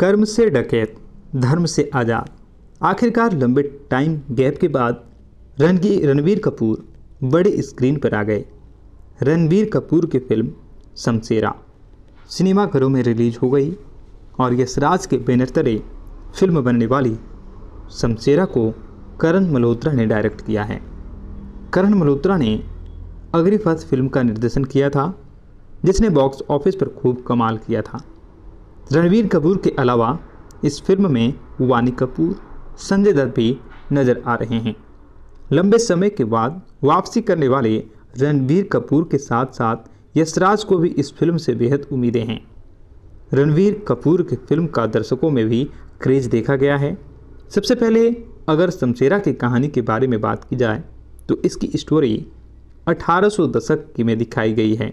कर्म से डकैत धर्म से आज़ाद आखिरकार लंबे टाइम गैप के बाद रणगी रणवीर कपूर बड़े स्क्रीन पर आ गए रणवीर कपूर की फिल्म शमशेरा सिनेमाघरों में रिलीज हो गई और यशराज के बैनर तले फिल्म बनने वाली शमशेरा को करण मल्होत्रा ने डायरेक्ट किया है करण मल्होत्रा ने अग्री फिल्म का निर्देशन किया था जिसने बॉक्स ऑफिस पर खूब कमाल किया था रणवीर कपूर के अलावा इस फिल्म में वानी कपूर संजय दत्त भी नज़र आ रहे हैं लंबे समय के बाद वापसी करने वाले रणवीर कपूर के साथ साथ यशराज को भी इस फिल्म से बेहद उम्मीदें हैं रणवीर कपूर की फिल्म का दर्शकों में भी क्रेज़ देखा गया है सबसे पहले अगर शमशेरा की कहानी के बारे में बात की जाए तो इसकी स्टोरी 1800 दशक की में दिखाई गई है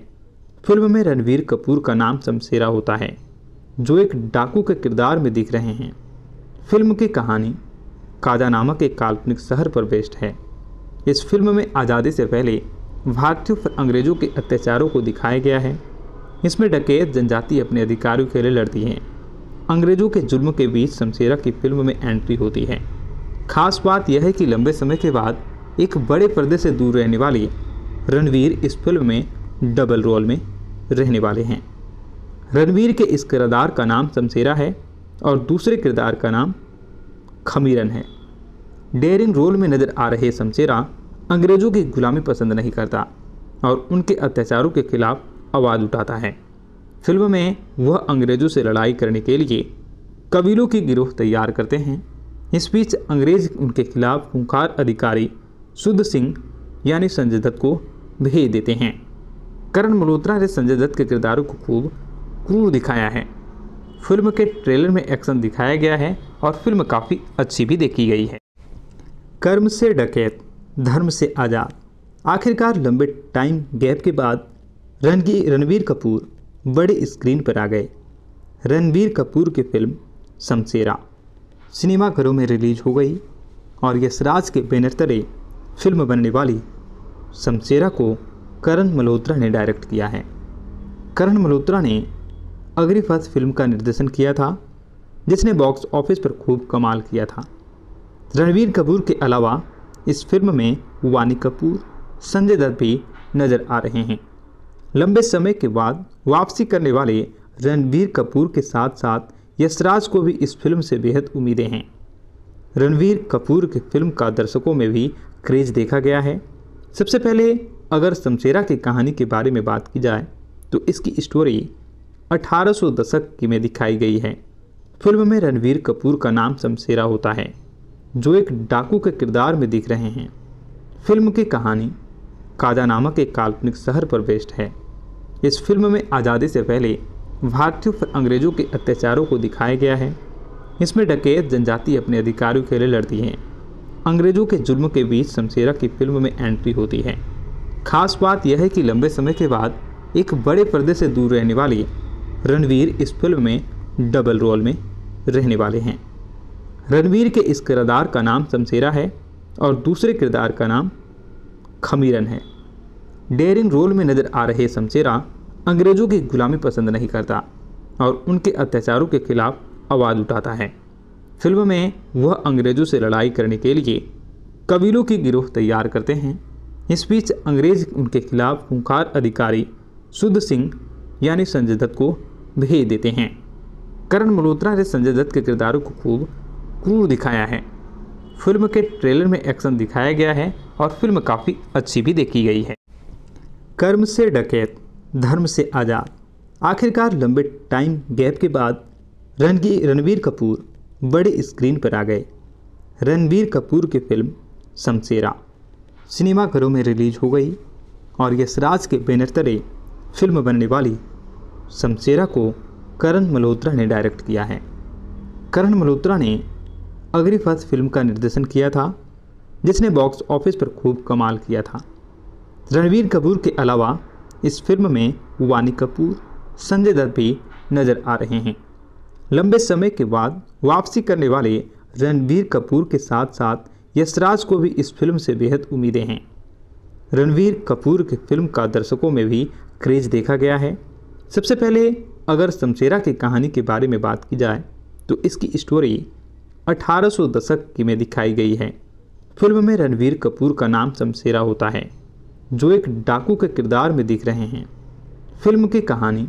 फिल्म में रणवीर कपूर का नाम शमशेरा होता है जो एक डाकू के किरदार में दिख रहे हैं फिल्म की कहानी काजा नामक एक काल्पनिक शहर पर बेस्ड है इस फिल्म में आज़ादी से पहले भारतीयों पर अंग्रेज़ों के अत्याचारों को दिखाया गया है इसमें डकैत जनजाति अपने अधिकारों के लिए लड़ती है अंग्रेज़ों के जुल्म के बीच शमशेरा की फिल्म में एंट्री होती है खास बात यह है कि लंबे समय के बाद एक बड़े पर्दे से दूर रहने वाली रणवीर इस फिल्म में डबल रोल में रहने वाले हैं रणवीर के इस किरदार का नाम शमशेरा है और दूसरे किरदार का नाम खमीरन है डेरिन रोल में नज़र आ रहे शमशेरा अंग्रेज़ों की गुलामी पसंद नहीं करता और उनके अत्याचारों के खिलाफ आवाज़ उठाता है फिल्म में वह अंग्रेज़ों से लड़ाई करने के लिए कबीलों की गिरोह तैयार करते हैं इस बीच अंग्रेज उनके खिलाफ खूंखार अधिकारी शुद्ध सिंह यानी संजय दत्त को भेज देते हैं करण मल्होत्रा ने संजय दत्त के किरदारों को खूब क्रू दिखाया है फिल्म के ट्रेलर में एक्शन दिखाया गया है और फिल्म काफ़ी अच्छी भी देखी गई है कर्म से डकैत धर्म से आज़ाद आखिरकार लंबे टाइम गैप के बाद रणगी रणवीर कपूर बड़े स्क्रीन पर आ गए रणवीर कपूर की फिल्म शमशेरा सिनेमाघरों में रिलीज हो गई और यशराज के बैनर तले फिल्म बनने वाली शमशेरा को करण मल्होत्रा ने डायरेक्ट किया है करण मल्होत्रा ने अगली फर्स्ट फिल्म का निर्देशन किया था जिसने बॉक्स ऑफिस पर खूब कमाल किया था रणवीर कपूर के अलावा इस फिल्म में वानी कपूर संजय दत्त भी नज़र आ रहे हैं लंबे समय के बाद वापसी करने वाले रणवीर कपूर के साथ साथ यशराज को भी इस फिल्म से बेहद उम्मीदें हैं रणवीर कपूर की फिल्म का दर्शकों में भी क्रेज देखा गया है सबसे पहले अगर शमशेरा की कहानी के बारे में बात की जाए तो इसकी स्टोरी 1800 दशक की में दिखाई गई है फिल्म में रणवीर कपूर का नाम शमशेरा होता है जो एक डाकू के किरदार में दिख रहे हैं फिल्म की कहानी काजा नामक एक काल्पनिक शहर पर बेस्ड है इस फिल्म में आज़ादी से पहले भारतीयों पर अंग्रेज़ों के अत्याचारों को दिखाया गया है इसमें डकैत जनजाति अपने अधिकारों के लिए लड़ती है अंग्रेज़ों के जुल्म के बीच शमशेरा की फिल्म में एंट्री होती है खास बात यह है कि लंबे समय के बाद एक बड़े पर्दे से दूर रहने वाली रणवीर इस फिल्म में डबल रोल में रहने वाले हैं रणवीर के इस किरदार का नाम शमशेरा है और दूसरे किरदार का नाम खमीरन है डेयरिंग रोल में नज़र आ रहे शमशेरा अंग्रेज़ों की गुलामी पसंद नहीं करता और उनके अत्याचारों के खिलाफ आवाज़ उठाता है फिल्म में वह अंग्रेज़ों से लड़ाई करने के लिए कबीलों की गिरोह तैयार करते हैं इस बीच अंग्रेज उनके खिलाफ खूंखार अधिकारी शुद्ध सिंह यानी संजय दत्त को भेज देते हैं करण मल्होत्रा ने संजय दत्त के किरदारों को खूब क्रूर दिखाया है फिल्म के ट्रेलर में एक्शन दिखाया गया है और फिल्म काफ़ी अच्छी भी देखी गई है कर्म से डकैत धर्म से आज़ाद आखिरकार लंबे टाइम गैप के बाद रणगी रणवीर कपूर बड़े स्क्रीन पर आ गए रणवीर कपूर की फिल्म शमशेरा सिनेमाघरों में रिलीज हो गई और यशराज के बैनर तले फिल्म बनने वाली शमशेरा को करण मल्होत्रा ने डायरेक्ट किया है करण मल्होत्रा ने अगली फर्स्ट फिल्म का निर्देशन किया था जिसने बॉक्स ऑफिस पर खूब कमाल किया था रणवीर कपूर के अलावा इस फिल्म में वानी कपूर संजय दत्त भी नज़र आ रहे हैं लंबे समय के बाद वापसी करने वाले रणवीर कपूर के साथ साथ यशराज को भी इस फिल्म से बेहद उम्मीदें हैं रणवीर कपूर की फिल्म का दर्शकों में भी क्रेज देखा गया है सबसे पहले अगर शमशेरा की कहानी के बारे में बात की जाए तो इसकी स्टोरी 1800 दशक की में दिखाई गई है फिल्म में रणवीर कपूर का नाम शमशेरा होता है जो एक डाकू के किरदार में दिख रहे हैं फिल्म की कहानी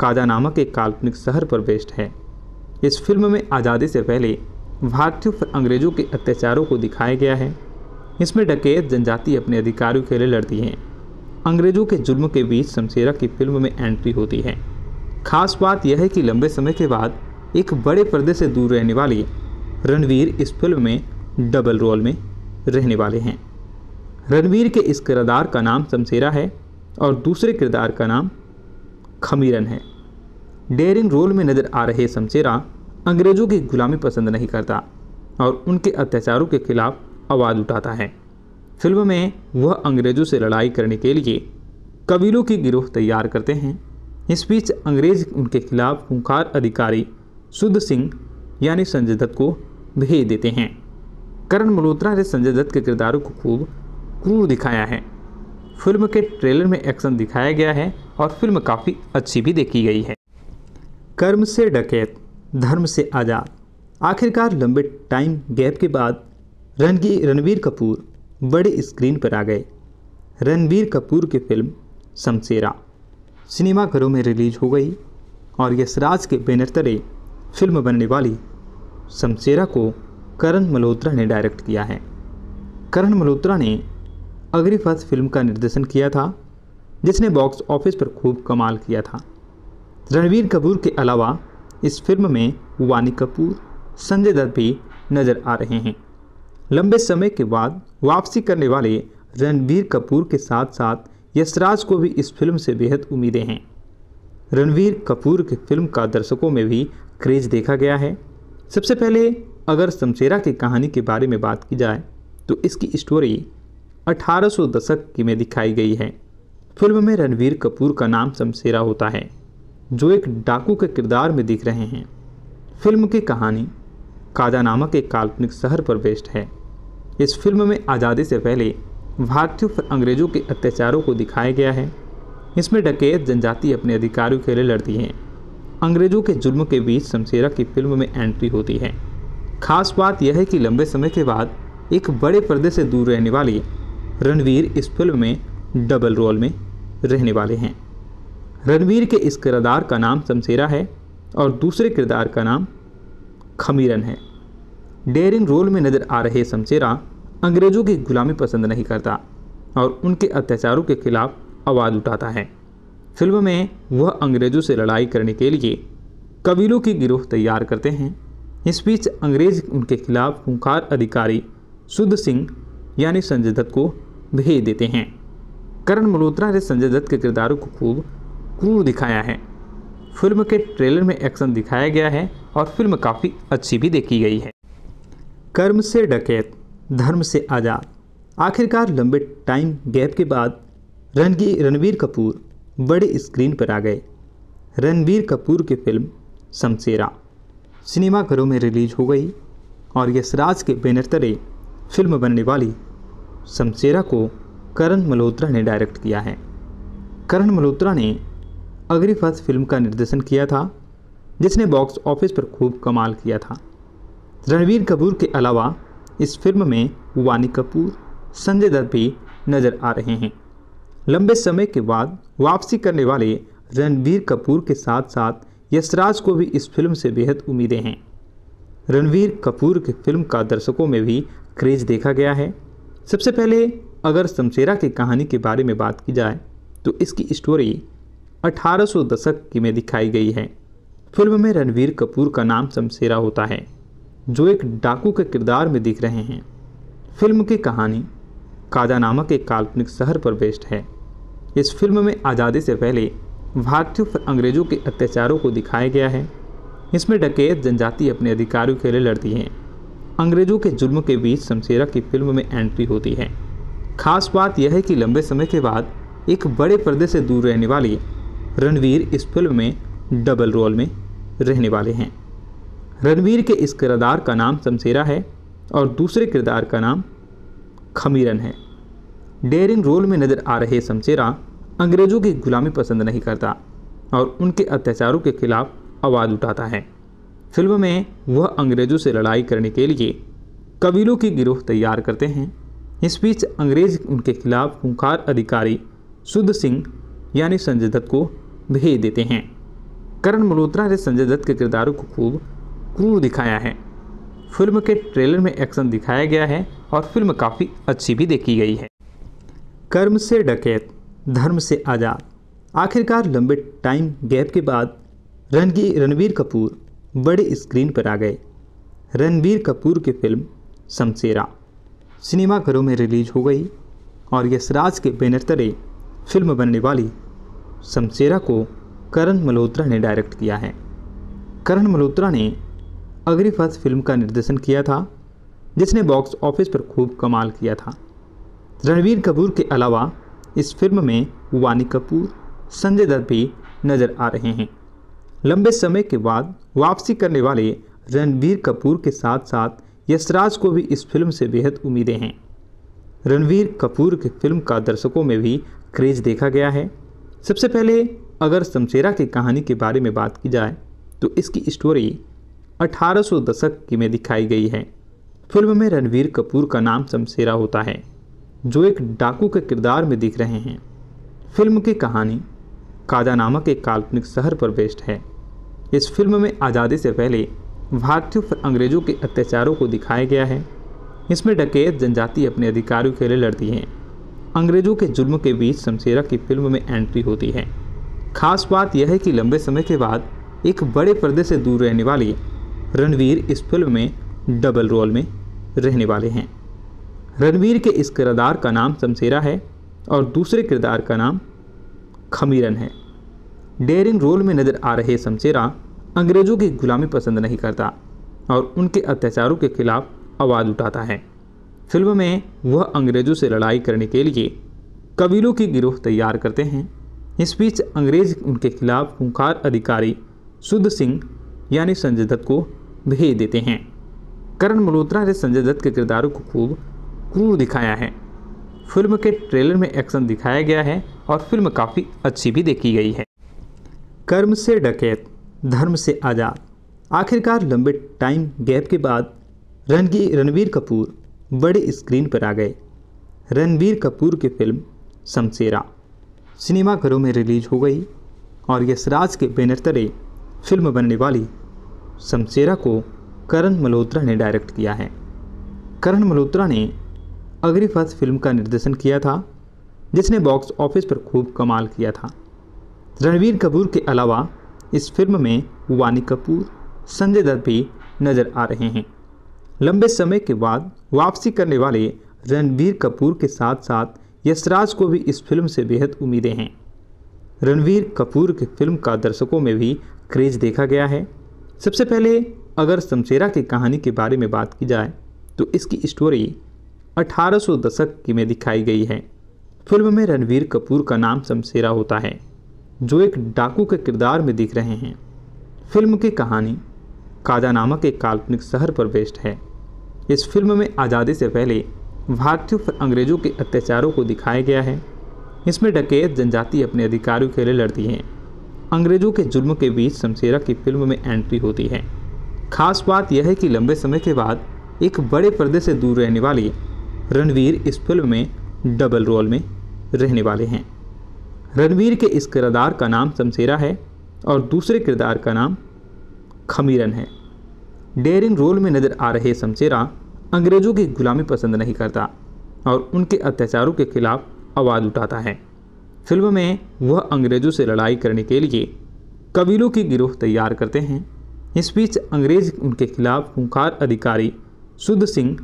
कादा नामक एक काल्पनिक शहर पर बेस्ड है इस फिल्म में आज़ादी से पहले भारतीयों पर अंग्रेज़ों के अत्याचारों को दिखाया गया है इसमें डकैत जनजाति अपने अधिकारों के लिए लड़ती हैं अंग्रेजों के जुल्म के बीच शमशेरा की फिल्म में एंट्री होती है खास बात यह है कि लंबे समय के बाद एक बड़े पर्दे से दूर रहने वाली रणवीर इस फिल्म में डबल रोल में रहने वाले हैं रणवीर के इस किरदार का नाम शमशेरा है और दूसरे किरदार का नाम खमीरन है डेरिंग रोल में नज़र आ रहे शमशेरा अंग्रेज़ों की गुलामी पसंद नहीं करता और उनके अत्याचारों के खिलाफ आवाज़ उठाता है फिल्म में वह अंग्रेज़ों से लड़ाई करने के लिए कबीलों की गिरोह तैयार करते हैं इस बीच अंग्रेज उनके खिलाफ खूंखार अधिकारी शुद्ध सिंह यानी संजय दत्त को भेज देते हैं करण मल्होत्रा ने संजय दत्त के किरदारों को खूब क्रूर दिखाया है फिल्म के ट्रेलर में एक्शन दिखाया गया है और फिल्म काफ़ी अच्छी भी देखी गई है कर्म से डकैत धर्म से आज़ाद आखिरकार लंबे टाइम गैप के बाद रणगी रणवीर कपूर बड़े स्क्रीन पर आ गए रणबीर कपूर की फिल्म शमशेरा सिनेमाघरों में रिलीज हो गई और यशराज के बैनर तले फिल्म बनने वाली शमशेरा को करण मल्होत्रा ने डायरेक्ट किया है करण मल्होत्रा ने अग्री फर्स्ट फिल्म का निर्देशन किया था जिसने बॉक्स ऑफिस पर खूब कमाल किया था रणवीर कपूर के अलावा इस फिल्म में वानी कपूर संजय दत्त भी नज़र आ रहे हैं लंबे समय के बाद वापसी करने वाले रणवीर कपूर के साथ साथ यशराज को भी इस फिल्म से बेहद उम्मीदें हैं रणवीर कपूर की फिल्म का दर्शकों में भी क्रेज़ देखा गया है सबसे पहले अगर शमशेरा की कहानी के बारे में बात की जाए तो इसकी स्टोरी 1800 दशक की में दिखाई गई है फिल्म में रणवीर कपूर का नाम शमशेरा होता है जो एक डाकू के किरदार में दिख रहे हैं फिल्म की कहानी काजा नामक एक काल्पनिक शहर पर बेस्ड है इस फिल्म में आज़ादी से पहले भारतीयों पर अंग्रेज़ों के अत्याचारों को दिखाया गया है इसमें डकैत जनजाति अपने अधिकारों के लिए लड़ती हैं अंग्रेज़ों के जुल्म के बीच शमशेरा की फिल्म में एंट्री होती है खास बात यह है कि लंबे समय के बाद एक बड़े पर्दे से दूर रहने वाले रणवीर इस फिल्म में डबल रोल में रहने वाले हैं रणवीर के इस किरदार का नाम शमशेरा है और दूसरे किरदार का नाम खमीरन है डेयरिंग रोल में नजर आ रहे शमशेरा अंग्रेजों की गुलामी पसंद नहीं करता और उनके अत्याचारों के खिलाफ आवाज़ उठाता है फिल्म में वह अंग्रेजों से लड़ाई करने के लिए कबीलों की गिरोह तैयार करते हैं इस बीच अंग्रेज उनके खिलाफ खूंखार अधिकारी शुद्ध सिंह यानी संजय दत्त को भेज देते हैं करण मल्होत्रा ने संजय दत्त के किरदारों को खूब क्रूर दिखाया है फिल्म के ट्रेलर में एक्शन दिखाया गया है और फिल्म काफ़ी अच्छी भी देखी गई है कर्म से डकैत धर्म से आज़ाद आखिरकार लंबे टाइम गैप के बाद रणगी रणवीर कपूर बड़े स्क्रीन पर आ गए रणवीर कपूर की फिल्म शमशेरा सिनेमाघरों में रिलीज हो गई और यशराज के बैनर तरे फिल्म बनने वाली शमशेरा को करण मल्होत्रा ने डायरेक्ट किया है करण मल्होत्रा ने अग्री फिल्म का निर्देशन किया था जिसने बॉक्स ऑफिस पर खूब कमाल किया था रणवीर कपूर के अलावा इस फिल्म में वानी कपूर संजय दत्त भी नज़र आ रहे हैं लंबे समय के बाद वापसी करने वाले रणवीर कपूर के साथ साथ यशराज को भी इस फिल्म से बेहद उम्मीदें हैं रणवीर कपूर की फिल्म का दर्शकों में भी क्रेज देखा गया है सबसे पहले अगर शमशेरा की कहानी के बारे में बात की जाए तो इसकी स्टोरी 1800 दशक की में दिखाई गई है फिल्म में रणवीर कपूर का नाम शमशेरा होता है जो एक डाकू के किरदार में दिख रहे हैं फिल्म की कहानी काजा नामक एक काल्पनिक शहर पर बेस्ड है इस फिल्म में आज़ादी से पहले भारतीयों पर अंग्रेज़ों के अत्याचारों को दिखाया गया है इसमें डकैत जनजाति अपने अधिकारों के लिए लड़ती है अंग्रेज़ों के जुल्म के बीच शमशेरा की फिल्म में एंट्री होती है खास बात यह है कि लंबे समय के बाद एक बड़े पर्दे से दूर रहने वाली रणवीर इस फिल्म में डबल रोल में रहने वाले हैं रणवीर के इस किरदार का नाम शमशेरा है और दूसरे किरदार का नाम खमीरन है डेयरिंग रोल में नज़र आ रहे शमशेरा अंग्रेज़ों की गुलामी पसंद नहीं करता और उनके अत्याचारों के खिलाफ आवाज़ उठाता है फिल्म में वह अंग्रेज़ों से लड़ाई करने के लिए कबीलों की गिरोह तैयार करते हैं इस बीच अंग्रेज उनके खिलाफ खुंखार अधिकारी शुद्ध सिंह यानी संजय दत्त को भेज देते हैं करण मल्होत्रा ने संजय दत्त के किरदारों को खूब क्रू दिखाया है फिल्म के ट्रेलर में एक्शन दिखाया गया है और फिल्म काफ़ी अच्छी भी देखी गई है कर्म से डकैत धर्म से आज़ाद आखिरकार लंबे टाइम गैप के बाद रणगी रणवीर कपूर बड़े स्क्रीन पर आ गए रणवीर कपूर की फिल्म शमशेरा सिनेमाघरों में रिलीज हो गई और यशराज के बैनर तले फिल्म बनने वाली शमशेरा को करण मल्होत्रा ने डायरेक्ट किया है करण मल्होत्रा ने अगली फर्स्ट फिल्म का निर्देशन किया था जिसने बॉक्स ऑफिस पर खूब कमाल किया था रणवीर कपूर के अलावा इस फिल्म में वानी कपूर संजय दत्त भी नज़र आ रहे हैं लंबे समय के बाद वापसी करने वाले रणवीर कपूर के साथ साथ यशराज को भी इस फिल्म से बेहद उम्मीदें हैं रणवीर कपूर की फिल्म का दर्शकों में भी क्रेज देखा गया है सबसे पहले अगर शमशेरा की कहानी के बारे में बात की जाए तो इसकी स्टोरी 1800 दशक की में दिखाई गई है फिल्म में रणवीर कपूर का नाम शमशेरा होता है जो एक डाकू के किरदार में दिख रहे हैं फिल्म की कहानी काजा नामक एक काल्पनिक शहर पर बेस्ड है इस फिल्म में आज़ादी से पहले भारतीयों पर अंग्रेज़ों के अत्याचारों को दिखाया गया है इसमें डकैत जनजाति अपने अधिकारों के लिए लड़ती है अंग्रेज़ों के जुल्म के बीच शमशेरा की फिल्म में एंट्री होती है खास बात यह है कि लंबे समय के बाद एक बड़े पर्दे से दूर रहने वाली रणवीर इस फिल्म में डबल रोल में रहने वाले हैं रणवीर के इस किरदार का नाम शमशेरा है और दूसरे किरदार का नाम खमीरन है डेरिंग रोल में नज़र आ रहे शमशेरा अंग्रेज़ों की गुलामी पसंद नहीं करता और उनके अत्याचारों के खिलाफ आवाज़ उठाता है फिल्म में वह अंग्रेज़ों से लड़ाई करने के लिए कबीलों की गिरोह तैयार करते हैं इस बीच अंग्रेज उनके खिलाफ खूंखार अधिकारी शुद्ध सिंह यानी संजय दत्त को भेज देते हैं करण मल्होत्रा ने संजय दत्त के किरदारों को खूब क्रूर दिखाया है फिल्म के ट्रेलर में एक्शन दिखाया गया है और फिल्म काफ़ी अच्छी भी देखी गई है कर्म से डकैत धर्म से आज़ाद आखिरकार लंबे टाइम गैप के बाद रणगी रणवीर कपूर बड़े स्क्रीन पर आ गए रणवीर कपूर की फिल्म शमशेरा सिनेमाघरों में रिलीज हो गई और यशराज के बैनर तरे फिल्म बनने वाली शमशेरा को करण मल्होत्रा ने डायरेक्ट किया है करण मल्होत्रा ने अगली फर्स्ट फिल्म का निर्देशन किया था जिसने बॉक्स ऑफिस पर खूब कमाल किया था रणवीर कपूर के अलावा इस फिल्म में वानी कपूर संजय दत्त भी नज़र आ रहे हैं लंबे समय के बाद वापसी करने वाले रणवीर कपूर के साथ साथ यशराज को भी इस फिल्म से बेहद उम्मीदें हैं रणवीर कपूर की फिल्म का दर्शकों में भी क्रेज देखा गया है सबसे पहले अगर शमशेरा की कहानी के बारे में बात की जाए तो इसकी स्टोरी 1800 दशक की में दिखाई गई है फिल्म में रणवीर कपूर का नाम शमशेरा होता है जो एक डाकू के किरदार में दिख रहे हैं फिल्म की कहानी काजा नामक एक काल्पनिक शहर पर बेस्ड है इस फिल्म में आज़ादी से पहले भारतीयों पर अंग्रेज़ों के अत्याचारों को दिखाया गया है इसमें डकैत जनजाति अपने अधिकारों के लिए लड़ती हैं अंग्रेजों के जुल्म के बीच शमशेरा की फिल्म में एंट्री होती है खास बात यह है कि लंबे समय के बाद एक बड़े पर्दे से दूर रहने वाली रणवीर इस फिल्म में डबल रोल में रहने वाले हैं रणवीर के इस किरदार का नाम शमशेरा है और दूसरे किरदार का नाम खमीरन है डेयरिंग रोल में नज़र आ रहे शमशेरा अंग्रेज़ों की गुलामी पसंद नहीं करता और उनके अत्याचारों के खिलाफ आवाज़ उठाता है फिल्म में वह अंग्रेज़ों से लड़ाई करने के लिए कबीलों की गिरोह तैयार करते हैं इस बीच अंग्रेज उनके खिलाफ हंकार अधिकारी शुद्ध सिंह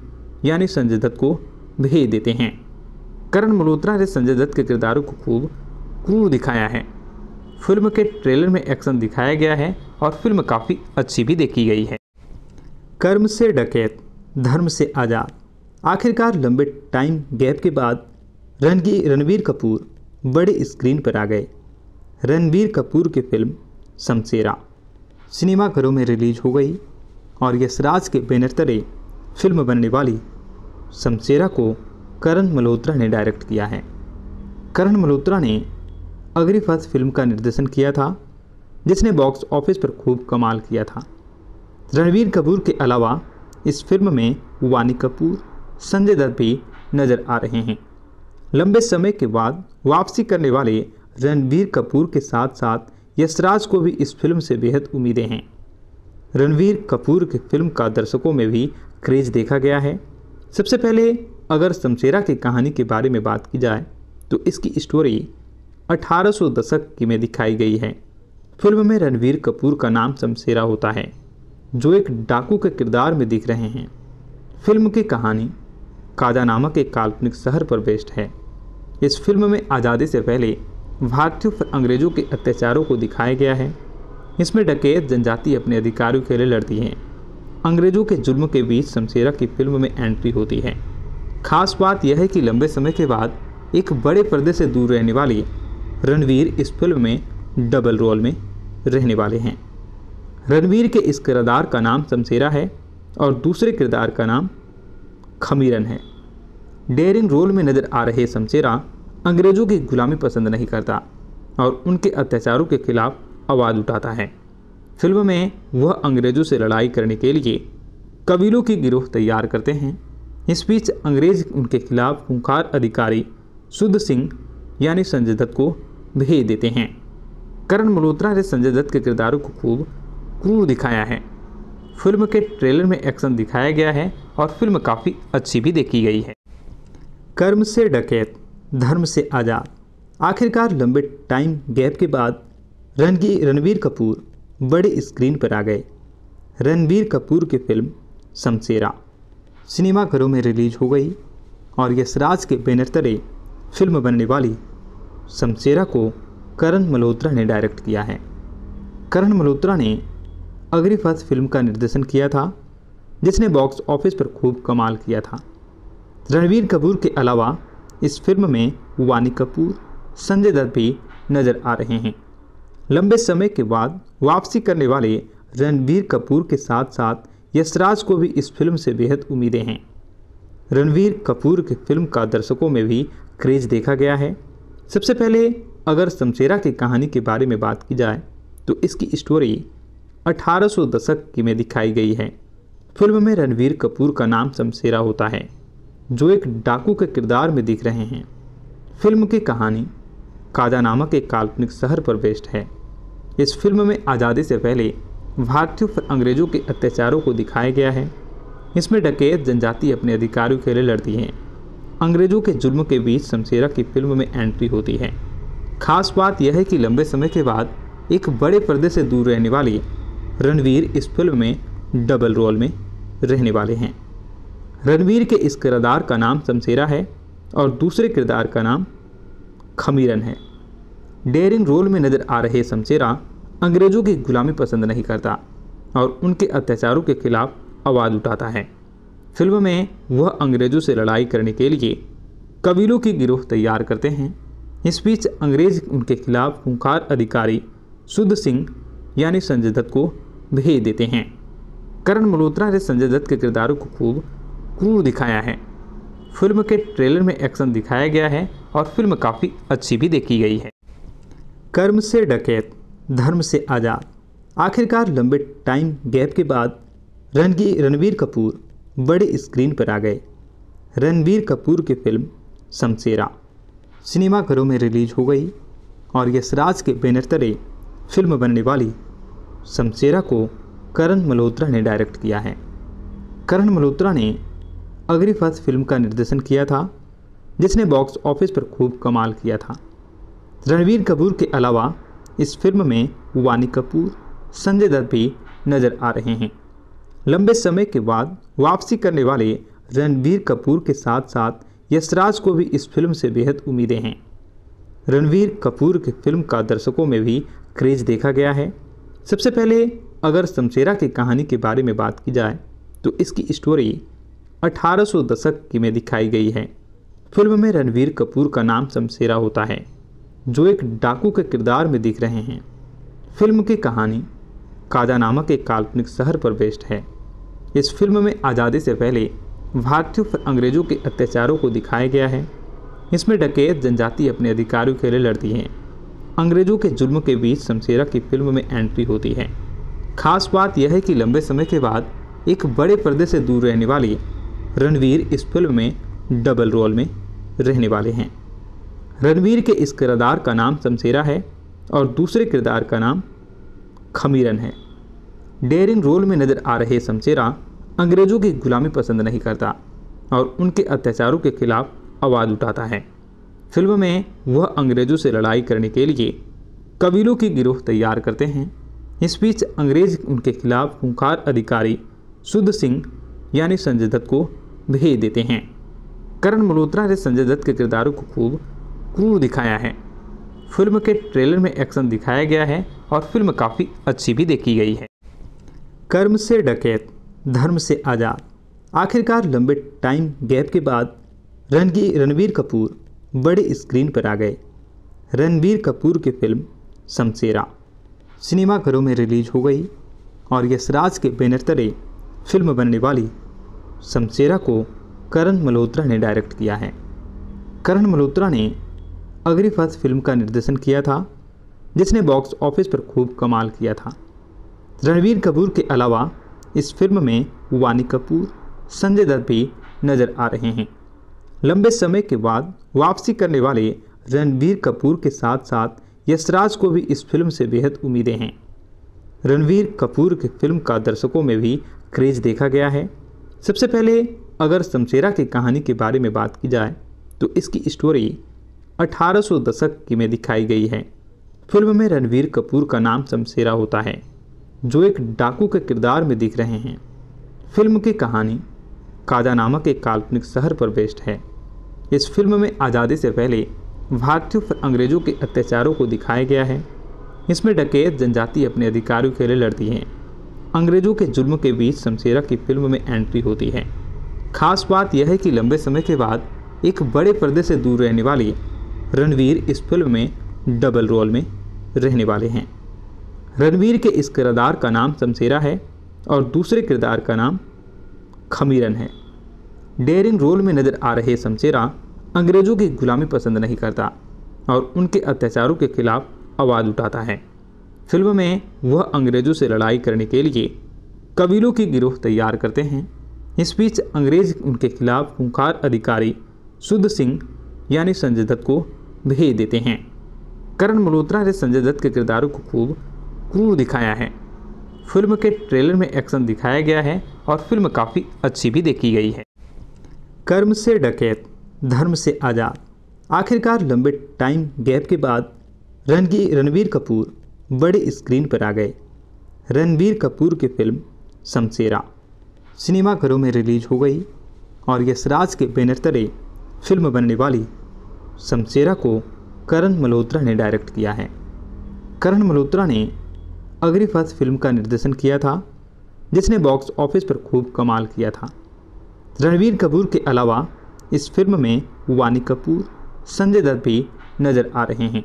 यानी संजय दत्त को भेज देते हैं करण मल्होत्रा ने संजय दत्त के किरदारों को खूब क्रूर दिखाया है फिल्म के ट्रेलर में एक्शन दिखाया गया है और फिल्म काफ़ी अच्छी भी देखी गई है कर्म से डकैत धर्म से आज़ाद आखिरकार लंबे टाइम गैप के बाद रणगी रणवीर कपूर बड़े स्क्रीन पर आ गए रणबीर कपूर की फिल्म शमशेरा सिनेमाघरों में रिलीज हो गई और यशराज के बैनर तरे फिल्म बनने वाली शमशेरा को करण मल्होत्रा ने डायरेक्ट किया है करण मल्होत्रा ने अगली फर्स्ट फिल्म का निर्देशन किया था जिसने बॉक्स ऑफिस पर खूब कमाल किया था रणवीर कपूर के अलावा इस फिल्म में वानी कपूर संजय दत्त भी नज़र आ रहे हैं लंबे समय के बाद वापसी करने वाले रणवीर कपूर के साथ साथ यशराज को भी इस फिल्म से बेहद उम्मीदें हैं रणवीर कपूर की फिल्म का दर्शकों में भी क्रेज देखा गया है सबसे पहले अगर शमशेरा की कहानी के बारे में बात की जाए तो इसकी स्टोरी 1800 दशक की में दिखाई गई है फिल्म में रणवीर कपूर का नाम शमशेरा होता है जो एक डाकू के किरदार में दिख रहे हैं फिल्म की कहानी काजा नामक एक काल्पनिक शहर पर बेस्ड है इस फिल्म में आज़ादी से पहले भारतीयों पर अंग्रेज़ों के अत्याचारों को दिखाया गया है इसमें डकैत जनजाति अपने अधिकारों के लिए लड़ती हैं अंग्रेज़ों के जुल्म के बीच शमशेरा की फिल्म में एंट्री होती है खास बात यह है कि लंबे समय के बाद एक बड़े पर्दे से दूर रहने वाली रणवीर इस फिल्म में डबल रोल में रहने वाले हैं रणवीर के इस किरदार का नाम शमशेरा है और दूसरे किरदार का नाम खमीरन है डेयरिंग रोल में नज़र आ रहे शमशेरा अंग्रेज़ों की गुलामी पसंद नहीं करता और उनके अत्याचारों के खिलाफ आवाज़ उठाता है फिल्म में वह अंग्रेज़ों से लड़ाई करने के लिए कबीलों की गिरोह तैयार करते हैं इस बीच अंग्रेज उनके खिलाफ हंकार अधिकारी शुद्ध सिंह यानी संजय दत्त को भेज देते हैं करण मल्होत्रा ने संजय दत्त के किरदारों को खूब क्रूर दिखाया है फिल्म के ट्रेलर में एक्शन दिखाया गया है और फिल्म काफ़ी अच्छी भी देखी गई है कर्म से डकैत धर्म से आज़ाद आखिरकार लंबे टाइम गैप के बाद रणगी रणवीर कपूर बड़े स्क्रीन पर आ गए रणवीर कपूर की फिल्म शमशेरा सिनेमाघरों में रिलीज हो गई और यशराज के बैनर तले फिल्म बनने वाली शमशेरा को करण मल्होत्रा ने डायरेक्ट किया है करण मल्होत्रा ने अगली फर्स्ट फिल्म का निर्देशन किया था जिसने बॉक्स ऑफिस पर खूब कमाल किया था रणवीर कपूर के अलावा इस फिल्म में वानी कपूर संजय दत्त भी नज़र आ रहे हैं लंबे समय के बाद वापसी करने वाले रणवीर कपूर के साथ साथ यशराज को भी इस फिल्म से बेहद उम्मीदें हैं रणवीर कपूर की फिल्म का दर्शकों में भी क्रेज देखा गया है सबसे पहले अगर शमशेरा की कहानी के बारे में बात की जाए तो इसकी स्टोरी 1800 दशक की में दिखाई गई है फिल्म में रणवीर कपूर का नाम शमशेरा होता है जो एक डाकू के किरदार में दिख रहे हैं फिल्म की कहानी कादा नामक एक काल्पनिक शहर पर बेस्ड है इस फिल्म में आज़ादी से पहले भारतीयों पर अंग्रेज़ों के अत्याचारों को दिखाया गया है इसमें डकैत जनजाति अपने अधिकारों के लिए लड़ती है अंग्रेज़ों के जुल्म के बीच शमशेरा की फिल्म में एंट्री होती है खास बात यह है कि लंबे समय के बाद एक बड़े पर्दे से दूर रहने वाली रणवीर इस फिल्म में डबल रोल में रहने वाले हैं रणवीर के इस किरदार का नाम शमशेरा है और दूसरे किरदार का नाम खमीरन है डेरिंग रोल में नज़र आ रहे शमशेरा अंग्रेज़ों की गुलामी पसंद नहीं करता और उनके अत्याचारों के खिलाफ आवाज़ उठाता है फिल्म में वह अंग्रेज़ों से लड़ाई करने के लिए कबीलों की गिरोह तैयार करते हैं इस बीच अंग्रेज उनके खिलाफ खूंखार अधिकारी शुद्ध सिंह यानी संजय दत्त को भेज देते हैं करण मल्होत्रा ने संजय दत्त के किरदारों को खूब क्रू दिखाया है फिल्म के ट्रेलर में एक्शन दिखाया गया है और फिल्म काफ़ी अच्छी भी देखी गई है कर्म से डकैत धर्म से आज़ाद आखिरकार लंबे टाइम गैप के बाद रणगी रणवीर कपूर बड़े स्क्रीन पर आ गए रणवीर कपूर की फिल्म शमशेरा सिनेमाघरों में रिलीज हो गई और यशराज के बैनर तरे फिल्म बनने वाली शमशेरा को करण मल्होत्रा ने डायरेक्ट किया है करण मल्होत्रा ने अगली फर्स्ट फिल्म का निर्देशन किया था जिसने बॉक्स ऑफिस पर खूब कमाल किया था रणवीर कपूर के अलावा इस फिल्म में वानी कपूर संजय दत्त भी नज़र आ रहे हैं लंबे समय के बाद वापसी करने वाले रणवीर कपूर के साथ साथ यशराज को भी इस फिल्म से बेहद उम्मीदें हैं रणवीर कपूर की फिल्म का दर्शकों में भी क्रेज़ देखा गया है सबसे पहले अगर शमशेरा की कहानी के बारे में बात की जाए तो इसकी स्टोरी अठारह दशक की में दिखाई गई है फिल्म में रणवीर कपूर का नाम शमशेरा होता है जो एक डाकू के किरदार में दिख रहे हैं फिल्म की कहानी काजा नामक एक काल्पनिक शहर पर बेस्ड है इस फिल्म में आज़ादी से पहले भारतीयों पर अंग्रेज़ों के अत्याचारों को दिखाया गया है इसमें डकैत जनजाति अपने अधिकारों के लिए लड़ती है अंग्रेज़ों के जुल्म के बीच शमशेरा की फिल्म में एंट्री होती है खास बात यह है कि लंबे समय के बाद एक बड़े पर्दे से दूर रहने वाली रणवीर इस फिल्म में डबल रोल में रहने वाले हैं रणवीर के इस किरदार का नाम शमशेरा है और दूसरे किरदार का नाम खमीरन है डेयरिंग रोल में नज़र आ रहे शमशेरा अंग्रेज़ों की गुलामी पसंद नहीं करता और उनके अत्याचारों के खिलाफ आवाज़ उठाता है फिल्म में वह अंग्रेज़ों से लड़ाई करने के लिए कबीलों की गिरोह तैयार करते हैं इस बीच अंग्रेज उनके खिलाफ खूंखार अधिकारी शुद्ध सिंह यानी संजय दत्त को भेज देते हैं करण मल्होत्रा ने संजय दत्त के किरदारों को खूब क्रूर दिखाया है फिल्म के ट्रेलर में एक्शन दिखाया गया है और फिल्म काफ़ी अच्छी भी देखी गई है कर्म से डकैत धर्म से आज़ाद आखिरकार लंबे टाइम गैप के बाद रणगी रणवीर कपूर बड़े स्क्रीन पर आ गए रणवीर कपूर की फिल्म शमशेरा सिनेमाघरों में रिलीज हो गई और यशराज के बैनर तरे फिल्म बनने वाली शमशेरा को करण मल्होत्रा ने डायरेक्ट किया है करण मल्होत्रा ने अगली फर्स्ट फिल्म का निर्देशन किया था जिसने बॉक्स ऑफिस पर खूब कमाल किया था रणवीर कपूर के अलावा इस फिल्म में वानी कपूर संजय दत्त भी नज़र आ रहे हैं लंबे समय के बाद वापसी करने वाले रणवीर कपूर के साथ साथ यशराज को भी इस फिल्म से बेहद उम्मीदें हैं रणवीर कपूर की फिल्म का दर्शकों में भी क्रेज देखा गया है सबसे पहले अगर शमशेरा की कहानी के बारे में बात की जाए तो इसकी स्टोरी 1800 दशक की में दिखाई गई है फिल्म में रणवीर कपूर का नाम शमशेरा होता है जो एक डाकू के किरदार में दिख रहे हैं फिल्म की कहानी काजा नामक एक काल्पनिक शहर पर बेस्ड है इस फिल्म में आज़ादी से पहले भारतीयों पर अंग्रेज़ों के अत्याचारों को दिखाया गया है इसमें डकैत जनजाति अपने अधिकारों के लिए लड़ती हैं अंग्रेजों के जुल्म के बीच शमशेरा की फिल्म में एंट्री होती है खास बात यह है कि लंबे समय के बाद एक बड़े पर्दे से दूर रहने वाली रणवीर इस फिल्म में डबल रोल में रहने वाले हैं रणवीर के इस किरदार का नाम शमशेरा है और दूसरे किरदार का नाम खमीरन है डेयरिंग रोल में नज़र आ रहे शमशेरा अंग्रेज़ों की गुलामी पसंद नहीं करता और उनके अत्याचारों के खिलाफ आवाज़ उठाता है फिल्म में वह अंग्रेज़ों से लड़ाई करने के लिए कबीलों की गिरोह तैयार करते हैं इस बीच अंग्रेज उनके खिलाफ हंकार अधिकारी शुद्ध सिंह यानी संजय दत्त को भेज देते हैं करण मल्होत्रा ने संजय दत्त के किरदारों को खूब क्रूर दिखाया है फिल्म के ट्रेलर में एक्शन दिखाया गया है और फिल्म काफ़ी अच्छी भी देखी गई है कर्म से डकैत धर्म से आज़ाद आखिरकार लंबे टाइम गैप के बाद रणगी रणवीर कपूर बड़े स्क्रीन पर आ गए रणबीर कपूर की फिल्म शमशेरा सिनेमाघरों में रिलीज हो गई और यशराज के बैनर तले फिल्म बनने वाली शमशेरा को करण मल्होत्रा ने डायरेक्ट किया है करण मल्होत्रा ने अगली फर्स्ट फिल्म का निर्देशन किया था जिसने बॉक्स ऑफिस पर खूब कमाल किया था रणवीर कपूर के अलावा इस फिल्म में वानी कपूर संजय दत्त भी नज़र आ रहे हैं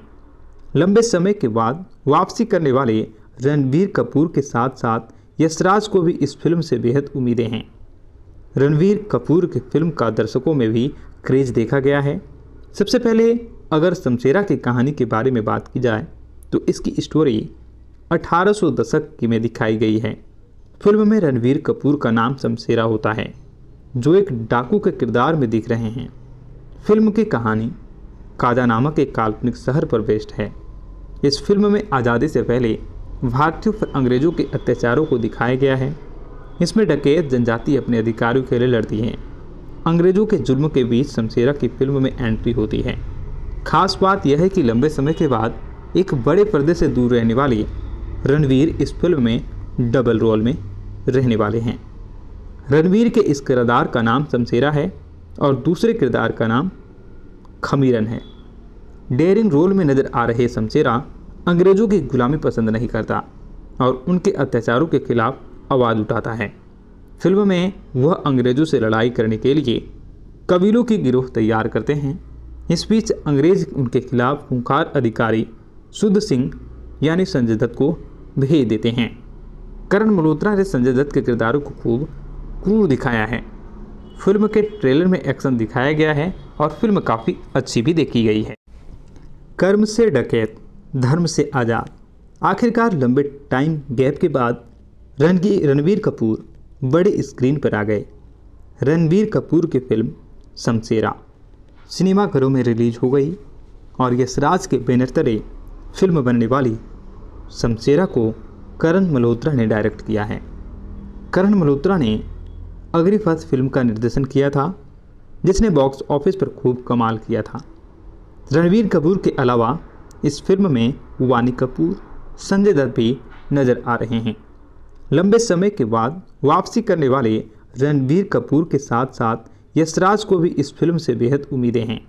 लंबे समय के बाद वापसी करने वाले रणवीर कपूर के साथ साथ यशराज को भी इस फिल्म से बेहद उम्मीदें हैं रणवीर कपूर की फिल्म का दर्शकों में भी क्रेज देखा गया है सबसे पहले अगर शमशेरा की कहानी के बारे में बात की जाए तो इसकी स्टोरी 1800 दशक की में दिखाई गई है फिल्म में रणवीर कपूर का नाम शमशेरा होता है जो एक डाकू के किरदार में दिख रहे हैं फिल्म की कहानी काजा नामक एक काल्पनिक शहर पर बेस्ड है इस फिल्म में आज़ादी से पहले भारतीयों पर अंग्रेज़ों के अत्याचारों को दिखाया गया है इसमें डकैत जनजाति अपने अधिकारों के लिए लड़ती हैं अंग्रेज़ों के जुल्म के बीच शमशेरा की फिल्म में एंट्री होती है खास बात यह है कि लंबे समय के बाद एक बड़े पर्दे से दूर रहने वाली रणवीर इस फिल्म में डबल रोल में रहने वाले हैं रणवीर के इस किरदार का नाम शमशेरा है और दूसरे किरदार का नाम खमीरन है डेयरिंग रोल में नजर आ रहे शमशेरा अंग्रेजों की गुलामी पसंद नहीं करता और उनके अत्याचारों के खिलाफ आवाज़ उठाता है फिल्म में वह अंग्रेजों से लड़ाई करने के लिए कबीलों की गिरोह तैयार करते हैं इस बीच अंग्रेज उनके खिलाफ खूंखार अधिकारी शुद्ध सिंह यानी संजय दत्त को भेज देते हैं करण मल्होत्रा ने संजय दत्त के किरदारों को खूब क्रूर दिखाया है फिल्म के ट्रेलर में एक्शन दिखाया गया है और फिल्म काफ़ी अच्छी भी देखी गई है कर्म से डकैत धर्म से आज़ाद आखिरकार लंबे टाइम गैप के बाद रणगी रणवीर कपूर बड़े स्क्रीन पर आ गए रणवीर कपूर की फिल्म शमशेरा सिनेमाघरों में रिलीज हो गई और यशराज के बैनर तरे फिल्म बनने वाली शमशेरा को करण मल्होत्रा ने डायरेक्ट किया है करण मल्होत्रा ने अग्री फर्स्ट फिल्म का निर्देशन किया था जिसने बॉक्स ऑफिस पर खूब कमाल किया था रणबीर कपूर के अलावा इस फिल्म में वानी कपूर संजय दत्त भी नज़र आ रहे हैं लंबे समय के बाद वापसी करने वाले रणबीर कपूर के साथ साथ यशराज को भी इस फिल्म से बेहद उम्मीदें हैं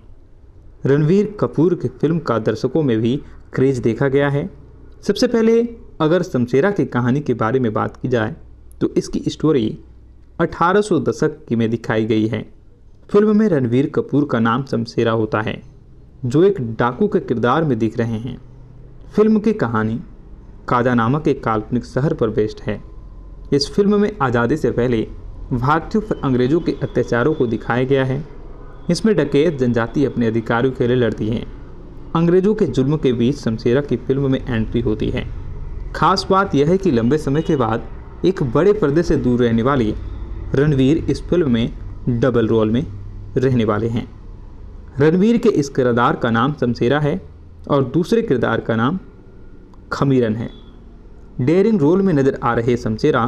रणवीर कपूर की फिल्म का दर्शकों में भी क्रेज़ देखा गया है सबसे पहले अगर शमशेरा की कहानी के बारे में बात की जाए तो इसकी स्टोरी 1800 दशक की में दिखाई गई है फिल्म में रणवीर कपूर का नाम शमशेरा होता है जो एक डाकू के किरदार में दिख रहे हैं फिल्म की कहानी काजा नामक एक काल्पनिक शहर पर बेस्ड है इस फिल्म में आज़ादी से पहले भारतीयों पर अंग्रेज़ों के अत्याचारों को दिखाया गया है इसमें डकैत जनजाति अपने अधिकारों के लिए लड़ती है अंग्रेज़ों के जुल्म के बीच शमशेरा की फिल्म में एंट्री होती है खास बात यह है कि लंबे समय के बाद एक बड़े पर्दे से दूर रहने वाली रणवीर इस फिल्म में डबल रोल में रहने वाले हैं रणवीर के इस किरदार का नाम शमशेरा है और दूसरे किरदार का नाम खमीरन है डेयरिंग रोल में नज़र आ रहे शमशेरा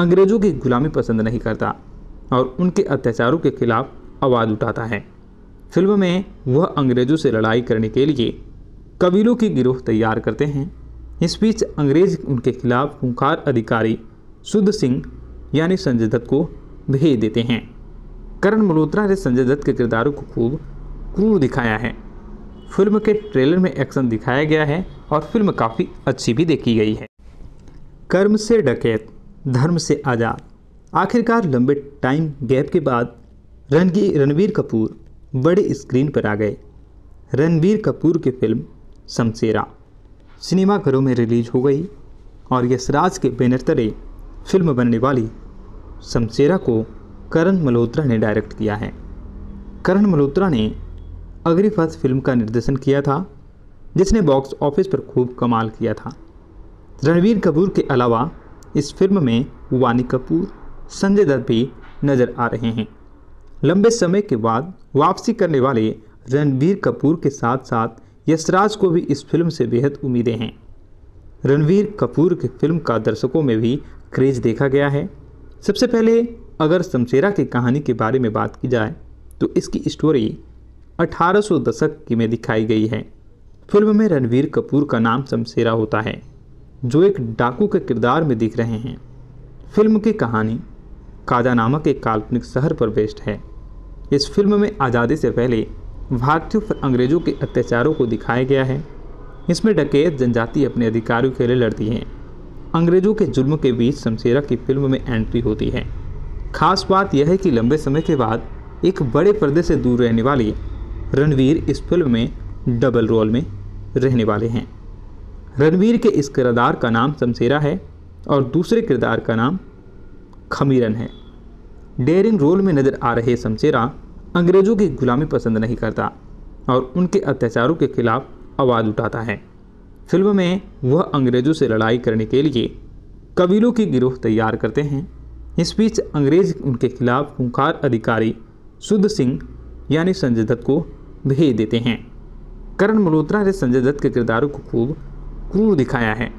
अंग्रेज़ों की गुलामी पसंद नहीं करता और उनके अत्याचारों के खिलाफ आवाज़ उठाता है फिल्म में वह अंग्रेज़ों से लड़ाई करने के लिए कबीलों की गिरोह तैयार करते हैं इस बीच अंग्रेज उनके खिलाफ खूंखार अधिकारी शुद्ध सिंह यानी संजय दत्त को भेज देते हैं करण मल्होत्रा ने संजय दत्त के किरदारों को खूब क्रूर दिखाया है फिल्म के ट्रेलर में एक्शन दिखाया गया है और फिल्म काफ़ी अच्छी भी देखी गई है कर्म से डकैत धर्म से आज़ाद आखिरकार लंबे टाइम गैप के बाद रणगी रणवीर कपूर बड़े स्क्रीन पर आ गए रणवीर कपूर की फिल्म शमशेरा सिनेमाघरों में रिलीज हो गई और यशराज के बैनर तले फिल्म बनने वाली शमशेरा को करण मल्होत्रा ने डायरेक्ट किया है करण मल्होत्रा ने अगली फर्स्ट फिल्म का निर्देशन किया था जिसने बॉक्स ऑफिस पर खूब कमाल किया था रणवीर कपूर के अलावा इस फिल्म में वानी कपूर संजय दत्त भी नज़र आ रहे हैं लंबे समय के बाद वापसी करने वाले रणवीर कपूर के साथ साथ यशराज को भी इस फिल्म से बेहद उम्मीदें हैं रणवीर कपूर की फिल्म का दर्शकों में भी क्रेज देखा गया है सबसे पहले अगर शमशेरा की कहानी के बारे में बात की जाए तो इसकी स्टोरी 1800 दशक की में दिखाई गई है फिल्म में रणवीर कपूर का नाम शमशेरा होता है जो एक डाकू के किरदार में दिख रहे हैं फिल्म की कहानी काजा नामक एक काल्पनिक शहर पर बेस्ड है इस फिल्म में आज़ादी से पहले भारतीयों पर अंग्रेज़ों के अत्याचारों को दिखाया गया है इसमें डकैत जनजाति अपने अधिकारों के लिए लड़ती है अंग्रेज़ों के जुल्म के बीच शमशेरा की फिल्म में एंट्री होती है खास बात यह है कि लंबे समय के बाद एक बड़े पर्दे से दूर रहने वाली रणवीर इस फिल्म में डबल रोल में रहने वाले हैं रणवीर के इस किरदार का नाम शमशेरा है और दूसरे किरदार का नाम खमीरन है डेयरिंग रोल में नज़र आ रहे शमशेरा अंग्रेज़ों की गुलामी पसंद नहीं करता और उनके अत्याचारों के खिलाफ आवाज़ उठाता है फिल्म में वह अंग्रेज़ों से लड़ाई करने के लिए कबीलों की गिरोह तैयार करते हैं इस बीच अंग्रेज उनके खिलाफ खूंखार अधिकारी शुद्ध सिंह यानी संजय दत्त को भेज देते हैं करण मल्होत्रा ने संजय दत्त के किरदारों को खूब क्रूर दिखाया है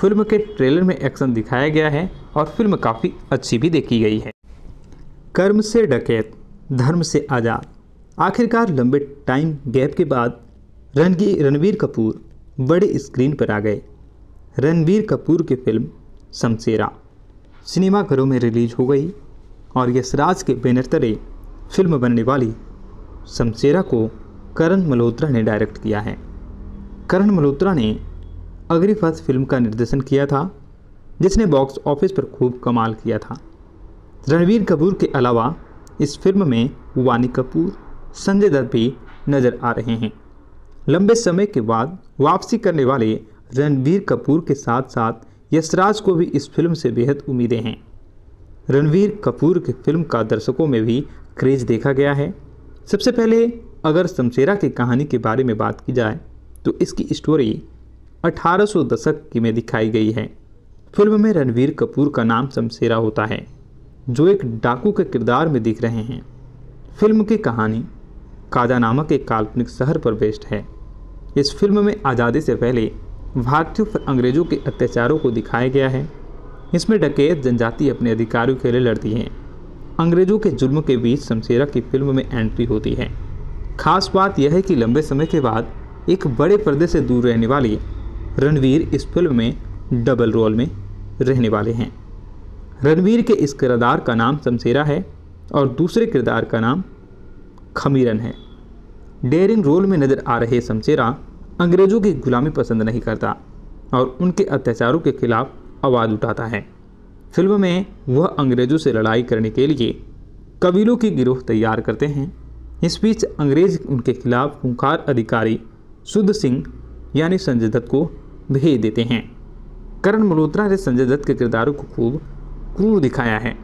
फिल्म के ट्रेलर में एक्शन दिखाया गया है और फिल्म काफ़ी अच्छी भी देखी गई है कर्म से डकैत धर्म से आज़ाद आखिरकार लंबे टाइम गैप के बाद रणगी रणवीर कपूर बड़े स्क्रीन पर आ गए रणवीर कपूर की फिल्म शमशेरा सिनेमाघरों में रिलीज हो गई और यशराज के बैनर तरे फिल्म बनने वाली शमशेरा को करण मल्होत्रा ने डायरेक्ट किया है करण मल्होत्रा ने अगली फर्स्ट फिल्म का निर्देशन किया था जिसने बॉक्स ऑफिस पर खूब कमाल किया था रणवीर कपूर के अलावा इस फिल्म में वानी कपूर संजय दत्त भी नज़र आ रहे हैं लंबे समय के बाद वापसी करने वाले रणवीर कपूर के साथ साथ यशराज को भी इस फिल्म से बेहद उम्मीदें हैं रणवीर कपूर की फिल्म का दर्शकों में भी क्रेज देखा गया है सबसे पहले अगर शमशेरा की कहानी के बारे में बात की जाए तो इसकी स्टोरी 1800 दशक की में दिखाई गई है फिल्म में रणवीर कपूर का नाम शमशेरा होता है जो एक डाकू के किरदार में दिख रहे हैं फिल्म की कहानी काजा नामक एक काल्पनिक शहर पर बेस्ड है इस फिल्म में आज़ादी से पहले भारतीयों पर अंग्रेज़ों के अत्याचारों को दिखाया गया है इसमें डकैत जनजाति अपने अधिकारों के लिए लड़ती हैं अंग्रेजों के जुल्म के बीच शमशेरा की फिल्म में एंट्री होती है खास बात यह है कि लंबे समय के बाद एक बड़े पर्दे से दूर रहने वाली रणवीर इस फिल्म में डबल रोल में रहने वाले हैं रणवीर के इस किरदार का नाम शमशेरा है और दूसरे किरदार का नाम खमीरन है डेयरिंग रोल में नज़र आ रहे शमशेरा अंग्रेज़ों की गुलामी पसंद नहीं करता और उनके अत्याचारों के खिलाफ आवाज़ उठाता है फिल्म में वह अंग्रेज़ों से लड़ाई करने के लिए कबीलों की गिरोह तैयार करते हैं इस बीच अंग्रेज उनके खिलाफ हंकार अधिकारी शुद्ध सिंह यानी संजय दत्त को भेज देते हैं करण मल्होत्रा ने संजय दत्त के किरदारों को खूब क्रूर दिखाया है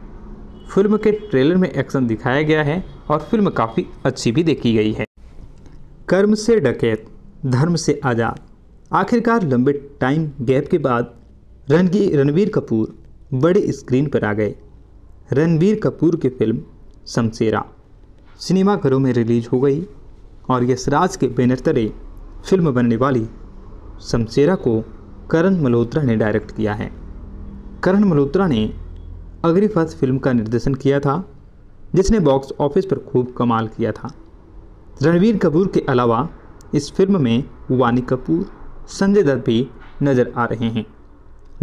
फिल्म के ट्रेलर में एक्शन दिखाया गया है और फिल्म काफ़ी अच्छी भी देखी गई है कर्म से डकैत धर्म से आज़ाद आखिरकार लंबे टाइम गैप के बाद रणगी रणवीर कपूर बड़े स्क्रीन पर आ गए रणबीर कपूर की फिल्म शमशेरा सिनेमाघरों में रिलीज हो गई और यशराज के बैनर तले फिल्म बनने वाली शमशेरा को करण मल्होत्रा ने डायरेक्ट किया है करण मल्होत्रा ने अगली फर्स्ट फिल्म का निर्देशन किया था जिसने बॉक्स ऑफिस पर खूब कमाल किया था रणवीर कपूर के अलावा इस फिल्म में वानी कपूर संजय दत्त भी नज़र आ रहे हैं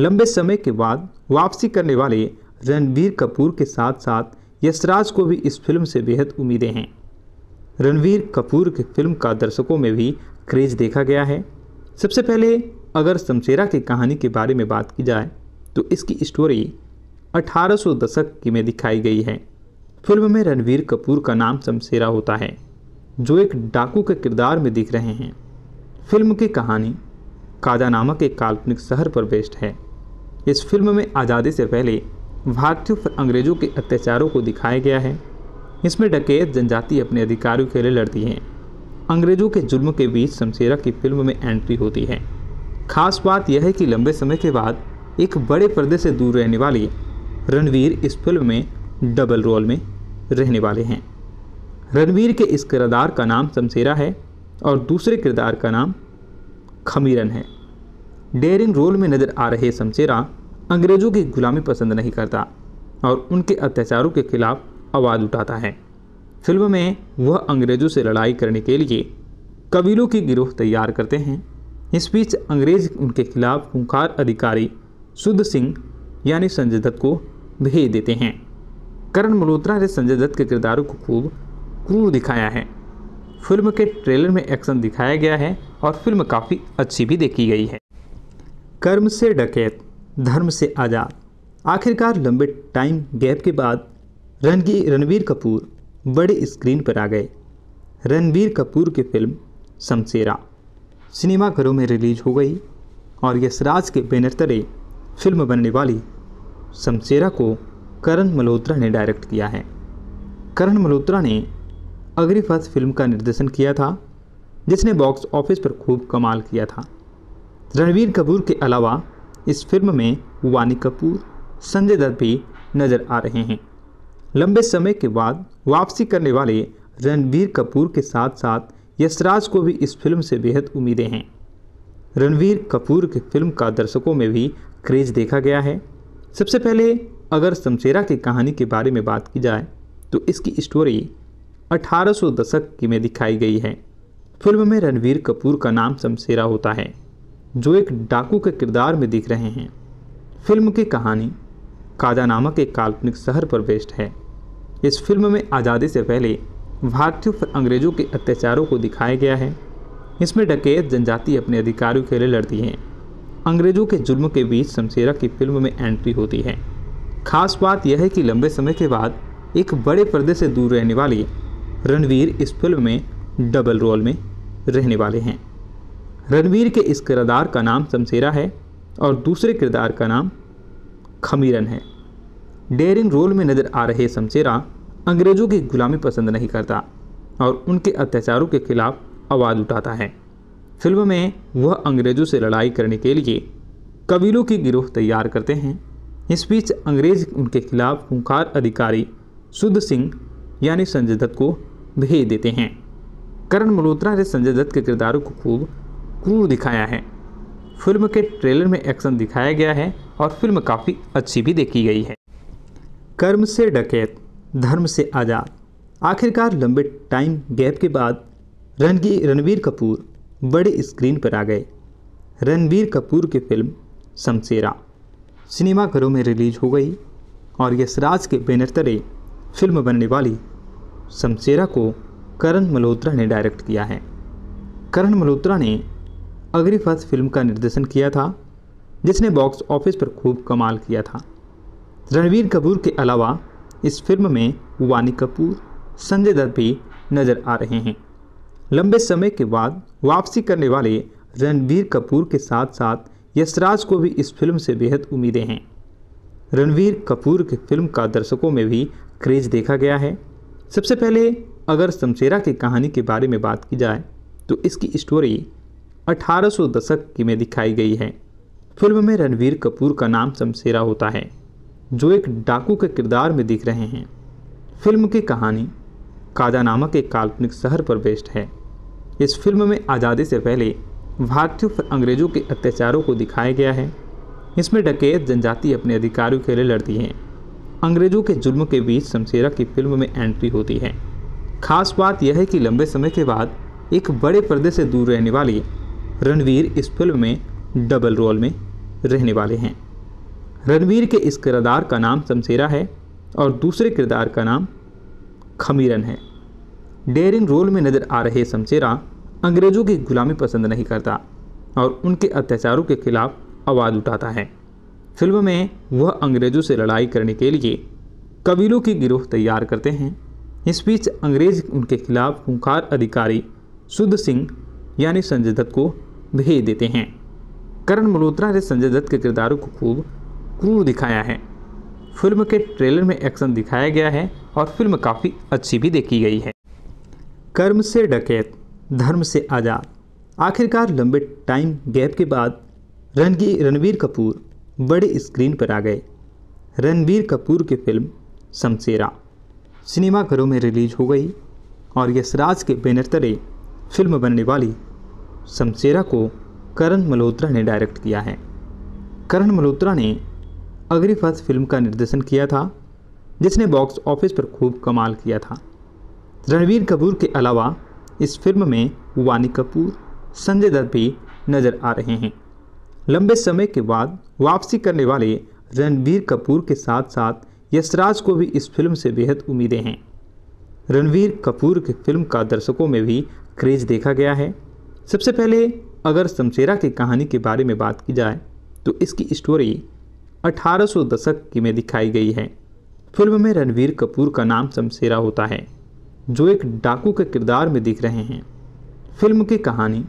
लंबे समय के बाद वापसी करने वाले रणवीर कपूर के साथ साथ यशराज को भी इस फिल्म से बेहद उम्मीदें हैं रणवीर कपूर की फिल्म का दर्शकों में भी क्रेज देखा गया है सबसे पहले अगर शमशेरा की कहानी के बारे में बात की जाए तो इसकी स्टोरी 1800 दशक की में दिखाई गई है फिल्म में रणवीर कपूर का नाम शमशेरा होता है जो एक डाकू के किरदार में दिख रहे हैं फिल्म की कहानी काजा नामक एक काल्पनिक शहर पर बेस्ड है इस फिल्म में आज़ादी से पहले भारतीयों पर अंग्रेज़ों के अत्याचारों को दिखाया गया है इसमें डकैत जनजाति अपने अधिकारों के लिए लड़ती हैं अंग्रेज़ों के जुल्म के बीच शमशेरा की फिल्म में एंट्री होती है खास बात यह है कि लंबे समय के बाद एक बड़े पर्दे से दूर रहने वाले रणवीर इस फिल्म में डबल रोल में रहने वाले हैं रणवीर के इस किरदार का नाम शमशेरा है और दूसरे किरदार का नाम खमीरन है डेयरिंग रोल में नजर आ रहे शमशेरा अंग्रेजों की गुलामी पसंद नहीं करता और उनके अत्याचारों के खिलाफ आवाज़ उठाता है फिल्म में वह अंग्रेजों से लड़ाई करने के लिए कबीलों की गिरोह तैयार करते हैं इस बीच अंग्रेज उनके खिलाफ खूंखार अधिकारी शुद्ध सिंह यानी संजय दत्त को भेज देते हैं करण मल्होत्रा ने संजय दत्त के किरदारों को खूब क्रूर दिखाया है फिल्म के ट्रेलर में एक्शन दिखाया गया है और फिल्म काफ़ी अच्छी भी देखी गई है कर्म से डकैत धर्म से आज़ाद आखिरकार लंबे टाइम गैप के बाद रणगी रणवीर कपूर बड़े स्क्रीन पर आ गए रणवीर कपूर की फिल्म शमशेरा सिनेमाघरों में रिलीज हो गई और यशराज के बैनर तरे फिल्म बनने वाली शमशेरा को करण मल्होत्रा ने डायरेक्ट किया है करण मल्होत्रा ने अग्री फर्स्ट फिल्म का निर्देशन किया था जिसने बॉक्स ऑफिस पर खूब कमाल किया था रणवीर कपूर के अलावा इस फिल्म में वानी कपूर संजय दत्त भी नज़र आ रहे हैं लंबे समय के बाद वापसी करने वाले रणवीर कपूर के साथ साथ यशराज को भी इस फिल्म से बेहद उम्मीदें हैं रणवीर कपूर की फिल्म का दर्शकों में भी क्रेज देखा गया है सबसे पहले अगर शमशेरा की कहानी के बारे में बात की जाए तो इसकी स्टोरी 1800 दशक की में दिखाई गई है फिल्म में रणवीर कपूर का नाम शमशेरा होता है जो एक डाकू के किरदार में दिख रहे हैं फिल्म की कहानी काजा नामक एक काल्पनिक शहर पर बेस्ड है इस फिल्म में आज़ादी से पहले भारतीयों पर अंग्रेज़ों के अत्याचारों को दिखाया गया है इसमें डकैत जनजाति अपने अधिकारों के लिए लड़ती है अंग्रेज़ों के जुल्म के बीच शमशेरा की फिल्म में एंट्री होती है खास बात यह है कि लंबे समय के बाद एक बड़े पर्दे से दूर रहने वाली रणवीर इस फिल्म में डबल रोल में रहने वाले हैं रणवीर के इस किरदार का नाम शमशेरा है और दूसरे किरदार का नाम खमीरन है डेयरिंग रोल में नज़र आ रहे शमशेरा अंग्रेज़ों की गुलामी पसंद नहीं करता और उनके अत्याचारों के खिलाफ आवाज़ उठाता है फिल्म में वह अंग्रेज़ों से लड़ाई करने के लिए कबीलों की गिरोह तैयार करते हैं इस बीच अंग्रेज उनके खिलाफ हंकार अधिकारी शुद्ध सिंह यानी संजय दत्त को भेज देते हैं करण मल्होत्रा ने संजय दत्त के किरदारों को खूब क्रूर दिखाया है फिल्म के ट्रेलर में एक्शन दिखाया गया है और फिल्म काफ़ी अच्छी भी देखी गई है कर्म से डकैत धर्म से आज़ाद आखिरकार लंबे टाइम गैप के बाद रणगी रणवीर कपूर बड़े स्क्रीन पर आ गए रणवीर कपूर की फिल्म शमशेरा सिनेमाघरों में रिलीज हो गई और यशराज के बैनर तरे फिल्म बनने वाली शमशेरा को करण मल्होत्रा ने डायरेक्ट किया है करण मल्होत्रा ने अगली फर्स्ट फिल्म का निर्देशन किया था जिसने बॉक्स ऑफिस पर खूब कमाल किया था रणवीर कपूर के अलावा इस फिल्म में वानी कपूर संजय दत्त भी नज़र आ रहे हैं लंबे समय के बाद वापसी करने वाले रणवीर कपूर के साथ साथ यशराज को भी इस फिल्म से बेहद उम्मीदें हैं रणवीर कपूर की फिल्म का दर्शकों में भी क्रेज देखा गया है सबसे पहले अगर शमशेरा की कहानी के बारे में बात की जाए तो इसकी स्टोरी 1800 दशक की में दिखाई गई है फिल्म में रणवीर कपूर का नाम शमशेरा होता है जो एक डाकू के किरदार में दिख रहे हैं फिल्म की कहानी काजा नामक एक काल्पनिक शहर पर बेस्ड है इस फिल्म में आज़ादी से पहले भारतीयों पर अंग्रेज़ों के अत्याचारों को दिखाया गया है इसमें डकैत जनजाति अपने अधिकारों के लिए लड़ती है अंग्रेज़ों के जुल्म के बीच शमशेरा की फिल्म में एंट्री होती है खास बात यह है कि लंबे समय के बाद एक बड़े पर्दे से दूर रहने वाली रणवीर इस फिल्म में डबल रोल में रहने वाले हैं रणवीर के इस किरदार का नाम शमशेरा है और दूसरे किरदार का नाम खमीरन है डेयरिंग रोल में नज़र आ रहे शमशेरा अंग्रेज़ों की गुलामी पसंद नहीं करता और उनके अत्याचारों के खिलाफ आवाज़ उठाता है फिल्म में वह अंग्रेज़ों से लड़ाई करने के लिए कबीलों की गिरोह तैयार करते हैं इस बीच अंग्रेज उनके खिलाफ खूंखार अधिकारी शुद्ध सिंह यानी संजय दत्त को भेज देते हैं करण मल्होत्रा ने संजय दत्त के किरदारों को खूब क्रूर दिखाया है फिल्म के ट्रेलर में एक्शन दिखाया गया है और फिल्म काफ़ी अच्छी भी देखी गई है कर्म से डकैत धर्म से आज़ाद आखिरकार लंबे टाइम गैप के बाद रणगी रणवीर कपूर बड़े स्क्रीन पर आ गए रणवीर कपूर की फिल्म शमशेरा सिनेमाघरों में रिलीज हो गई और यशराज के बैनर तले फिल्म बनने वाली शमशेरा को करण मल्होत्रा ने डायरेक्ट किया है करण मल्होत्रा ने अगली फर्स्ट फिल्म का निर्देशन किया था जिसने बॉक्स ऑफिस पर खूब कमाल किया था रणवीर कपूर के अलावा इस फिल्म में वानी कपूर संजय दत्त भी नज़र आ रहे हैं लंबे समय के बाद वापसी करने वाले रणवीर कपूर के साथ साथ यशराज को भी इस फिल्म से बेहद उम्मीदें हैं रणवीर कपूर की फिल्म का दर्शकों में भी क्रेज देखा गया है सबसे पहले अगर शमशेरा की कहानी के बारे में बात की जाए तो इसकी स्टोरी 1800 दशक की में दिखाई गई है फिल्म में रणवीर कपूर का नाम शमशेरा होता है जो एक डाकू के किरदार में दिख रहे हैं फिल्म की कहानी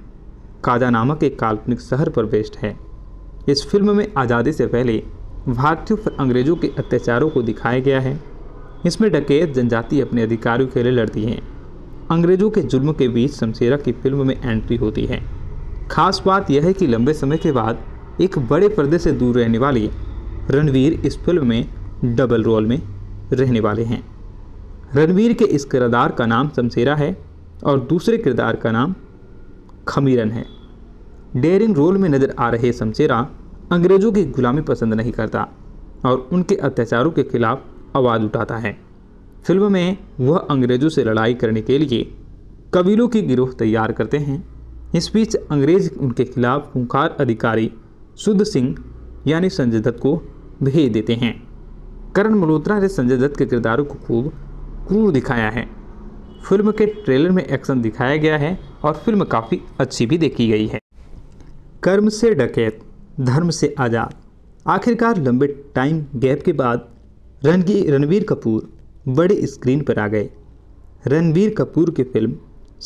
काजा नामक एक काल्पनिक शहर पर बेस्ड है इस फिल्म में आज़ादी से पहले भारतीयों पर अंग्रेज़ों के अत्याचारों को दिखाया गया है इसमें डकैत जनजाति अपने अधिकारों के लिए लड़ती हैं अंग्रेजों के जुल्म के बीच शमशेरा की फिल्म में एंट्री होती है खास बात यह है कि लंबे समय के बाद एक बड़े पर्दे से दूर रहने वाले रणवीर इस फिल्म में डबल रोल में रहने वाले हैं रणवीर के इस किरदार का नाम शमशेरा है और दूसरे किरदार का नाम खमीरन है डेयरिंग रोल में नज़र आ रहे शमशेरा अंग्रेज़ों की गुलामी पसंद नहीं करता और उनके अत्याचारों के खिलाफ आवाज़ उठाता है फिल्म में वह अंग्रेज़ों से लड़ाई करने के लिए कबीलों की गिरोह तैयार करते हैं इस बीच अंग्रेज उनके खिलाफ खूंखार अधिकारी शुद्ध सिंह यानी संजय दत्त को भेज देते हैं करण मल्होत्रा ने संजय दत्त के किरदारों को खूब क्रूर दिखाया है फिल्म के ट्रेलर में एक्शन दिखाया गया है और फिल्म काफ़ी अच्छी भी देखी गई है कर्म से डकैत धर्म से आज़ाद आखिरकार लंबे टाइम गैप के बाद रणगी रणवीर कपूर बड़े स्क्रीन पर आ गए रणबीर कपूर की फिल्म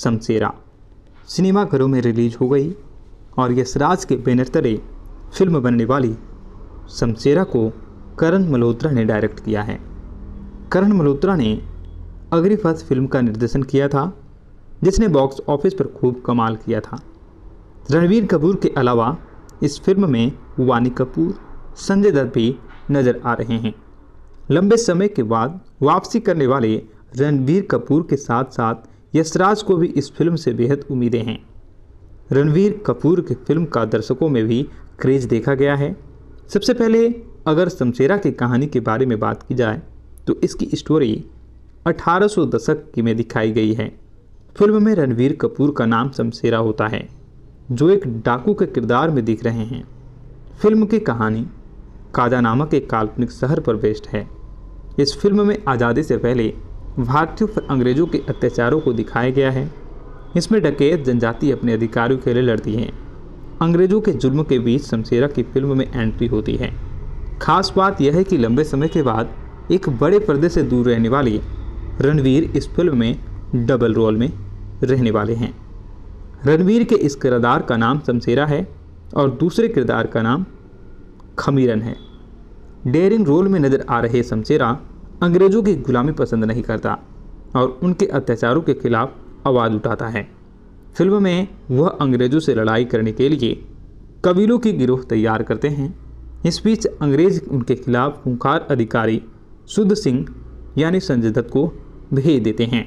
शमशेरा सिनेमाघरों में रिलीज हो गई और यशराज के बैनर तरे फिल्म बनने वाली शमशेरा को करण मल्होत्रा ने डायरेक्ट किया है करण मल्होत्रा ने अगली फर्स्ट फिल्म का निर्देशन किया था जिसने बॉक्स ऑफिस पर खूब कमाल किया था रणवीर कपूर के अलावा इस फिल्म में वानी कपूर संजय दत्त भी नज़र आ रहे हैं लंबे समय के बाद वापसी करने वाले रणवीर कपूर के साथ साथ यशराज को भी इस फिल्म से बेहद उम्मीदें हैं रणवीर कपूर की फिल्म का दर्शकों में भी क्रेज देखा गया है सबसे पहले अगर शमशेरा की कहानी के बारे में बात की जाए तो इसकी स्टोरी 1800 दशक की में दिखाई गई है फिल्म में रणवीर कपूर का नाम शमशेरा होता है जो एक डाकू के किरदार में दिख रहे हैं फिल्म की कहानी काजा नामक एक काल्पनिक शहर पर बेस्ड है इस फिल्म में आज़ादी से पहले भारतीयों पर अंग्रेज़ों के अत्याचारों को दिखाया गया है इसमें डकैत जनजाति अपने अधिकारों के लिए लड़ती हैं अंग्रेज़ों के जुर्म के बीच शमशेरा की फिल्म में एंट्री होती है खास बात यह है कि लंबे समय के बाद एक बड़े पर्दे से दूर रहने वाली रणवीर इस फिल्म में डबल रोल में रहने वाले हैं रणवीर के इस किरदार का नाम शमशेरा है और दूसरे किरदार का नाम खमीरन है डेयरिंग रोल में नजर आ रहे शमशेरा अंग्रेजों की गुलामी पसंद नहीं करता और उनके अत्याचारों के खिलाफ आवाज़ उठाता है फिल्म में वह अंग्रेजों से लड़ाई करने के लिए कबीलों की गिरोह तैयार करते हैं इस बीच अंग्रेज उनके खिलाफ खूंखार अधिकारी शुद्ध सिंह यानी संजय दत्त को भेज देते हैं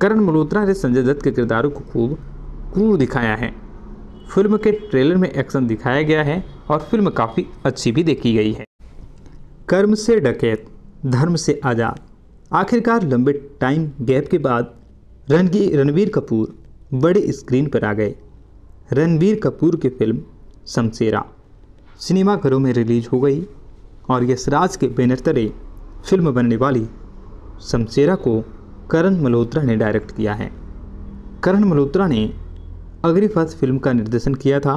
करण मल्होत्रा ने संजय दत्त के किरदारों को खूब क्रूर दिखाया है फिल्म के ट्रेलर में एक्शन दिखाया गया है और फिल्म काफ़ी अच्छी भी देखी गई है कर्म से डकैत धर्म से आज़ाद आखिरकार लंबे टाइम गैप के बाद रणगी रणवीर कपूर बड़े स्क्रीन पर आ गए रणवीर कपूर की फिल्म शमशेरा सिनेमाघरों में रिलीज हो गई और यशराज के बैनर तरे फिल्म बनने वाली शमशेरा को करण मल्होत्रा ने डायरेक्ट किया है करण मल्होत्रा ने अग्री फर्स्ट फिल्म का निर्देशन किया था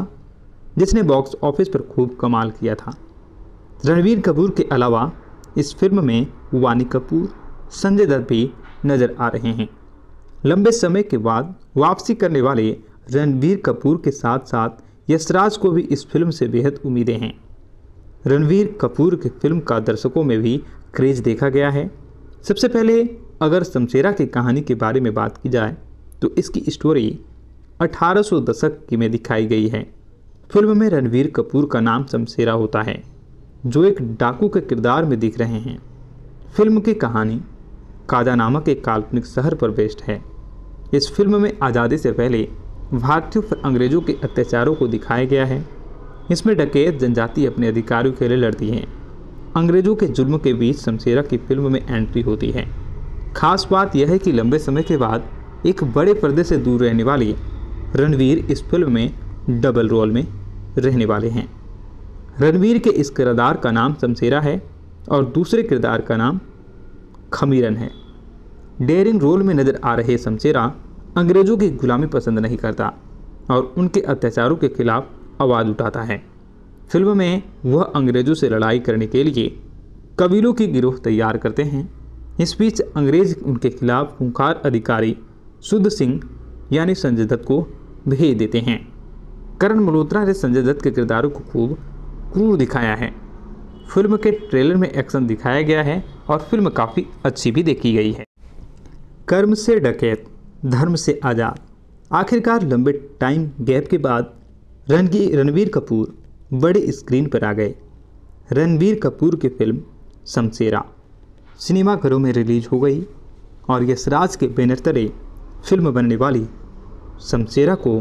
जिसने बॉक्स ऑफिस पर खूब कमाल किया था रणवीर कपूर के अलावा इस फिल्म में वानी कपूर संजय दत्त भी नज़र आ रहे हैं लंबे समय के बाद वापसी करने वाले रणवीर कपूर के साथ साथ यशराज को भी इस फिल्म से बेहद उम्मीदें हैं रणवीर कपूर की फिल्म का दर्शकों में भी क्रेज देखा गया है सबसे पहले अगर शमशेरा की कहानी के बारे में बात की जाए तो इसकी स्टोरी 1800 दशक की में दिखाई गई है फिल्म में रणवीर कपूर का नाम शमशेरा होता है जो एक डाकू के किरदार में दिख रहे हैं फिल्म की कहानी कादा नामक एक काल्पनिक शहर पर बेस्ड है इस फिल्म में आज़ादी से पहले भारतीयों पर अंग्रेज़ों के अत्याचारों को दिखाया गया है इसमें डकैत जनजाति अपने अधिकारियों के लिए लड़ती है अंग्रेज़ों के जुल्म के बीच शमशेरा की फिल्म में एंट्री होती है खास बात यह है कि लंबे समय के बाद एक बड़े पर्दे से दूर रहने वाली रणवीर इस फिल्म में डबल रोल में रहने वाले हैं रणवीर के इस किरदार का नाम शमशेरा है और दूसरे किरदार का नाम खमीरन है डेरिंग रोल में नज़र आ रहे शमशेरा अंग्रेज़ों की गुलामी पसंद नहीं करता और उनके अत्याचारों के खिलाफ आवाज़ उठाता है फिल्म में वह अंग्रेज़ों से लड़ाई करने के लिए कबीलों की गिरोह तैयार करते हैं इस बीच अंग्रेज उनके खिलाफ हंकार अधिकारी शुद्ध सिंह यानी संजय दत्त को भेज देते हैं करण मल्होत्रा ने संजय दत्त के किरदारों को खूब क्रू दिखाया है फिल्म के ट्रेलर में एक्शन दिखाया गया है और फिल्म काफ़ी अच्छी भी देखी गई है कर्म से डकैत धर्म से आज़ाद आखिरकार लंबे टाइम गैप के बाद रणगी रणवीर कपूर बड़े स्क्रीन पर आ गए रणवीर कपूर की फिल्म शमशेरा सिनेमाघरों में रिलीज हो गई और यशराज के बैनर तले फिल्म बनने वाली शमशेरा को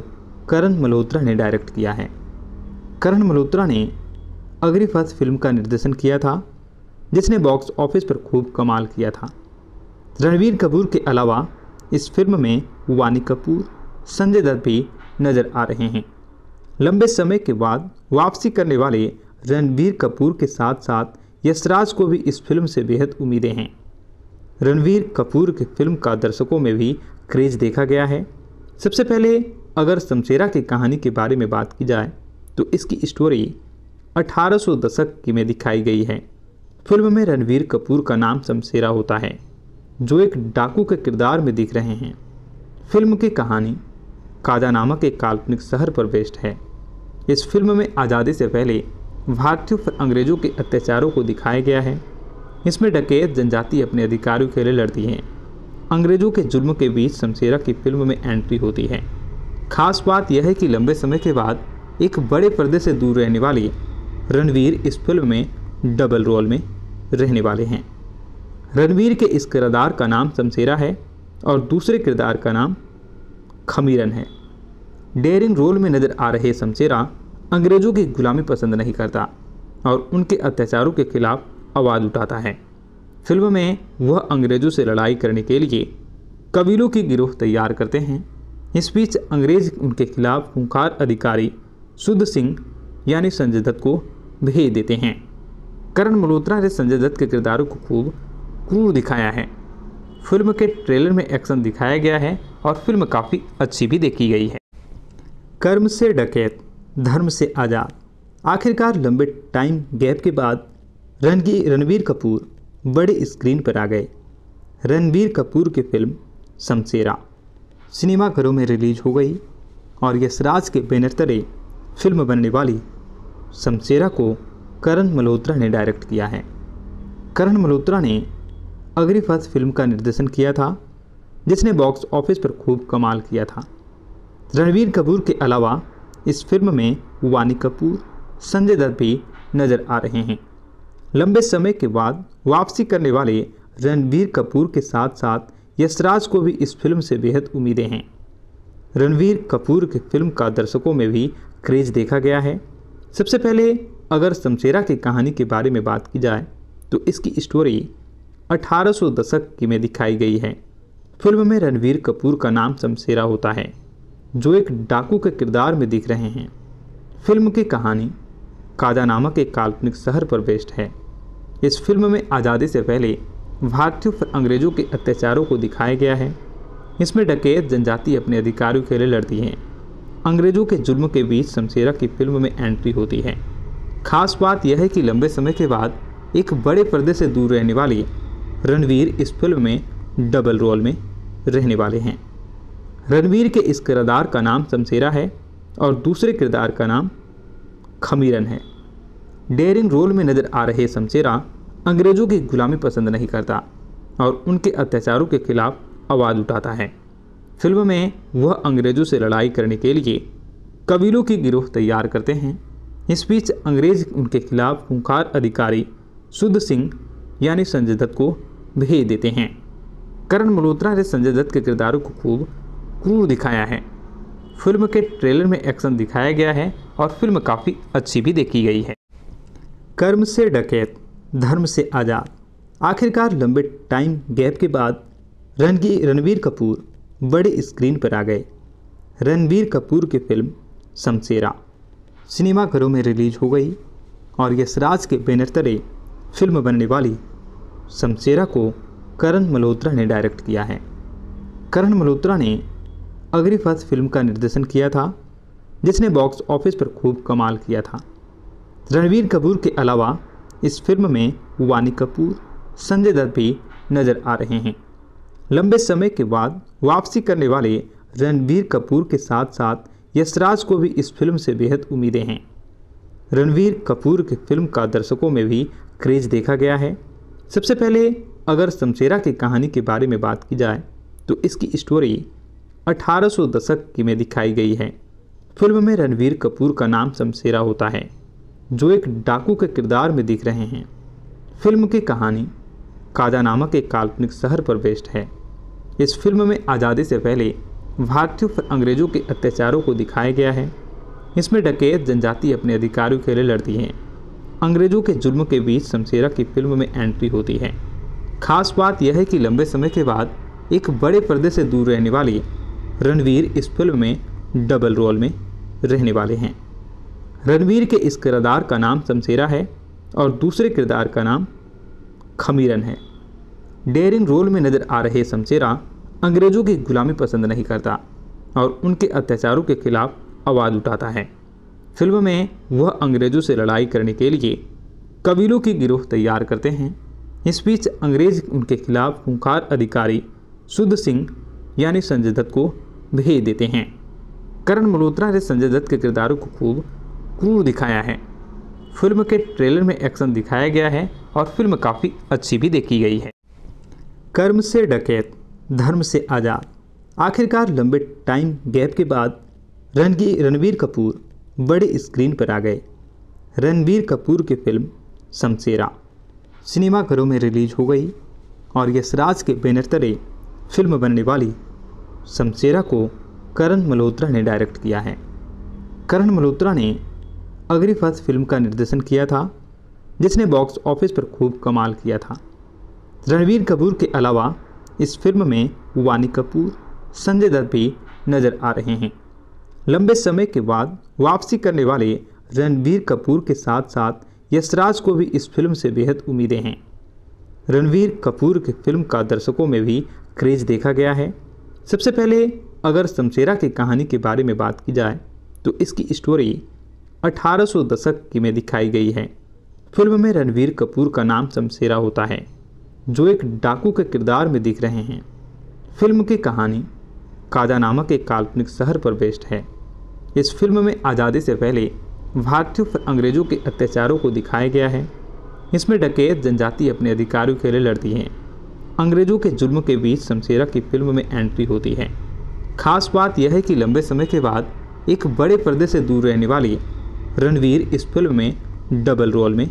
करण मल्होत्रा ने डायरेक्ट किया है करण मल्होत्रा ने अगरी फर्स्ट फिल्म का निर्देशन किया था जिसने बॉक्स ऑफिस पर खूब कमाल किया था रणवीर कपूर के अलावा इस फिल्म में वानी कपूर संजय दत्त भी नज़र आ रहे हैं लंबे समय के बाद वापसी करने वाले रणवीर कपूर के साथ साथ यशराज को भी इस फिल्म से बेहद उम्मीदें हैं रणवीर कपूर की फिल्म का दर्शकों में भी क्रेज देखा गया है सबसे पहले अगर शमशेरा की कहानी के बारे में बात की जाए तो इसकी स्टोरी 1800 दशक में दिखाई गई है फिल्म में रणवीर कपूर का नाम शमशेरा होता है जो एक डाकू के किरदार में दिख रहे हैं फिल्म की कहानी काजा नामक एक काल्पनिक शहर पर बेस्ड है इस फिल्म में आज़ादी से पहले भारतीयों पर अंग्रेज़ों के अत्याचारों को दिखाया गया है इसमें डकैत जनजाति अपने अधिकारों के लिए लड़ती है अंग्रेज़ों के जुर्म के बीच शमशेरा की फिल्म में एंट्री होती है खास बात यह है कि लंबे समय के बाद एक बड़े पर्दे से दूर रहने वाली रणवीर इस फिल्म में डबल रोल में रहने वाले हैं रणवीर के इस किरदार का नाम शमशेरा है और दूसरे किरदार का नाम खमीरन है डेयरिंग रोल में नज़र आ रहे शमशेरा अंग्रेज़ों की गुलामी पसंद नहीं करता और उनके अत्याचारों के खिलाफ आवाज़ उठाता है फिल्म में वह अंग्रेज़ों से लड़ाई करने के लिए कबीलों की गिरोह तैयार करते हैं इस बीच अंग्रेज उनके खिलाफ खूंखार अधिकारी शुद्ध सिंह यानी संजय दत्त को भेज देते हैं करण मल्होत्रा ने संजय दत्त के किरदारों को खूब क्रूर दिखाया है फिल्म के ट्रेलर में एक्शन दिखाया गया है और फिल्म काफ़ी अच्छी भी देखी गई है कर्म से डकैत धर्म से आज़ाद आखिरकार लंबे टाइम गैप के बाद रणगी रणवीर कपूर बड़े स्क्रीन पर आ गए रणवीर कपूर की फिल्म शमशेरा सिनेमाघरों में रिलीज हो गई और यशराज के बैनर तले फिल्म बनने वाली शमशेरा को करण मल्होत्रा ने डायरेक्ट किया है करण मल्होत्रा ने अगली फर्स्ट फिल्म का निर्देशन किया था जिसने बॉक्स ऑफिस पर खूब कमाल किया था रणवीर कपूर के अलावा इस फिल्म में वानी कपूर संजय दत्त भी नज़र आ रहे हैं लंबे समय के बाद वापसी करने वाले रणवीर कपूर के साथ साथ यशराज को भी इस फिल्म से बेहद उम्मीदें हैं रणवीर कपूर की फिल्म का दर्शकों में भी क्रेज देखा गया है सबसे पहले अगर शमशेरा की कहानी के बारे में बात की जाए तो इसकी स्टोरी 1800 दशक की में दिखाई गई है फिल्म में रणवीर कपूर का नाम शमशेरा होता है जो एक डाकू के किरदार में दिख रहे हैं फिल्म की कहानी काजा नामक एक काल्पनिक शहर पर बेस्ड है इस फिल्म में आज़ादी से पहले भारतीयों पर अंग्रेज़ों के अत्याचारों को दिखाया गया है इसमें डकैत जनजाति अपने अधिकारों के लिए लड़ती हैं अंग्रेजों के जुल्म के बीच शमशेरा की फिल्म में एंट्री होती है खास बात यह है कि लंबे समय के बाद एक बड़े पर्दे से दूर रहने वाली रणवीर इस फिल्म में डबल रोल में रहने वाले हैं रणवीर के इस किरदार का नाम शमशेरा है और दूसरे किरदार का नाम खमीरन है डेरिंग रोल में नज़र आ रहे शमशेरा अंग्रेज़ों की गुलामी पसंद नहीं करता और उनके अत्याचारों के खिलाफ आवाज़ उठाता है फिल्म में वह अंग्रेज़ों से लड़ाई करने के लिए कबीलों की गिरोह तैयार करते हैं इस बीच अंग्रेज उनके खिलाफ खूंखार अधिकारी शुद्ध सिंह यानी संजय दत्त को भेज देते हैं करण मल्होत्रा ने संजय दत्त के किरदारों को खूब क्रूर दिखाया है फिल्म के ट्रेलर में एक्शन दिखाया गया है और फिल्म काफ़ी अच्छी भी देखी गई है कर्म से डकैत धर्म से आज़ाद आखिरकार लंबे टाइम गैप के बाद रणगी रणवीर कपूर बड़े स्क्रीन पर आ गए रणबीर कपूर की फिल्म शमशेरा सिनेमाघरों में रिलीज हो गई और यशराज के बैनर तले फिल्म बनने वाली शमशेरा को करण मल्होत्रा ने डायरेक्ट किया है करण मल्होत्रा ने अगली फर्स्ट फिल्म का निर्देशन किया था जिसने बॉक्स ऑफिस पर खूब कमाल किया था रणवीर कपूर के अलावा इस फिल्म में वानी कपूर संजय दत्त भी नज़र आ रहे हैं लंबे समय के बाद वापसी करने वाले रणवीर कपूर के साथ साथ यशराज को भी इस फिल्म से बेहद उम्मीदें हैं रणवीर कपूर की फिल्म का दर्शकों में भी क्रेज़ देखा गया है सबसे पहले अगर शमशेरा की कहानी के बारे में बात की जाए तो इसकी स्टोरी 1800 दशक की में दिखाई गई है फिल्म में रणवीर कपूर का नाम शमशेरा होता है जो एक डाकू के किरदार में दिख रहे हैं फिल्म की कहानी काजा नामक एक काल्पनिक शहर पर बेस्ड है इस फिल्म में आज़ादी से पहले भारतीयों पर अंग्रेज़ों के अत्याचारों को दिखाया गया है इसमें डकैत जनजाति अपने अधिकारों के लिए लड़ती हैं अंग्रेज़ों के जुल्म के बीच शमशेरा की फिल्म में एंट्री होती है खास बात यह है कि लंबे समय के बाद एक बड़े पर्दे से दूर रहने वाले रणवीर इस फिल्म में डबल रोल में रहने वाले हैं रणवीर के इस किरदार का नाम शमशेरा है और दूसरे किरदार का नाम खमीरन है डेयरिंग रोल में नजर आ रहे शमशेरा अंग्रेज़ों की गुलामी पसंद नहीं करता और उनके अत्याचारों के खिलाफ आवाज़ उठाता है फिल्म में वह अंग्रेज़ों से लड़ाई करने के लिए कबीलों की गिरोह तैयार करते हैं इस बीच अंग्रेज उनके खिलाफ खूंखार अधिकारी शुद्ध सिंह यानी संजय दत्त को भेज देते हैं करण मल्होत्रा ने संजय दत्त के किरदारों को खूब क्रूर दिखाया है फिल्म के ट्रेलर में एक्शन दिखाया गया है और फिल्म काफ़ी अच्छी भी देखी गई है कर्म से डकैत धर्म से आज़ाद आखिरकार लंबे टाइम गैप के बाद रणगी रणवीर कपूर बड़े स्क्रीन पर आ गए रणवीर कपूर की फिल्म शमशेरा सिनेमाघरों में रिलीज हो गई और यशराज के बैनर तरे फिल्म बनने वाली शमशेरा को करण मल्होत्रा ने डायरेक्ट किया है करण मल्होत्रा ने अग्री फिल्म का निर्देशन किया था जिसने बॉक्स ऑफिस पर खूब कमाल किया था रणबीर कपूर के अलावा इस फिल्म में वानी कपूर संजय दत्त भी नज़र आ रहे हैं लंबे समय के बाद वापसी करने वाले रणबीर कपूर के साथ साथ यशराज को भी इस फिल्म से बेहद उम्मीदें हैं रणवीर कपूर की फिल्म का दर्शकों में भी क्रेज देखा गया है सबसे पहले अगर शमशेरा की कहानी के बारे में बात की जाए तो इसकी स्टोरी 1800 दशक की में दिखाई गई है फिल्म में रणवीर कपूर का नाम शमशेरा होता है जो एक डाकू के किरदार में दिख रहे हैं फिल्म की कहानी काजा नामक एक काल्पनिक शहर पर बेस्ड है इस फिल्म में आज़ादी से पहले भारतीयों पर अंग्रेज़ों के अत्याचारों को दिखाया गया है इसमें डकैत जनजाति अपने अधिकारों के लिए लड़ती है अंग्रेज़ों के जुल्म के बीच शमशेरा की फिल्म में एंट्री होती है खास बात यह है कि लंबे समय के बाद एक बड़े पर्दे से दूर रहने वाली रणवीर इस फिल्म में डबल रोल में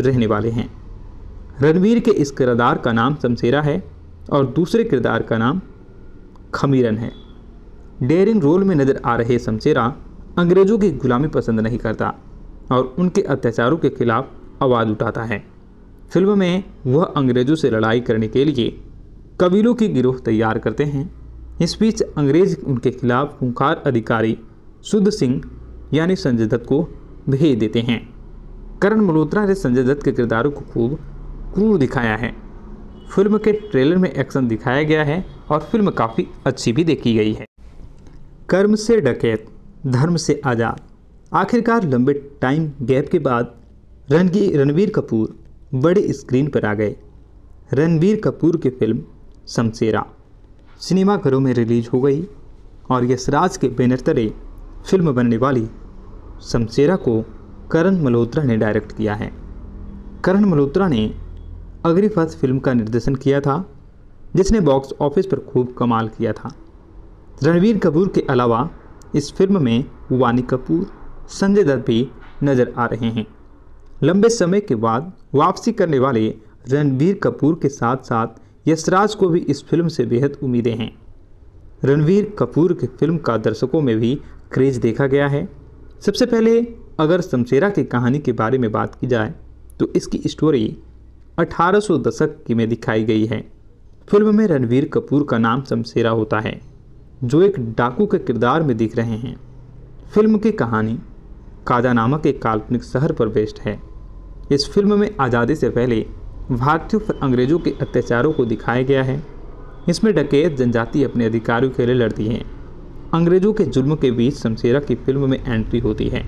रहने वाले हैं रणवीर के इस किरदार का नाम शमशेरा है और दूसरे किरदार का नाम खमीरन है डेयरिंग रोल में नज़र आ रहे शमशेरा अंग्रेज़ों की गुलामी पसंद नहीं करता और उनके अत्याचारों के खिलाफ आवाज़ उठाता है फिल्म में वह अंग्रेज़ों से लड़ाई करने के लिए कबीलों की गिरोह तैयार करते हैं इस बीच अंग्रेज उनके खिलाफ खुंखार अधिकारी शुद्ध सिंह यानी संजय दत्त को भेज देते हैं करण मल्होत्रा ने संजय दत्त के किरदारों को खूब क्रू दिखाया है फिल्म के ट्रेलर में एक्शन दिखाया गया है और फिल्म काफ़ी अच्छी भी देखी गई है कर्म से डकैत धर्म से आज़ाद आखिरकार लंबे टाइम गैप के बाद रणगी रणवीर कपूर बड़े स्क्रीन पर आ गए रणवीर कपूर की फिल्म शमशेरा सिनेमाघरों में रिलीज हो गई और यशराज के बैनर तले फिल्म बनने वाली शमशेरा को करण मल्होत्रा ने डायरेक्ट किया है करण मल्होत्रा ने अगली फर्स्ट फिल्म का निर्देशन किया था जिसने बॉक्स ऑफिस पर खूब कमाल किया था रणवीर कपूर के अलावा इस फिल्म में वानी कपूर संजय दत्त भी नज़र आ रहे हैं लंबे समय के बाद वापसी करने वाले रणवीर कपूर के साथ साथ यशराज को भी इस फिल्म से बेहद उम्मीदें हैं रणवीर कपूर की फिल्म का दर्शकों में भी क्रेज देखा गया है सबसे पहले अगर शमशेरा की कहानी के बारे में बात की जाए तो इसकी स्टोरी 1800 दशक की में दिखाई गई है फिल्म में रणवीर कपूर का नाम शमशेरा होता है जो एक डाकू के किरदार में दिख रहे हैं फिल्म की कहानी काजा नामक एक काल्पनिक शहर पर बेस्ड है इस फिल्म में आज़ादी से पहले भारतीयों पर अंग्रेज़ों के अत्याचारों को दिखाया गया है इसमें डकैत जनजाति अपने अधिकारों के लिए लड़ती है अंग्रेज़ों के जुल्म के बीच शमशेरा की फिल्म में एंट्री होती है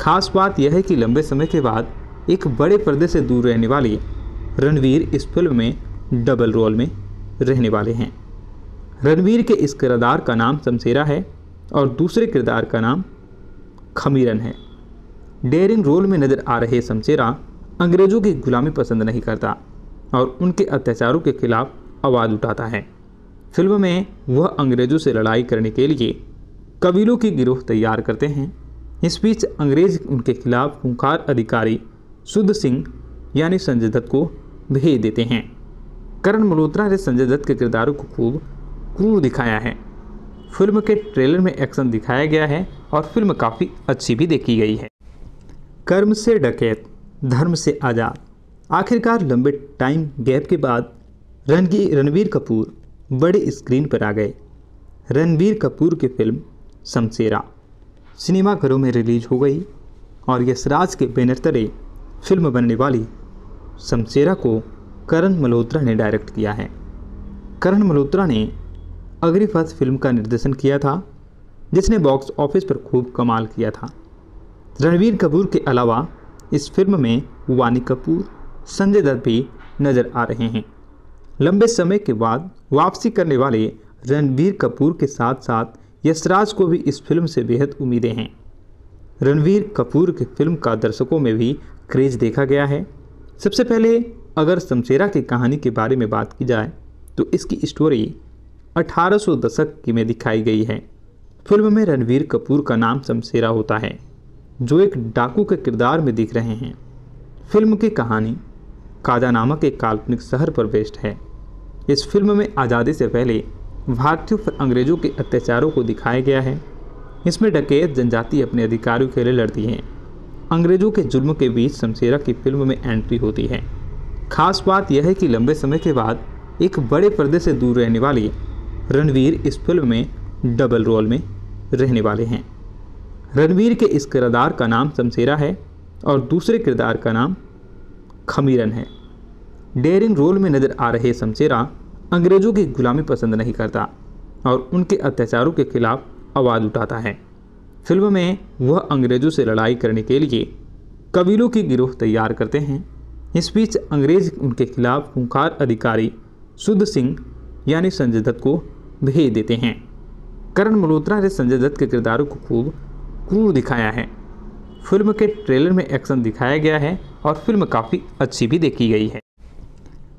खास बात यह है कि लंबे समय के बाद एक बड़े पर्दे से दूर रहने वाली रणवीर इस फिल्म में डबल रोल में रहने वाले हैं रणवीर के इस किरदार का नाम शमशेरा है और दूसरे किरदार का नाम खमीरन है डेरिंग रोल में नज़र आ रहे शमशेरा अंग्रेज़ों की गुलामी पसंद नहीं करता और उनके अत्याचारों के खिलाफ आवाज़ उठाता है फिल्म में वह अंग्रेज़ों से लड़ाई करने के लिए कबीलों की गिरोह तैयार करते हैं इस बीच अंग्रेज उनके खिलाफ खूंखार अधिकारी शुद्ध सिंह यानी संजय दत्त को भेज देते हैं करण मल्होत्रा ने संजय दत्त के किरदारों को खूब क्रूर दिखाया है फिल्म के ट्रेलर में एक्शन दिखाया गया है और फिल्म काफ़ी अच्छी भी देखी गई है कर्म से डकैत धर्म से आज़ाद आखिरकार लंबे टाइम गैप के बाद रणगी रणवीर कपूर बड़े स्क्रीन पर आ गए रणवीर कपूर की फिल्म शमशेरा सिनेमाघरों में रिलीज हो गई और यशराज के बैनर तरे फिल्म बनने वाली शमशेरा को करण मल्होत्रा ने डायरेक्ट किया है करण मल्होत्रा ने अगली फर्स्ट फिल्म का निर्देशन किया था जिसने बॉक्स ऑफिस पर खूब कमाल किया था रणवीर कपूर के अलावा इस फिल्म में वानी कपूर संजय दत्त भी नज़र आ रहे हैं लंबे समय के बाद वापसी करने वाले रणवीर कपूर के साथ साथ यशराज को भी इस फिल्म से बेहद उम्मीदें हैं रणवीर कपूर की फिल्म का दर्शकों में भी क्रेज देखा गया है सबसे पहले अगर शमशेरा की कहानी के बारे में बात की जाए तो इसकी स्टोरी 1800 दशक की में दिखाई गई है फिल्म में रणवीर कपूर का नाम शमशेरा होता है जो एक डाकू के किरदार में दिख रहे हैं फिल्म की कहानी काजा नामक एक काल्पनिक शहर पर बेस्ड है इस फिल्म में आज़ादी से पहले भारतीयों पर अंग्रेज़ों के अत्याचारों को दिखाया गया है इसमें डकैत जनजाति अपने अधिकारों के लिए लड़ती हैं अंग्रेजों के जुल्म के बीच शमशेरा की फिल्म में एंट्री होती है खास बात यह है कि लंबे समय के बाद एक बड़े पर्दे से दूर रहने वाली रणवीर इस फिल्म में डबल रोल में रहने वाले हैं रणवीर के इस किरदार का नाम शमशेरा है और दूसरे किरदार का नाम खमीरन है डेयरिंग रोल में नज़र आ रहे शमशेरा अंग्रेज़ों की गुलामी पसंद नहीं करता और उनके अत्याचारों के खिलाफ आवाज़ उठाता है फिल्म में वह अंग्रेज़ों से लड़ाई करने के लिए कबीलों की गिरोह तैयार करते हैं इस बीच अंग्रेज उनके खिलाफ हंकार अधिकारी शुद्ध सिंह यानी संजय दत्त को भेज देते हैं करण मल्होत्रा ने संजय दत्त के किरदारों को खूब क्रूर दिखाया है फिल्म के ट्रेलर में एक्शन दिखाया गया है और फिल्म काफ़ी अच्छी भी देखी गई है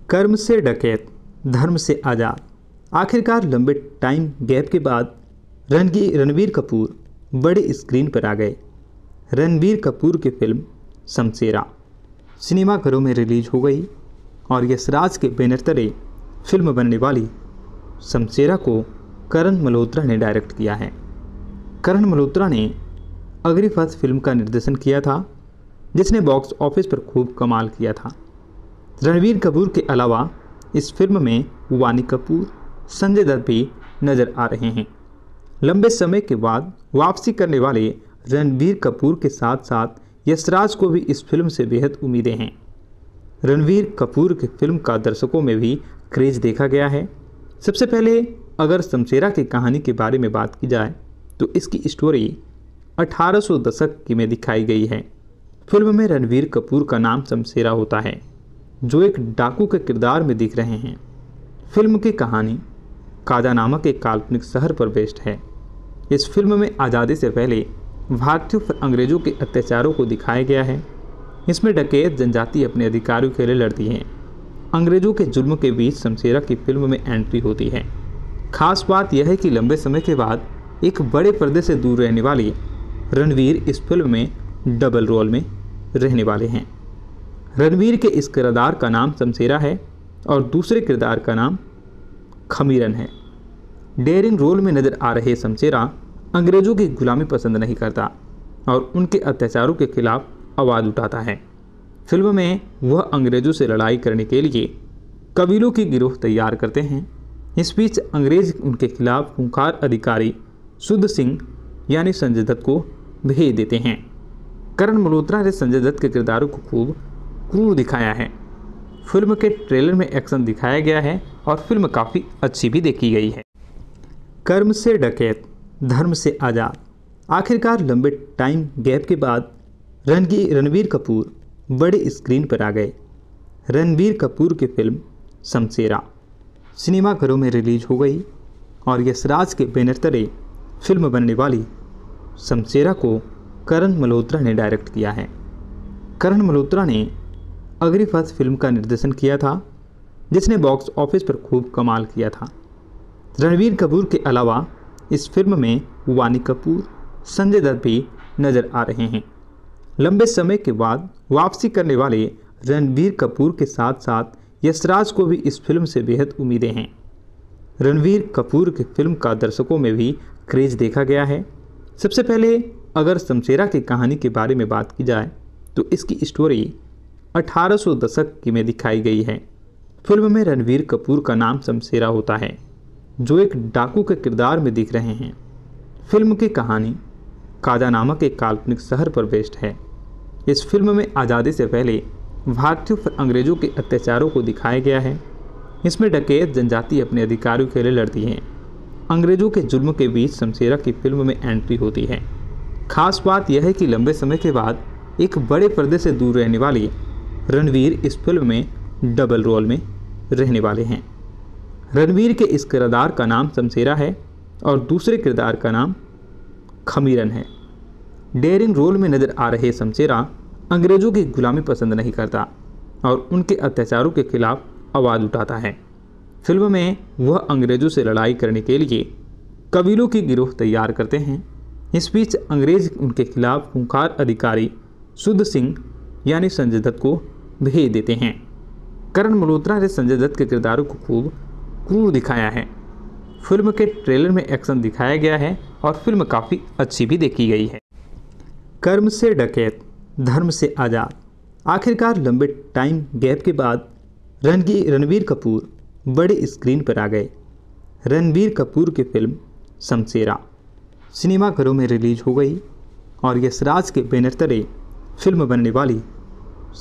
कर्म से डकैत धर्म से आज़ाद आखिरकार लंबे टाइम गैप के बाद रणगी रणवीर कपूर बड़े स्क्रीन पर आ गए रणबीर कपूर की फिल्म शमशेरा सिनेमाघरों में रिलीज हो गई और यशराज के बैनर तरे फिल्म बनने वाली शमशेरा को करण मल्होत्रा ने डायरेक्ट किया है करण मल्होत्रा ने अगली फर्स्ट फिल्म का निर्देशन किया था जिसने बॉक्स ऑफिस पर खूब कमाल किया था रणवीर कपूर के अलावा इस फिल्म में वानी कपूर संजय दत्त भी नज़र आ रहे हैं लंबे समय के बाद वापसी करने वाले रणवीर कपूर के साथ साथ यशराज को भी इस फिल्म से बेहद उम्मीदें हैं रणवीर कपूर की फिल्म का दर्शकों में भी क्रेज देखा गया है सबसे पहले अगर शमशेरा की कहानी के बारे में बात की जाए तो इसकी स्टोरी 1800 दशक की में दिखाई गई है फिल्म में रणवीर कपूर का नाम शमशेरा होता है जो एक डाकू के किरदार में दिख रहे हैं फिल्म की कहानी काजा नामक एक काल्पनिक शहर पर बेस्ड है इस फिल्म में आज़ादी से पहले भारतीयों पर अंग्रेज़ों के अत्याचारों को दिखाया गया है इसमें डकैत जनजाति अपने अधिकारों के लिए लड़ती हैं अंग्रेज़ों के जुल्म के बीच शमशेरा की फिल्म में एंट्री होती है खास बात यह है कि लंबे समय के बाद एक बड़े पर्दे से दूर रहने वाली रणवीर इस फिल्म में डबल रोल में रहने वाले हैं रणवीर के इस किरदार का नाम शमशेरा है और दूसरे किरदार का नाम खमीरन है डेयरिंग रोल में नजर आ रहे शमशेरा अंग्रेजों की गुलामी पसंद नहीं करता और उनके अत्याचारों के खिलाफ आवाज़ उठाता है फिल्म में वह अंग्रेज़ों से लड़ाई करने के लिए कबीलों की गिरोह तैयार करते हैं इस बीच अंग्रेज उनके खिलाफ खुंखार अधिकारी शुद्ध सिंह यानी संजय दत्त को भेज देते हैं करण मल्होत्रा ने संजय दत्त के किरदारों को खूब क्रूर दिखाया है फिल्म के ट्रेलर में एक्शन दिखाया गया है और फिल्म काफ़ी अच्छी भी देखी गई है कर्म से डकैत धर्म से आज़ाद आखिरकार लंबे टाइम गैप के बाद रणगी रणवीर कपूर बड़े स्क्रीन पर आ गए रणवीर कपूर की फिल्म शमशेरा सिनेमाघरों में रिलीज हो गई और यशराज के बैनर तले फिल्म बनने वाली शमशेरा को करण मल्होत्रा ने डायरेक्ट किया है करण मल्होत्रा ने अग्री फिल्म का निर्देशन किया था जिसने बॉक्स ऑफिस पर खूब कमाल किया था रणवीर कपूर के अलावा इस फिल्म में वानी कपूर संजय दत्त भी नज़र आ रहे हैं लंबे समय के बाद वापसी करने वाले रणवीर कपूर के साथ साथ यशराज को भी इस फिल्म से बेहद उम्मीदें हैं रणवीर कपूर की फिल्म का दर्शकों में भी क्रेज देखा गया है सबसे पहले अगर शमशेरा की कहानी के बारे में बात की जाए तो इसकी स्टोरी 1800 दशक की में दिखाई गई है फिल्म में रणवीर कपूर का नाम शमशेरा होता है जो एक डाकू के किरदार में दिख रहे हैं फिल्म की कहानी कादा नामक एक काल्पनिक शहर पर बेस्ड है इस फिल्म में आज़ादी से पहले भारतीयों पर अंग्रेज़ों के अत्याचारों को दिखाया गया है इसमें डकैत जनजाति अपने अधिकारों के लिए लड़ती है अंग्रेज़ों के जुल्म के बीच शमशेरा की फिल्म में एंट्री होती है खास बात यह है कि लंबे समय के बाद एक बड़े पर्दे से दूर रहने वाली रणवीर इस फिल्म में डबल रोल में रहने वाले हैं रणवीर के इस किरदार का नाम शमशेरा है और दूसरे किरदार का नाम खमीरन है डेरिंग रोल में नज़र आ रहे शमशेरा अंग्रेज़ों की गुलामी पसंद नहीं करता और उनके अत्याचारों के खिलाफ आवाज़ उठाता है फिल्म में वह अंग्रेज़ों से लड़ाई करने के लिए कबीलों की गिरोह तैयार करते हैं इस बीच अंग्रेज उनके खिलाफ खूंखार अधिकारी शुद्ध सिंह यानी संजय दत्त को भेज देते हैं करण मल्होत्रा ने संजय दत्त के किरदारों को खूब क्रू दिखाया है फिल्म के ट्रेलर में एक्शन दिखाया गया है और फिल्म काफ़ी अच्छी भी देखी गई है कर्म से डकैत धर्म से आज़ाद आखिरकार लंबे टाइम गैप के बाद रणगी रणवीर कपूर बड़े स्क्रीन पर आ गए रणवीर कपूर की फिल्म शमशेरा सिनेमाघरों में रिलीज हो गई और यशराज के बैनर तरे फिल्म बनने वाली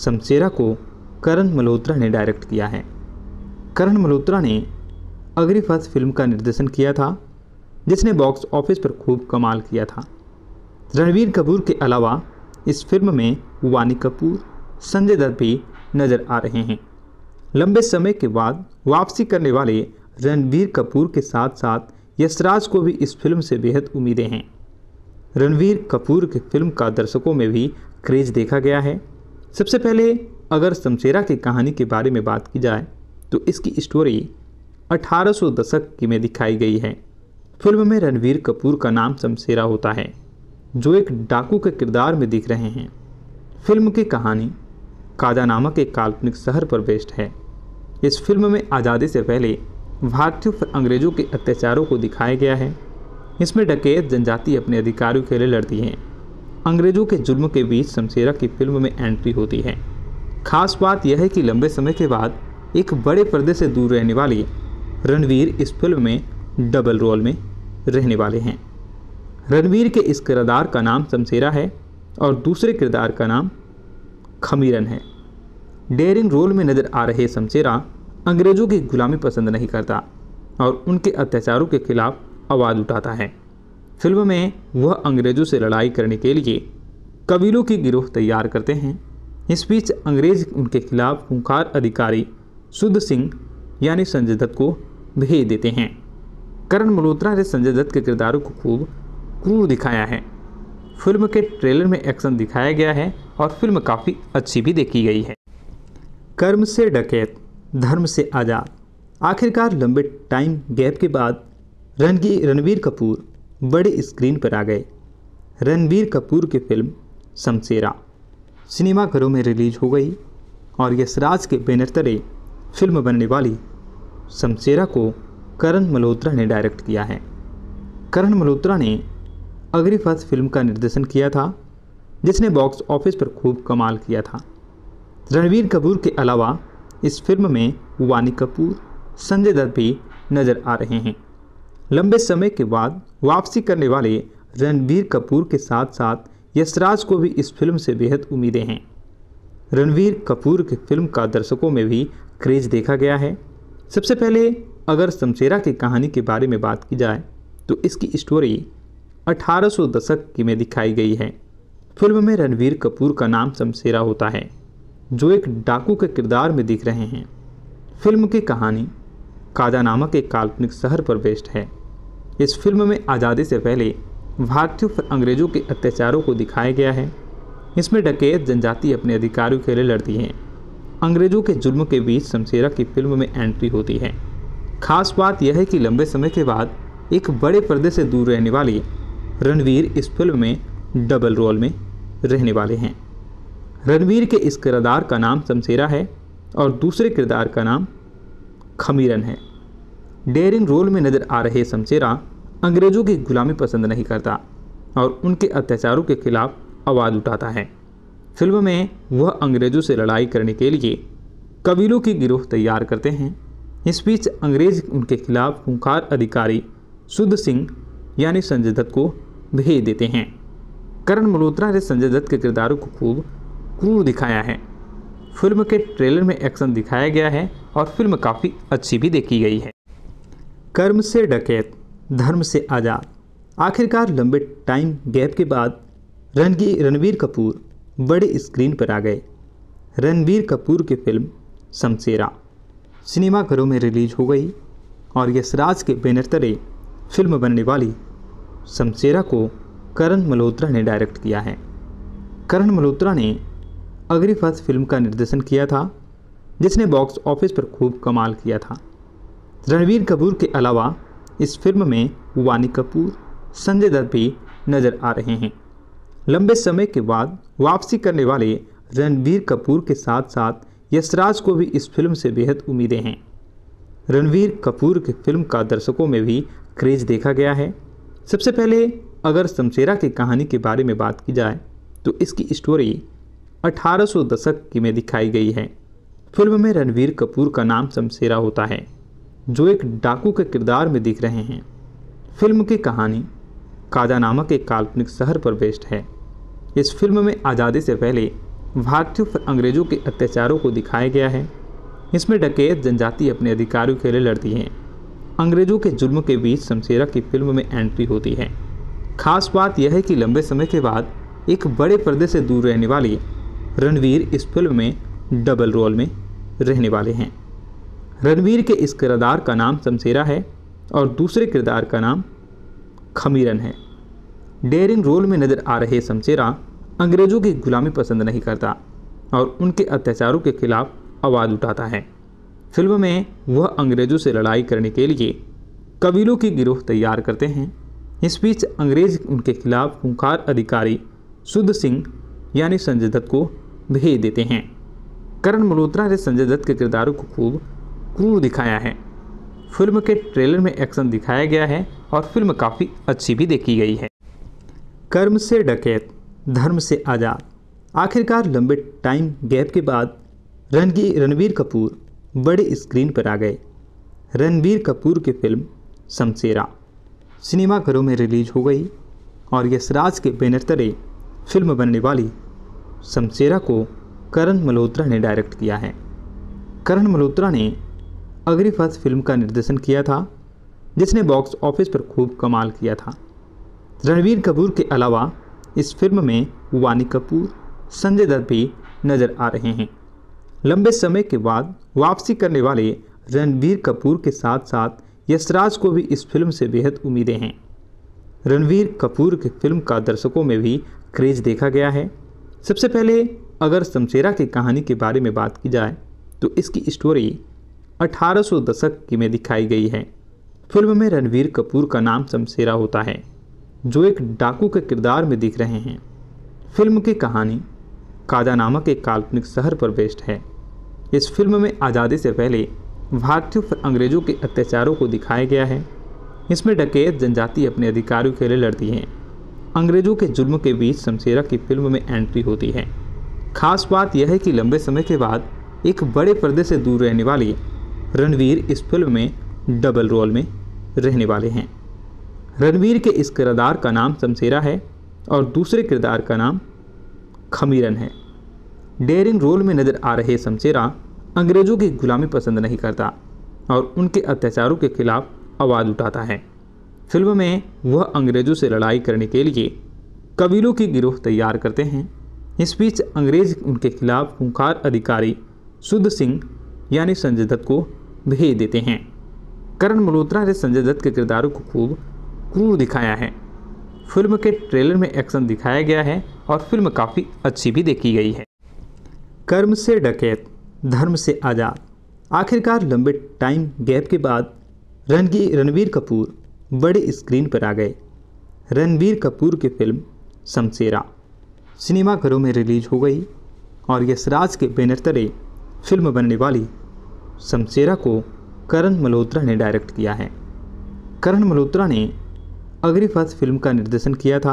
शमशेरा को करण मल्होत्रा ने डायरेक्ट किया है करण मल्होत्रा ने अगली फर्स्ट फिल्म का निर्देशन किया था जिसने बॉक्स ऑफिस पर खूब कमाल किया था रणवीर कपूर के अलावा इस फिल्म में वानी कपूर संजय दत्त भी नज़र आ रहे हैं लंबे समय के बाद वापसी करने वाले रणवीर कपूर के साथ साथ यशराज को भी इस फिल्म से बेहद उम्मीदें हैं रणवीर कपूर की फिल्म का दर्शकों में भी क्रेज़ देखा गया है सबसे पहले अगर शमशेरा की कहानी के बारे में बात की जाए तो इसकी स्टोरी अठारह दशक की में दिखाई गई है फिल्म में रणवीर कपूर का नाम शमशेरा होता है जो एक डाकू के किरदार में दिख रहे हैं फिल्म की कहानी काजा नामक एक काल्पनिक शहर पर बेस्ड है इस फिल्म में आज़ादी से पहले भारतीयों पर अंग्रेज़ों के अत्याचारों को दिखाया गया है इसमें डकैत जनजाति अपने अधिकारों के लिए लड़ती है अंग्रेज़ों के जुल्म के बीच शमशेरा की फिल्म में एंट्री होती है खास बात यह है कि लंबे समय के बाद एक बड़े पर्दे से दूर रहने वाली रणवीर इस फिल्म में डबल रोल में रहने वाले हैं रणवीर के इस किरदार का नाम शमशेरा है और दूसरे किरदार का नाम खमीरन है डेयरिंग रोल में नज़र आ रहे शमशेरा अंग्रेज़ों की गुलामी पसंद नहीं करता और उनके अत्याचारों के खिलाफ आवाज़ उठाता है फिल्म में वह अंग्रेज़ों से लड़ाई करने के लिए कबीलों की गिरोह तैयार करते हैं इस बीच अंग्रेज उनके खिलाफ खूंखार अधिकारी शुद्ध सिंह यानी संजय दत्त को भेज देते हैं करण मल्होत्रा ने संजय दत्त के किरदारों को खूब क्रूर दिखाया है फिल्म के ट्रेलर में एक्शन दिखाया गया है और फिल्म काफ़ी अच्छी भी देखी गई है कर्म से डकैत धर्म से आज़ाद आखिरकार लंबे टाइम गैप के बाद रणगी रणवीर कपूर बड़े स्क्रीन पर आ गए रणवीर कपूर की फिल्म शमशेरा सिनेमाघरों में रिलीज हो गई और यशराज के बैनर तरे फिल्म बनने वाली शमशेरा को करण मल्होत्रा ने डायरेक्ट किया है करण मल्होत्रा ने अगली फर्स्ट फिल्म का निर्देशन किया था जिसने बॉक्स ऑफिस पर खूब कमाल किया था रणवीर कपूर के अलावा इस फिल्म में वानी कपूर संजय दत्त भी नज़र आ रहे हैं लंबे समय के बाद वापसी करने वाले रणवीर कपूर के साथ साथ यशराज को भी इस फिल्म से बेहद उम्मीदें हैं रणवीर कपूर की फिल्म का दर्शकों में भी क्रेज देखा गया है सबसे पहले अगर शमशेरा की कहानी के बारे में बात की जाए तो इसकी स्टोरी 1800 दशक की में दिखाई गई है फिल्म में रणवीर कपूर का नाम शमशेरा होता है जो एक डाकू के किरदार में दिख रहे हैं फिल्म की कहानी काजा नामक एक काल्पनिक शहर पर बेस्ड है इस फिल्म में आज़ादी से पहले भारतीयों पर अंग्रेज़ों के अत्याचारों को दिखाया गया है इसमें डकैत जनजाति अपने अधिकारों के लिए लड़ती हैं अंग्रेजों के जुल्म के बीच शमशेरा की फिल्म में एंट्री होती है खास बात यह है कि लंबे समय के बाद एक बड़े पर्दे से दूर रहने वाली रणवीर इस फिल्म में डबल रोल में रहने वाले हैं रणवीर के इस किरदार का नाम शमशेरा है और दूसरे किरदार का नाम खमीरन है डेयरिंग रोल में नज़र आ रहे शमशेरा अंग्रेज़ों की गुलामी पसंद नहीं करता और उनके अत्याचारों के खिलाफ आवाज़ उठाता है फिल्म में वह अंग्रेज़ों से लड़ाई करने के लिए कबीलों की गिरोह तैयार करते हैं इस बीच अंग्रेज उनके खिलाफ हंकार अधिकारी शुद्ध सिंह यानी संजय दत्त को भेज देते हैं करण मल्होत्रा ने संजय दत्त के किरदारों को खूब क्रूर दिखाया है फिल्म के ट्रेलर में एक्शन दिखाया गया है और फिल्म काफ़ी अच्छी भी देखी गई है कर्म से डकैत धर्म से आज़ाद आखिरकार लंबे टाइम गैप के बाद रणगी रणवीर कपूर बड़े स्क्रीन पर आ गए रणबीर कपूर की फिल्म शमशेरा सिनेमाघरों में रिलीज हो गई और यशराज के बैनर तले फिल्म बनने वाली शमशेरा को करण मल्होत्रा ने डायरेक्ट किया है करण मल्होत्रा ने अगली फर्स्ट फिल्म का निर्देशन किया था जिसने बॉक्स ऑफिस पर खूब कमाल किया था रणवीर कपूर के अलावा इस फिल्म में वानी कपूर संजय दत्त भी नज़र आ रहे हैं लंबे समय के बाद वापसी करने वाले रणवीर कपूर के साथ साथ यशराज को भी इस फिल्म से बेहद उम्मीदें हैं रणवीर कपूर की फिल्म का दर्शकों में भी क्रेज देखा गया है सबसे पहले अगर शमशेरा की कहानी के बारे में बात की जाए तो इसकी स्टोरी 1800 दशक की में दिखाई गई है फिल्म में रणवीर कपूर का नाम शमशेरा होता है जो एक डाकू के किरदार में दिख रहे हैं फिल्म की कहानी कादा नामक एक काल्पनिक शहर पर बेस्ड है इस फिल्म में आज़ादी से पहले भारतीयों पर अंग्रेज़ों के अत्याचारों को दिखाया गया है इसमें डकैत जनजाति अपने अधिकारों के लिए लड़ती हैं अंग्रेज़ों के जुल्म के बीच शमशेरा की फिल्म में एंट्री होती है खास बात यह है कि लंबे समय के बाद एक बड़े पर्दे से दूर रहने वाली रणवीर इस फिल्म में डबल रोल में रहने वाले हैं रणवीर के इस किरदार का नाम शमशेरा है और दूसरे किरदार का नाम खमीरन है डेरिंग रोल में नजर आ रहे शमशेरा अंग्रेजों की गुलामी पसंद नहीं करता और उनके अत्याचारों के खिलाफ आवाज़ उठाता है फिल्म में वह अंग्रेजों से लड़ाई करने के लिए कबीलों की गिरोह तैयार करते हैं इस बीच अंग्रेज उनके खिलाफ खूंखार अधिकारी शुद्ध सिंह यानी संजय दत्त को भेज देते हैं करण मल्होत्रा ने संजय दत्त के किरदारों को खूब क्रूर दिखाया है फिल्म के ट्रेलर में एक्शन दिखाया गया है और फिल्म काफ़ी अच्छी भी देखी गई है कर्म से डकैत धर्म से आज़ाद आखिरकार लंबे टाइम गैप के बाद रणगी रणवीर कपूर बड़े स्क्रीन पर आ गए रणवीर कपूर की फिल्म शमशेरा सिनेमाघरों में रिलीज हो गई और यशराज के बैनर तरे फिल्म बनने वाली शमशेरा को करण मल्होत्रा ने डायरेक्ट किया है करण मल्होत्रा ने अग्री फिल्म का निर्देशन किया था जिसने बॉक्स ऑफिस पर खूब कमाल किया था रणबीर कपूर के अलावा इस फिल्म में वानी कपूर संजय दत्त भी नज़र आ रहे हैं लंबे समय के बाद वापसी करने वाले रणबीर कपूर के साथ साथ यशराज को भी इस फिल्म से बेहद उम्मीदें हैं रणवीर कपूर की फिल्म का दर्शकों में भी क्रेज देखा गया है सबसे पहले अगर शमशेरा की कहानी के बारे में बात की जाए तो इसकी स्टोरी 1800 दशक की में दिखाई गई है फिल्म में रणवीर कपूर का नाम शमशेरा होता है जो एक डाकू के किरदार में दिख रहे हैं फिल्म की कहानी काजा नामक एक काल्पनिक शहर पर बेस्ड है इस फिल्म में आज़ादी से पहले भारतीयों पर अंग्रेज़ों के अत्याचारों को दिखाया गया है इसमें डकैत जनजाति अपने अधिकारों के लिए लड़ती है अंग्रेज़ों के जुल्म के बीच शमशेरा की फिल्म में एंट्री होती है खास बात यह है कि लंबे समय के बाद एक बड़े पर्दे से दूर रहने वाली रणवीर इस फिल्म में डबल रोल में रहने वाले हैं रणवीर के इस किरदार का नाम शमशेरा है और दूसरे किरदार का नाम खमीरन है डेयरिंग रोल में नज़र आ रहे शमशेरा अंग्रेज़ों की गुलामी पसंद नहीं करता और उनके अत्याचारों के खिलाफ आवाज़ उठाता है फिल्म में वह अंग्रेज़ों से लड़ाई करने के लिए कबीलों की गिरोह तैयार करते हैं इस बीच अंग्रेज उनके खिलाफ खूंखार अधिकारी शुद्ध सिंह यानी संजय दत्त को भेज देते हैं करण मल्होत्रा ने संजय दत्त के किरदारों को खूब क्रूर दिखाया है फिल्म के ट्रेलर में एक्शन दिखाया गया है और फिल्म काफ़ी अच्छी भी देखी गई है कर्म से डकैत धर्म से आज़ाद आखिरकार लंबे टाइम गैप के बाद रणगी रणवीर कपूर बड़े स्क्रीन पर आ गए रणवीर कपूर की फिल्म शमशेरा सिनेमाघरों में रिलीज हो गई और यशराज के बैनर तले फिल्म बनने वाली शमशेरा को करण मल्होत्रा ने डायरेक्ट किया है करण मल्होत्रा ने अगली फर्स्ट फिल्म का निर्देशन किया था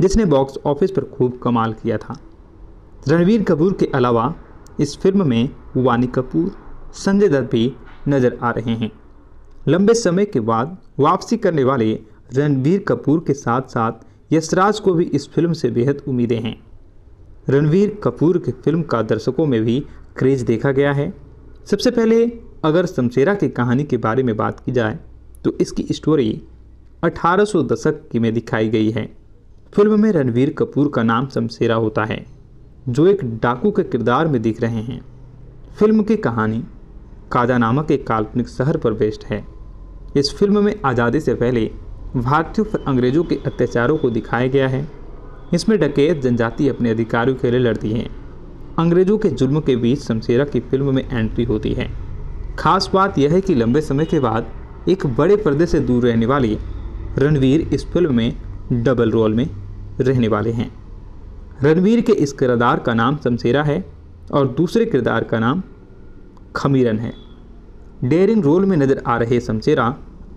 जिसने बॉक्स ऑफिस पर खूब कमाल किया था रणवीर कपूर के अलावा इस फिल्म में वानी कपूर संजय दत्त भी नज़र आ रहे हैं लंबे समय के बाद वापसी करने वाले रणवीर कपूर के साथ साथ यशराज को भी इस फिल्म से बेहद उम्मीदें हैं रणवीर कपूर की फिल्म का दर्शकों में भी क्रेज देखा गया है सबसे पहले अगर शमशेरा की कहानी के बारे में बात की जाए तो इसकी स्टोरी 1800 दशक की में दिखाई गई है फिल्म में रणवीर कपूर का नाम शमशेरा होता है जो एक डाकू के किरदार में दिख रहे हैं फिल्म की कहानी काजा नामक एक काल्पनिक शहर पर बेस्ड है इस फिल्म में आज़ादी से पहले भारतीयों पर अंग्रेज़ों के अत्याचारों को दिखाया गया है इसमें डकैत जनजाति अपने अधिकारों के लिए लड़ती है अंग्रेज़ों के जुल्म के बीच शमशेरा की फिल्म में एंट्री होती है खास बात यह है कि लंबे समय के बाद एक बड़े पर्दे से दूर रहने वाली रणवीर इस फिल्म में डबल रोल में रहने वाले हैं रणवीर के इस किरदार का नाम शमशेरा है और दूसरे किरदार का नाम खमीरन है डेयरिंग रोल में नज़र आ रहे शमशेरा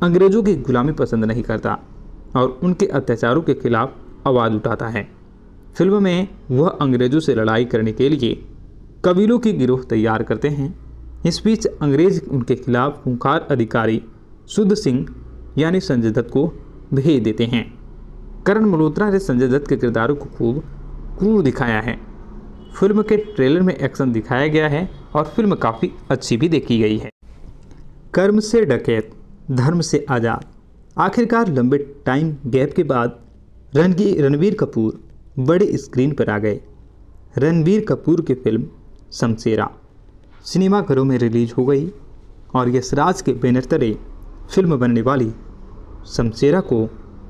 अंग्रेज़ों की गुलामी पसंद नहीं करता और उनके अत्याचारों के खिलाफ आवाज़ उठाता है फिल्म में वह अंग्रेज़ों से लड़ाई करने के लिए कबीलों की गिरोह तैयार करते हैं इस बीच अंग्रेज उनके खिलाफ हंकार अधिकारी शुद्ध सिंह यानी संजय दत्त को भेज देते हैं करण मल्होत्रा ने संजय दत्त के किरदारों को खूब क्रूर दिखाया है फिल्म के ट्रेलर में एक्शन दिखाया गया है और फिल्म काफ़ी अच्छी भी देखी गई है कर्म से डकैत धर्म से आज़ाद आखिरकार लंबे टाइम गैप के बाद रणगी रणवीर कपूर बड़े स्क्रीन पर आ गए रणवीर कपूर की फिल्म शमशेरा सिनेमाघरों में रिलीज हो गई और यशराज के बैनर तरे फिल्म बनने वाली शमशेरा को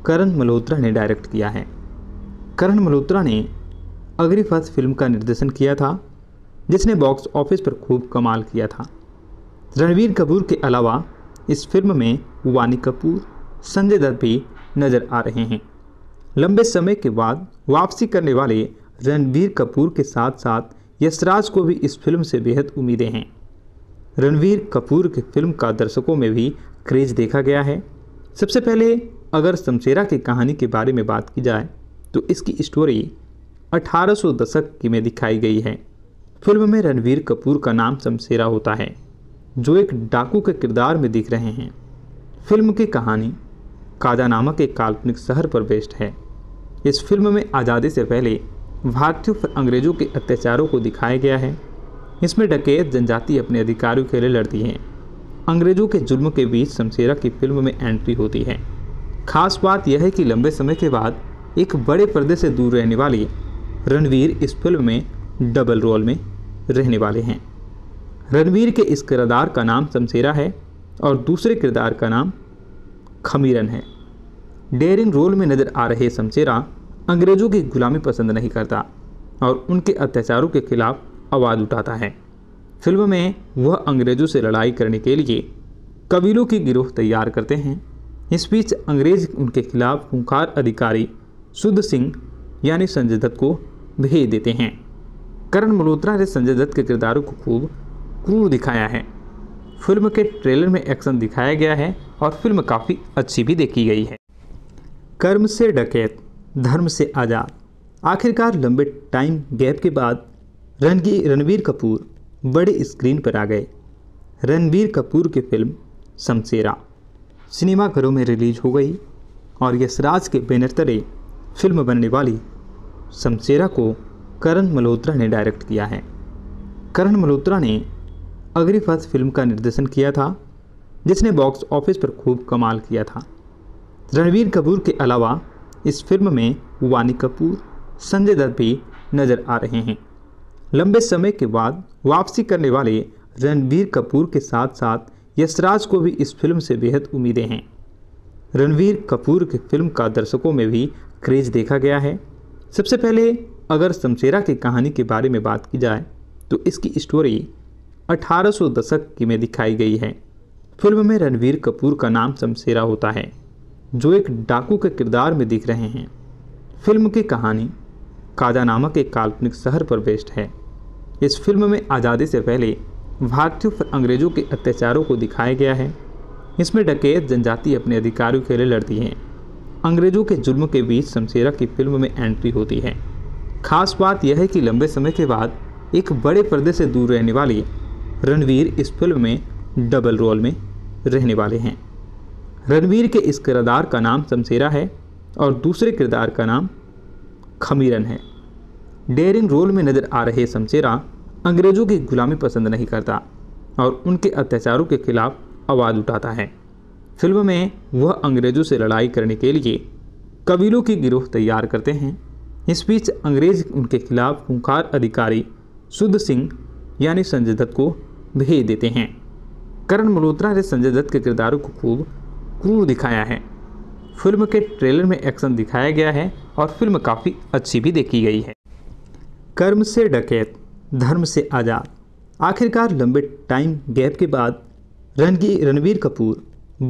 करण मल्होत्रा ने डायरेक्ट किया है करण मल्होत्रा ने अगली फर्स्ट फिल्म का निर्देशन किया था जिसने बॉक्स ऑफिस पर खूब कमाल किया था रणवीर कपूर के अलावा इस फिल्म में वानी कपूर संजय दत्त भी नज़र आ रहे हैं लंबे समय के बाद वापसी करने वाले रणवीर कपूर के साथ साथ यशराज को भी इस फिल्म से बेहद उम्मीदें हैं रणवीर कपूर की फिल्म का दर्शकों में भी क्रेज देखा गया है सबसे पहले अगर शमशेरा की कहानी के बारे में बात की जाए तो इसकी स्टोरी 1800 दशक की में दिखाई गई है फिल्म में रणवीर कपूर का नाम शमशेरा होता है जो एक डाकू के किरदार में दिख रहे हैं फिल्म की कहानी काजा नामक एक काल्पनिक शहर पर बेस्ड है इस फिल्म में आज़ादी से पहले भारतीयों पर अंग्रेज़ों के अत्याचारों को दिखाया गया है इसमें डकैत जनजाति अपने अधिकारों के लिए लड़ती हैं अंग्रेजों के जुल्म के बीच शमशेरा की फिल्म में एंट्री होती है खास बात यह है कि लंबे समय के बाद एक बड़े पर्दे से दूर रहने वाली रणवीर इस फिल्म में डबल रोल में रहने वाले हैं रणवीर के इस किरदार का नाम शमशेरा है और दूसरे किरदार का नाम खमीरन है डेरिंग रोल में नज़र आ रहे शमशेरा अंग्रेज़ों की गुलामी पसंद नहीं करता और उनके अत्याचारों के खिलाफ आवाज़ उठाता है फिल्म में वह अंग्रेज़ों से लड़ाई करने के लिए कबीलों की गिरोह तैयार करते हैं इस बीच अंग्रेज उनके खिलाफ हंकार अधिकारी शुद्ध सिंह यानी संजय दत्त को भेज देते हैं करण मल्होत्रा ने संजय दत्त के किरदारों को खूब क्रूर दिखाया है फिल्म के ट्रेलर में एक्शन दिखाया गया है और फिल्म काफ़ी अच्छी भी देखी गई है कर्म से डकैत धर्म से आज़ाद आखिरकार लंबे टाइम गैप के बाद रणगी रणवीर कपूर बड़े स्क्रीन पर आ गए रणबीर कपूर की फिल्म शमशेरा सिनेमाघरों में रिलीज हो गई और यशराज के बैनर तले फिल्म बनने वाली शमशेरा को करण मल्होत्रा ने डायरेक्ट किया है करण मल्होत्रा ने अगली फर्स्ट फिल्म का निर्देशन किया था जिसने बॉक्स ऑफिस पर खूब कमाल किया था रणवीर कपूर के अलावा इस फिल्म में वानी कपूर संजय दत्त भी नज़र आ रहे हैं लंबे समय के बाद वापसी करने वाले रणवीर कपूर के साथ साथ यशराज को भी इस फिल्म से बेहद उम्मीदें हैं रणवीर कपूर की फिल्म का दर्शकों में भी क्रेज देखा गया है सबसे पहले अगर शमशेरा की कहानी के बारे में बात की जाए तो इसकी स्टोरी 1800 दशक की में दिखाई गई है फिल्म में रणवीर कपूर का नाम शमशेरा होता है जो एक डाकू के किरदार में दिख रहे हैं फिल्म की कहानी काजा नामक एक काल्पनिक शहर पर बेस्ड है इस फिल्म में आज़ादी से पहले भारतीयों पर अंग्रेज़ों के अत्याचारों को दिखाया गया है इसमें डकैत जनजाति अपने अधिकारों के लिए लड़ती हैं अंग्रेज़ों के जुल्म के बीच शमशेरा की फिल्म में एंट्री होती है खास बात यह है कि लंबे समय के बाद एक बड़े पर्दे से दूर रहने वाले रणवीर इस फिल्म में डबल रोल में रहने वाले हैं रणवीर के इस किरदार का नाम शमशेरा है और दूसरे किरदार का नाम खमीरन है डेयरिंग रोल में नजर आ रहे शमशेरा अंग्रेजों की गुलामी पसंद नहीं करता और उनके अत्याचारों के खिलाफ आवाज़ उठाता है फिल्म में वह अंग्रेजों से लड़ाई करने के लिए कबीलों की गिरोह तैयार करते हैं इस बीच अंग्रेज उनके खिलाफ खूंखार अधिकारी शुद्ध सिंह यानी संजय दत्त को भेज देते हैं करण मल्होत्रा ने संजय दत्त के किरदारों को खूब क्रूर दिखाया है फिल्म के ट्रेलर में एक्शन दिखाया गया है और फिल्म काफ़ी अच्छी भी देखी गई है कर्म से डकैत धर्म से आज़ाद आखिरकार लंबे टाइम गैप के बाद रणगी रणवीर कपूर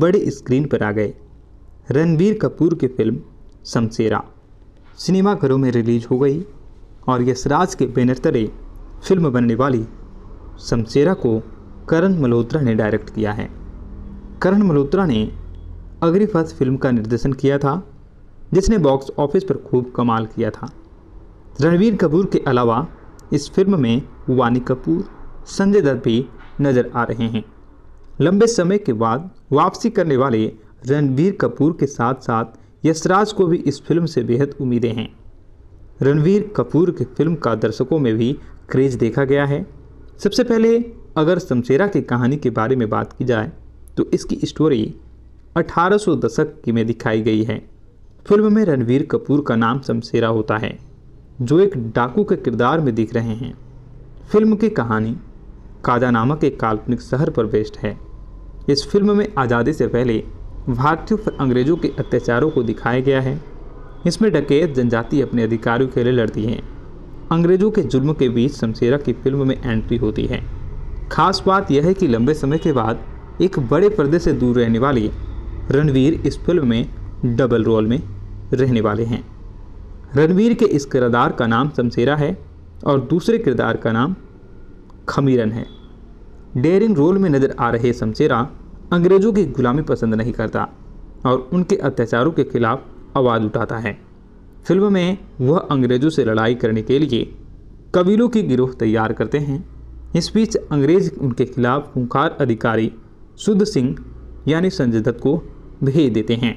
बड़े स्क्रीन पर आ गए रणवीर कपूर की फिल्म शमशेरा सिनेमाघरों में रिलीज हो गई और यशराज के बैनर तरे फिल्म बनने वाली शमशेरा को करण मल्होत्रा ने डायरेक्ट किया है करण मल्होत्रा ने अग्री फर्स्ट फिल्म का निर्देशन किया था जिसने बॉक्स ऑफिस पर खूब कमाल किया था रणवीर कपूर के अलावा इस फिल्म में वानी कपूर संजय दत्त भी नज़र आ रहे हैं लंबे समय के बाद वापसी करने वाले रणवीर कपूर के साथ साथ यशराज को भी इस फिल्म से बेहद उम्मीदें हैं रणवीर कपूर की फिल्म का दर्शकों में भी क्रेज देखा गया है सबसे पहले अगर शमशेरा की कहानी के बारे में बात की जाए तो इसकी स्टोरी 1800 दशक की में दिखाई गई है फिल्म में रणवीर कपूर का नाम शमशेरा होता है जो एक डाकू के किरदार में दिख रहे हैं फिल्म की कहानी काजा नामक एक काल्पनिक शहर पर बेस्ड है इस फिल्म में आज़ादी से पहले भारतीयों पर अंग्रेज़ों के अत्याचारों को दिखाया गया है इसमें डकैत जनजाति अपने अधिकारों के लिए लड़ती है अंग्रेज़ों के जुल्म के बीच शमशेरा की फिल्म में एंट्री होती है खास बात यह है कि लंबे समय के बाद एक बड़े पर्दे से दूर रहने वाली रणवीर इस फिल्म में डबल रोल में रहने वाले हैं रणवीर के इस किरदार का नाम शमशेरा है और दूसरे किरदार का नाम खमीरन है डेयरिंग रोल में नज़र आ रहे शमशेरा अंग्रेज़ों की गुलामी पसंद नहीं करता और उनके अत्याचारों के खिलाफ आवाज़ उठाता है फिल्म में वह अंग्रेज़ों से लड़ाई करने के लिए कबीलों की गिरोह तैयार करते हैं इस बीच अंग्रेज उनके खिलाफ खूंखार अधिकारी शुद्ध सिंह यानी संजय दत्त को भेज देते हैं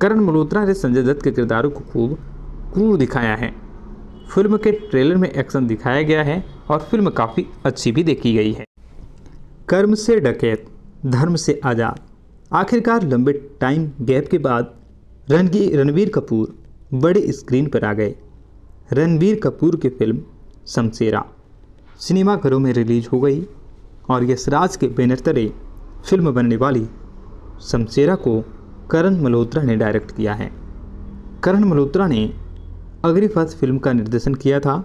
करण मल्होत्रा ने संजय दत्त के किरदारों को खूब क्रूर दिखाया है फिल्म के ट्रेलर में एक्शन दिखाया गया है और फिल्म काफ़ी अच्छी भी देखी गई है कर्म से डकैत धर्म से आज़ाद आखिरकार लंबे टाइम गैप के बाद रणगी रणवीर कपूर बड़े स्क्रीन पर आ गए रणवीर कपूर की फिल्म शमशेरा सिनेमाघरों में रिलीज हो गई और यशराज के बैनर तले फिल्म बनने वाली शमशेरा को करण मल्होत्रा ने डायरेक्ट किया है करण मल्होत्रा ने अगली फर्स्ट फिल्म का निर्देशन किया था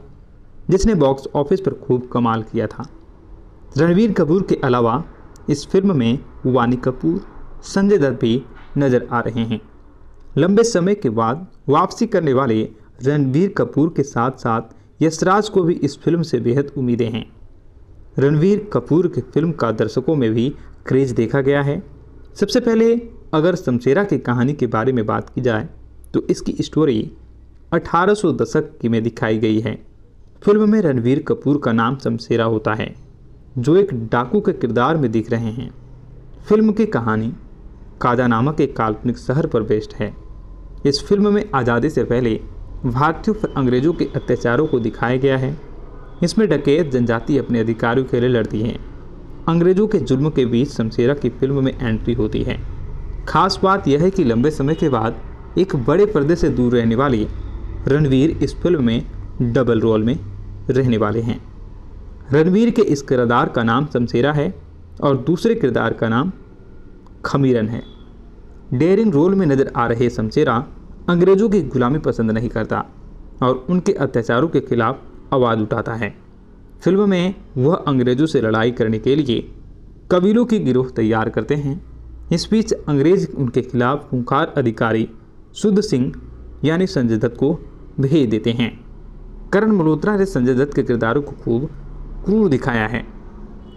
जिसने बॉक्स ऑफिस पर खूब कमाल किया था रणवीर कपूर के अलावा इस फिल्म में वानी कपूर संजय दत्त भी नज़र आ रहे हैं लंबे समय के बाद वापसी करने वाले रणवीर कपूर के साथ साथ यशराज को भी इस फिल्म से बेहद उम्मीदें हैं रणवीर कपूर की फिल्म का दर्शकों में भी क्रेज देखा गया है सबसे पहले अगर शमशेरा की कहानी के बारे में बात की जाए तो इसकी स्टोरी 1800 दशक की में दिखाई गई है फिल्म में रणवीर कपूर का नाम शमशेरा होता है जो एक डाकू के किरदार में दिख रहे हैं फिल्म की कहानी काजा नामक एक काल्पनिक शहर पर बेस्ड है इस फिल्म में आज़ादी से पहले भारतीयों पर अंग्रेज़ों के अत्याचारों को दिखाया गया है इसमें डकैत जनजाति अपने अधिकारों के लिए लड़ती है अंग्रेज़ों के जुल्म के बीच शमशेरा की फिल्म में एंट्री होती है खास बात यह है कि लंबे समय के बाद एक बड़े पर्दे से दूर रहने वाली रणवीर इस फिल्म में डबल रोल में रहने वाले हैं रणवीर के इस किरदार का नाम शमशेरा है और दूसरे किरदार का नाम खमीरन है डेयरिंग रोल में नज़र आ रहे शमशेरा अंग्रेज़ों की गुलामी पसंद नहीं करता और उनके अत्याचारों के खिलाफ आवाज़ उठाता है फिल्म में वह अंग्रेज़ों से लड़ाई करने के लिए कबीलों की गिरोह तैयार करते हैं इस बीच अंग्रेज उनके खिलाफ खूंखार अधिकारी शुद्ध सिंह यानी संजय दत्त को भेज देते हैं करण मल्होत्रा ने संजय दत्त के किरदारों को खूब क्रूर दिखाया है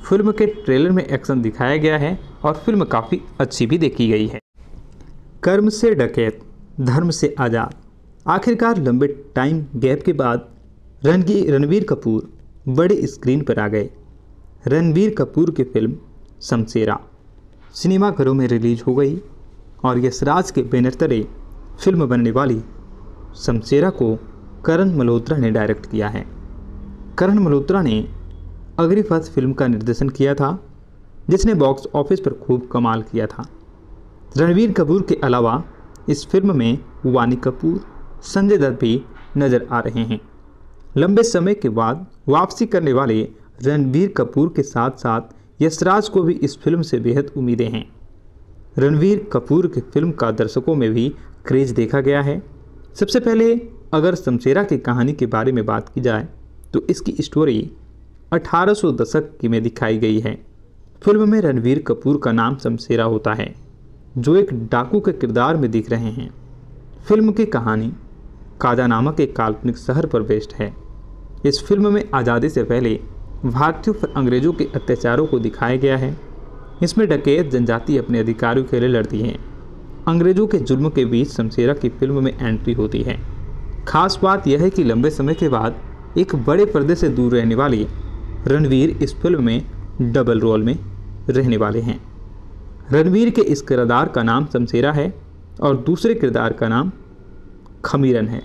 फिल्म के ट्रेलर में एक्शन दिखाया गया है और फिल्म काफ़ी अच्छी भी देखी गई है कर्म से डकैत धर्म से आज़ाद आखिरकार लंबे टाइम गैप के बाद रणगी रणवीर कपूर बड़े स्क्रीन पर आ गए रणवीर कपूर की फिल्म शमशेरा सिनेमाघरों में रिलीज हो गई और यशराज के बैनर तरे फिल्म बनने वाली शमशेरा को करण मल्होत्रा ने डायरेक्ट किया है करण मल्होत्रा ने अगली फर्स्ट फिल्म का निर्देशन किया था जिसने बॉक्स ऑफिस पर खूब कमाल किया था रणवीर कपूर के अलावा इस फिल्म में वानी कपूर संजय दत्त भी नज़र आ रहे हैं लंबे समय के बाद वापसी करने वाले रणवीर कपूर के साथ साथ यशराज को भी इस फिल्म से बेहद उम्मीदें हैं रणवीर कपूर की फिल्म का दर्शकों में भी क्रेज देखा गया है सबसे पहले अगर शमशेरा की कहानी के बारे में बात की जाए तो इसकी स्टोरी 1800 दशक की में दिखाई गई है फिल्म में रणवीर कपूर का नाम शमशेरा होता है जो एक डाकू के किरदार में दिख रहे हैं फिल्म की कहानी काजा नामक एक काल्पनिक शहर पर बेस्ड है इस फिल्म में आज़ादी से पहले भारतीयों पर अंग्रेज़ों के अत्याचारों को दिखाया गया है इसमें डकैत जनजाति अपने अधिकारों के लिए लड़ती हैं अंग्रेजों के जुल्म के बीच शमशेरा की फिल्म में एंट्री होती है खास बात यह है कि लंबे समय के बाद एक बड़े पर्दे से दूर रहने वाली रणवीर इस फिल्म में डबल रोल में रहने वाले हैं रणवीर के इस किरदार का नाम शमशेरा है और दूसरे किरदार का नाम खमीरन है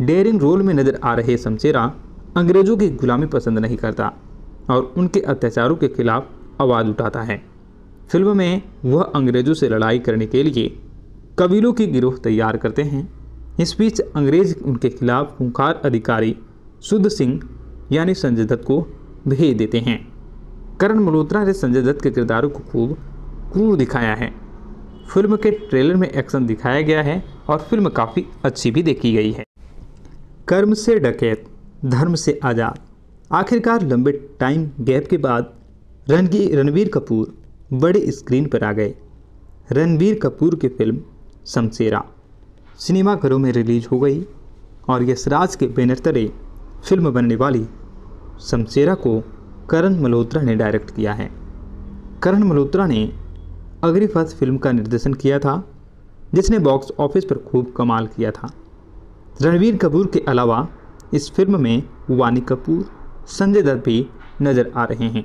डेयरिंग रोल में नज़र आ रहे शमशेरा अंग्रेज़ों की गुलामी पसंद नहीं करता और उनके अत्याचारों के खिलाफ आवाज़ उठाता है फिल्म में वह अंग्रेज़ों से लड़ाई करने के लिए कबीलों की गिरोह तैयार करते हैं इस बीच अंग्रेज उनके खिलाफ खूंखार अधिकारी शुद्ध सिंह यानी संजय दत्त को भेज देते हैं करण मल्होत्रा ने संजय दत्त के किरदारों को खूब क्रूर दिखाया है फिल्म के ट्रेलर में एक्शन दिखाया गया है और फिल्म काफ़ी अच्छी भी देखी गई है कर्म से डकैत धर्म से आज़ाद आखिरकार लंबे टाइम गैप के बाद रणगी रणवीर कपूर बड़े स्क्रीन पर आ गए रणबीर कपूर की फिल्म शमशेरा सिनेमाघरों में रिलीज हो गई और यशराज के बैनर तरे फिल्म बनने वाली शमशेरा को करण मल्होत्रा ने डायरेक्ट किया है करण मल्होत्रा ने अगली फर्स्ट फिल्म का निर्देशन किया था जिसने बॉक्स ऑफिस पर खूब कमाल किया था रणवीर कपूर के अलावा इस फिल्म में वानी कपूर संजय दत्त भी नज़र आ रहे हैं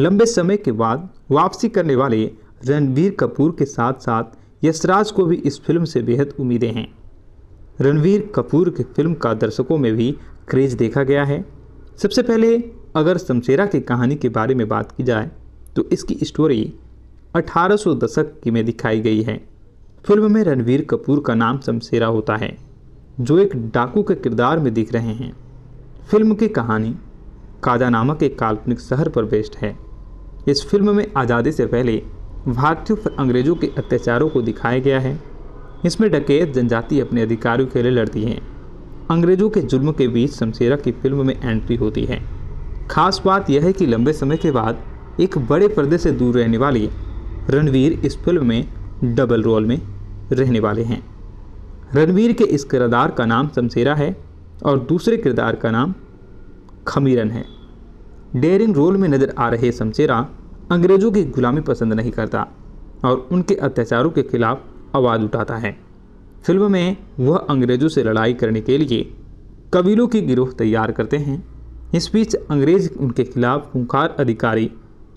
लंबे समय के बाद वापसी करने वाले रणवीर कपूर के साथ साथ यशराज को भी इस फिल्म से बेहद उम्मीदें हैं रणवीर कपूर की फिल्म का दर्शकों में भी क्रेज देखा गया है सबसे पहले अगर शमशेरा की कहानी के बारे में बात की जाए तो इसकी स्टोरी 1800 दशक की में दिखाई गई है फिल्म में रणवीर कपूर का नाम शमशेरा होता है जो एक डाकू के किरदार में दिख रहे हैं फिल्म की कहानी काजा नामक एक काल्पनिक शहर पर बेस्ड है इस फिल्म में आज़ादी से पहले भारतीयों पर अंग्रेज़ों के अत्याचारों को दिखाया गया है इसमें डकैत जनजाति अपने अधिकारों के लिए लड़ती हैं अंग्रेज़ों के जुल्म के बीच शमशेरा की फिल्म में एंट्री होती है खास बात यह है कि लंबे समय के बाद एक बड़े पर्दे से दूर रहने वाली रणवीर इस फिल्म में डबल रोल में रहने वाले हैं रणवीर के इस किरदार का नाम शमशेरा है और दूसरे किरदार का नाम खमीरन है डेयरिंग रोल में नजर आ रहे शमशेरा अंग्रेजों की गुलामी पसंद नहीं करता और उनके अत्याचारों के खिलाफ आवाज़ उठाता है फिल्म में वह अंग्रेजों से लड़ाई करने के लिए कबीलों की गिरोह तैयार करते हैं इस बीच अंग्रेज उनके खिलाफ खूंखार अधिकारी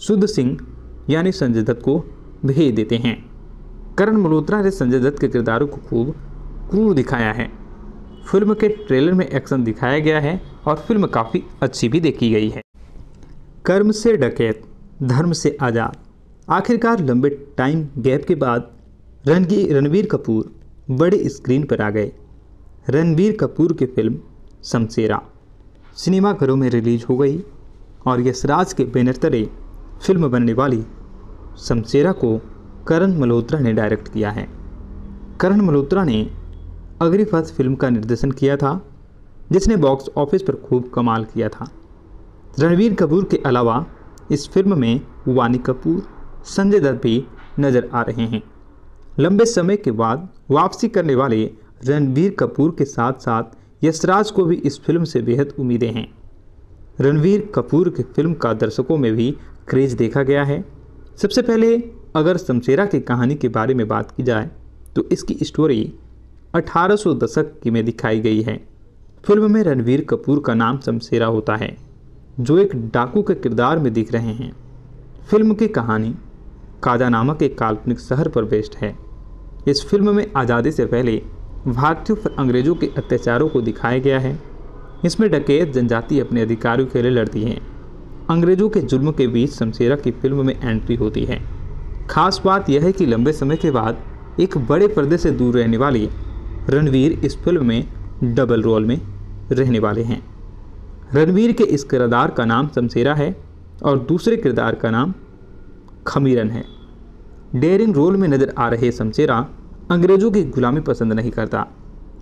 शुद्ध सिंह यानी संजय दत्त को भेज देते हैं करण मल्होत्रा ने संजय दत्त के किरदारों को खूब क्रूर दिखाया है फिल्म के ट्रेलर में एक्शन दिखाया गया है और फिल्म काफ़ी अच्छी भी देखी गई है कर्म से डकैत धर्म से आज़ाद आखिरकार लंबे टाइम गैप के बाद रणगी रणवीर कपूर बड़े स्क्रीन पर आ गए रणवीर कपूर की फिल्म शमशेरा सिनेमाघरों में रिलीज हो गई और यशराज के बैनर तरे फिल्म बनने वाली शमशेरा को करण मल्होत्रा ने डायरेक्ट किया है करण मल्होत्रा ने अग्री फिल्म का निर्देशन किया था जिसने बॉक्स ऑफिस पर खूब कमाल किया था रणवीर कपूर के अलावा इस फिल्म में वानी कपूर संजय दत्त भी नज़र आ रहे हैं लंबे समय के बाद वापसी करने वाले रणवीर कपूर के साथ साथ यशराज को भी इस फिल्म से बेहद उम्मीदें हैं रणवीर कपूर की फिल्म का दर्शकों में भी क्रेज देखा गया है सबसे पहले अगर शमशेरा की कहानी के बारे में बात की जाए तो इसकी स्टोरी 1800 दशक की में दिखाई गई है फिल्म में रणवीर कपूर का नाम शमशेरा होता है जो एक डाकू के किरदार में दिख रहे हैं फिल्म की कहानी कादा नामक एक काल्पनिक शहर पर बेस्ड है इस फिल्म में आज़ादी से पहले भारतीयों पर अंग्रेज़ों के अत्याचारों को दिखाया गया है इसमें डकैत जनजाति अपने अधिकारों के लिए लड़ती है अंग्रेज़ों के जुल्म के बीच शमशेरा की फिल्म में एंट्री होती है खास बात यह है कि लंबे समय के बाद एक बड़े पर्दे से दूर रहने वाली रणवीर इस फिल्म में डबल रोल में रहने वाले हैं रणवीर के इस किरदार का नाम शमशेरा है और दूसरे किरदार का नाम खमीरन है डेरिंग रोल में नज़र आ रहे शमशेरा अंग्रेज़ों की गुलामी पसंद नहीं करता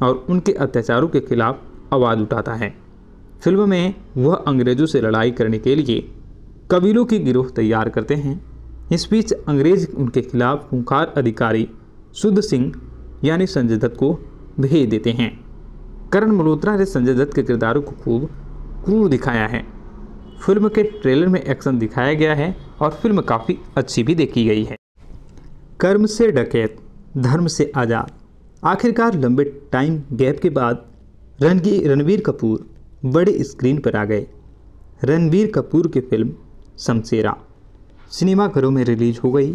और उनके अत्याचारों के खिलाफ आवाज़ उठाता है फिल्म में वह अंग्रेज़ों से लड़ाई करने के लिए कबीलों की गिरोह तैयार करते हैं इस बीच अंग्रेज उनके खिलाफ हंकार अधिकारी शुद्ध सिंह यानी संजय दत्त को भेज देते हैं करण मल्होत्रा ने संजय दत्त के किरदारों को खूब क्रू दिखाया है फिल्म के ट्रेलर में एक्शन दिखाया गया है और फिल्म काफ़ी अच्छी भी देखी गई है कर्म से डकैत धर्म से आज़ाद आखिरकार लंबे टाइम गैप के बाद रणगी रणवीर कपूर बड़े स्क्रीन पर आ गए रणवीर कपूर की फिल्म शमशेरा सिनेमाघरों में रिलीज हो गई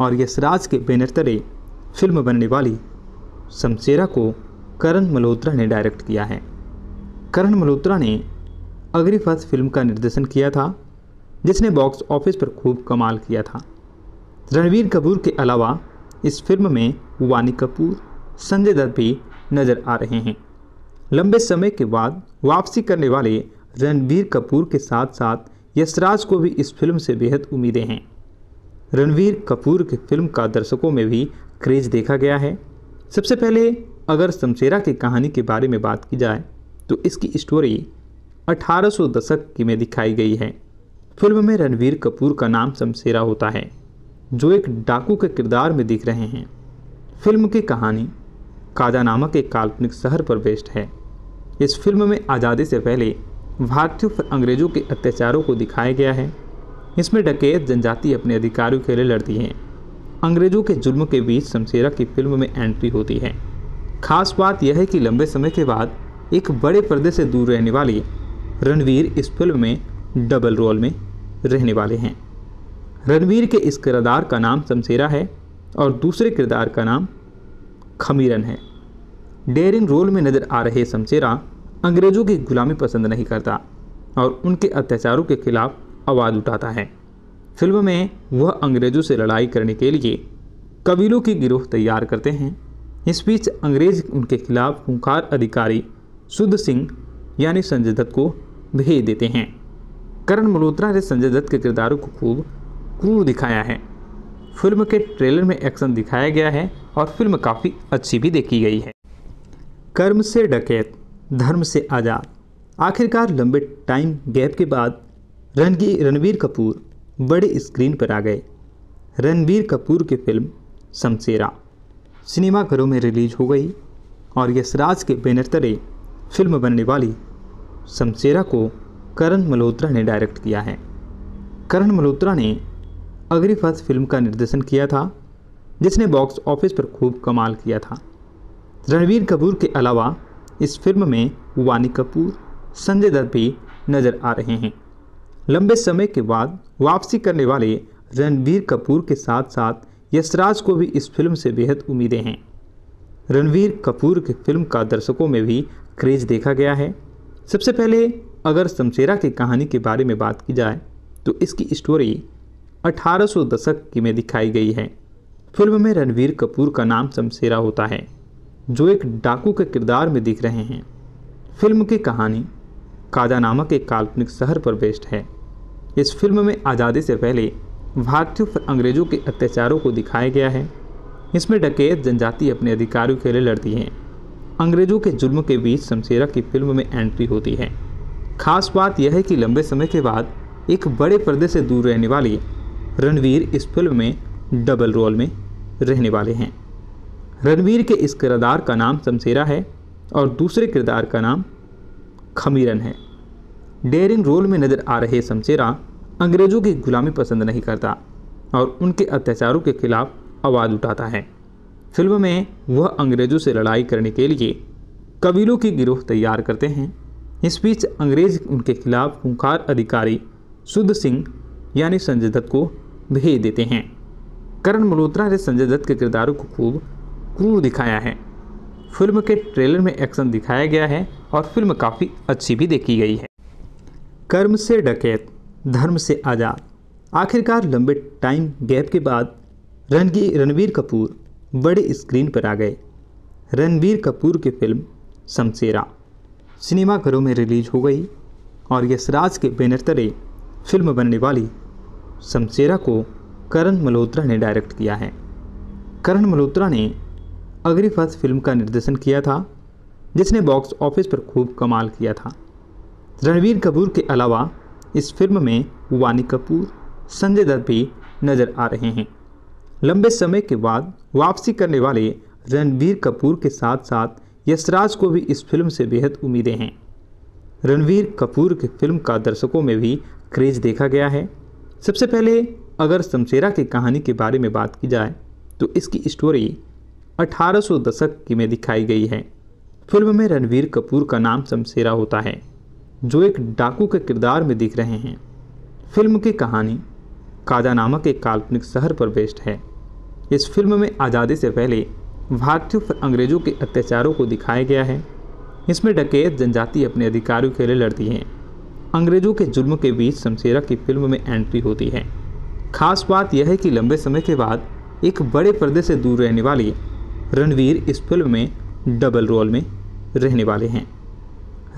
और यशराज के बैनर तले फिल्म बनने वाली शमशेरा को करण मल्होत्रा ने डायरेक्ट किया है करण मल्होत्रा ने अगली फर्स्ट फिल्म का निर्देशन किया था जिसने बॉक्स ऑफिस पर खूब कमाल किया था रणवीर कपूर के अलावा इस फिल्म में वानी कपूर संजय दत्त भी नज़र आ रहे हैं लंबे समय के बाद वापसी करने वाले रणवीर कपूर के साथ साथ यशराज को भी इस फिल्म से बेहद उम्मीदें हैं रणवीर कपूर की फिल्म का दर्शकों में भी क्रेज देखा गया है सबसे पहले अगर शमशेरा की कहानी के बारे में बात की जाए तो इसकी स्टोरी 1800 दशक में दिखाई गई है फिल्म में रणवीर कपूर का नाम शमशेरा होता है जो एक डाकू के किरदार में दिख रहे हैं फिल्म की कहानी काजा नामक एक काल्पनिक शहर पर बेस्ड है इस फिल्म में आज़ादी से पहले भारतीयों पर अंग्रेज़ों के अत्याचारों को दिखाया गया है इसमें डकैत जनजाति अपने अधिकारों के लिए लड़ती है अंग्रेज़ों के जुर्म के बीच शमशेरा की फिल्म में एंट्री होती है खास बात यह है कि लंबे समय के बाद एक बड़े पर्दे से दूर रहने वाली रणवीर इस फिल्म में डबल रोल में रहने वाले हैं रणवीर के इस किरदार का नाम शमशेरा है और दूसरे किरदार का नाम खमीरन है डेयरिंग रोल में नज़र आ रहे शमशेरा अंग्रेज़ों की गुलामी पसंद नहीं करता और उनके अत्याचारों के खिलाफ आवाज़ उठाता है फिल्म में वह अंग्रेज़ों से लड़ाई करने के लिए कबीलों की गिरोह तैयार करते हैं इस बीच अंग्रेज उनके खिलाफ खूंखार अधिकारी शुद्ध सिंह यानी संजय दत्त को भेज देते हैं करण मल्होत्रा ने संजय दत्त के किरदारों को खूब क्रूर दिखाया है फिल्म के ट्रेलर में एक्शन दिखाया गया है और फिल्म काफ़ी अच्छी भी देखी गई है कर्म से डकैत धर्म से आज़ाद आखिरकार लंबे टाइम गैप के बाद रणगी रणवीर कपूर बड़े स्क्रीन पर आ गए रणवीर कपूर की फिल्म शमशेरा सिनेमाघरों में रिलीज हो गई और यशराज के बैनर तरे फिल्म बनने वाली शमशेरा को करण मल्होत्रा ने डायरेक्ट किया है करण मल्होत्रा ने अगली फर्स्ट फिल्म का निर्देशन किया था जिसने बॉक्स ऑफिस पर खूब कमाल किया था रणवीर कपूर के अलावा इस फिल्म में वानी कपूर संजय दत्त भी नज़र आ रहे हैं लंबे समय के बाद वापसी करने वाले रणवीर कपूर के साथ साथ यशराज को भी इस फिल्म से बेहद उम्मीदें हैं रणवीर कपूर की फिल्म का दर्शकों में भी क्रेज देखा गया है सबसे पहले अगर शमशेरा की कहानी के बारे में बात की जाए तो इसकी स्टोरी 1800 दशक की में दिखाई गई है फिल्म में रणवीर कपूर का नाम शमशेरा होता है जो एक डाकू के किरदार में दिख रहे हैं फिल्म की कहानी काजा नामक एक काल्पनिक शहर पर बेस्ड है इस फिल्म में आज़ादी से पहले भारतीयों पर अंग्रेज़ों के अत्याचारों को दिखाया गया है इसमें डकैत जनजाति अपने अधिकारों के लिए लड़ती हैं अंग्रेजों के जुल्म के बीच शमशेरा की फिल्म में एंट्री होती है खास बात यह है कि लंबे समय के बाद एक बड़े पर्दे से दूर रहने वाली रणवीर इस फिल्म में डबल रोल में रहने वाले हैं रणवीर के इस किरदार का नाम शमशेरा है और दूसरे किरदार का नाम खमीरन है डेयरिंग रोल में नज़र आ रहे शमशेरा अंग्रेज़ों की गुलामी पसंद नहीं करता और उनके अत्याचारों के खिलाफ आवाज़ उठाता है फिल्म में वह अंग्रेज़ों से लड़ाई करने के लिए कबीलों की गिरोह तैयार करते हैं इस बीच अंग्रेज उनके खिलाफ हंकार अधिकारी शुद्ध सिंह यानी संजय दत्त को भेज देते हैं करण मल्होत्रा ने संजय दत्त के किरदारों को खूब क्रूर दिखाया है फिल्म के ट्रेलर में एक्शन दिखाया गया है और फिल्म काफ़ी अच्छी भी देखी गई है कर्म से डकैत धर्म से आज़ाद आखिरकार लंबे टाइम गैप के बाद रणगी रणवीर कपूर बड़े स्क्रीन पर आ गए रणबीर कपूर की फिल्म शमशेरा सिनेमाघरों में रिलीज हो गई और यशराज के बैनर तरे फिल्म बनने वाली शमशेरा को करण मल्होत्रा ने डायरेक्ट किया है करण मल्होत्रा ने अगली फर्स्ट फिल्म का निर्देशन किया था जिसने बॉक्स ऑफिस पर खूब कमाल किया था रणवीर कपूर के अलावा इस फिल्म में वानी कपूर संजय दत्त भी नज़र आ रहे हैं लंबे समय के बाद वापसी करने वाले रणवीर कपूर के साथ साथ यशराज को भी इस फिल्म से बेहद उम्मीदें हैं रणवीर कपूर की फिल्म का दर्शकों में भी क्रेज़ देखा गया है सबसे पहले अगर शमशेरा की कहानी के बारे में बात की जाए तो इसकी स्टोरी 1800 दशक की में दिखाई गई है फिल्म में रणवीर कपूर का नाम शमशेरा होता है जो एक डाकू के किरदार में दिख रहे हैं फिल्म की कहानी काजा नामक एक काल्पनिक शहर पर बेस्ड है इस फिल्म में आज़ादी से पहले भारतीयों पर अंग्रेज़ों के अत्याचारों को दिखाया गया है इसमें डकैत जनजाति अपने अधिकारों के लिए लड़ती हैं अंग्रेज़ों के जुल्म के बीच शमशेरा की फिल्म में एंट्री होती है खास बात यह है कि लंबे समय के बाद एक बड़े पर्दे से दूर रहने वाले रणवीर इस फिल्म में डबल रोल में रहने वाले हैं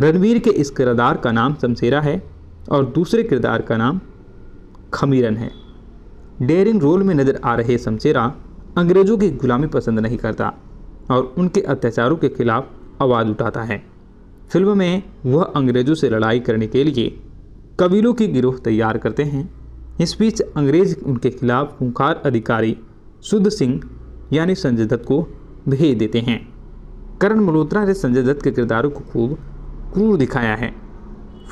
रणवीर के इस किरदार का नाम शमशेरा है और दूसरे किरदार का नाम खमीरन है डेयरिंग रोल में नजर आ रहे शमशेरा अंग्रेज़ों की गुलामी पसंद नहीं करता और उनके अत्याचारों के खिलाफ आवाज़ उठाता है फिल्म में वह अंग्रेज़ों से लड़ाई करने के लिए कबीलों की गिरोह तैयार करते हैं इस बीच अंग्रेज उनके खिलाफ हंकार अधिकारी शुद्ध सिंह यानी संजय दत्त को भेज देते हैं करण मल्होत्रा ने संजय दत्त के किरदारों को खूब क्रूर दिखाया है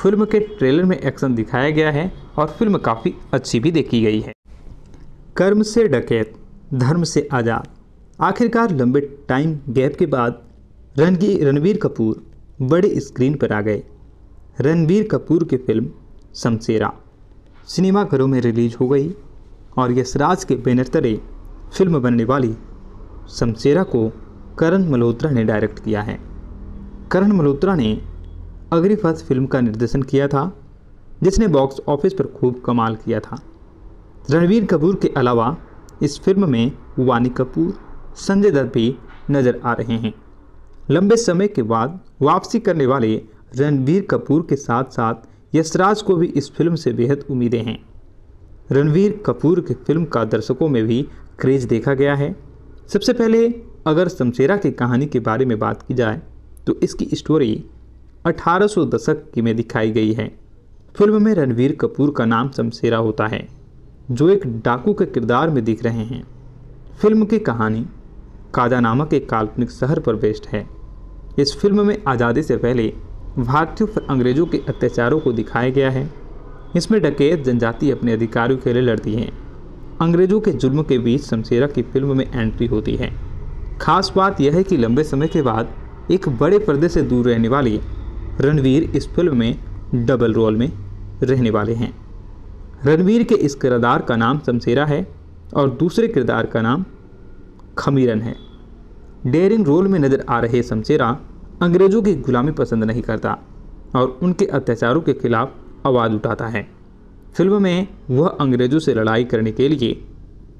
फिल्म के ट्रेलर में एक्शन दिखाया गया है और फिल्म काफ़ी अच्छी भी देखी गई है कर्म से डकैत धर्म से आज़ाद आखिरकार लंबे टाइम गैप के बाद रणगी रणवीर कपूर बड़े स्क्रीन पर आ गए रणवीर कपूर की फिल्म शमशेरा सिनेमाघरों में रिलीज हो गई और यशराज के बैनर तरे फिल्म बनने वाली शमशेरा को करण मल्होत्रा ने डायरेक्ट किया है करण मल्होत्रा ने अगली फिल्म का निर्देशन किया था जिसने बॉक्स ऑफिस पर खूब कमाल किया था रणबीर कपूर के अलावा इस फिल्म में वानी कपूर संजय दत्त भी नज़र आ रहे हैं लंबे समय के बाद वापसी करने वाले रणबीर कपूर के साथ साथ यशराज को भी इस फिल्म से बेहद उम्मीदें हैं रणवीर कपूर की फिल्म का दर्शकों में भी क्रेज देखा गया है सबसे पहले अगर शमशेरा की कहानी के बारे में बात की जाए तो इसकी स्टोरी 1800 दशक की में दिखाई गई है फिल्म में रणवीर कपूर का नाम शमशेरा होता है जो एक डाकू के किरदार में दिख रहे हैं फिल्म की कहानी काजा नामक एक काल्पनिक शहर पर बेस्ड है इस फिल्म में आज़ादी से पहले भारतीयों पर अंग्रेज़ों के अत्याचारों को दिखाया गया है इसमें डकैत जनजाति अपने अधिकारों के लिए लड़ती है अंग्रेज़ों के जुल्म के बीच शमशेरा की फिल्म में एंट्री होती है खास बात यह है कि लंबे समय के बाद एक बड़े पर्दे से दूर रहने वाली रणवीर इस फिल्म में डबल रोल में रहने वाले हैं रणवीर के इस किरदार का नाम शमशेरा है और दूसरे किरदार का नाम खमीरन है डेयरिंग रोल में नज़र आ रहे शमशेरा अंग्रेज़ों की गुलामी पसंद नहीं करता और उनके अत्याचारों के खिलाफ आवाज़ उठाता है फिल्म में वह अंग्रेज़ों से लड़ाई करने के लिए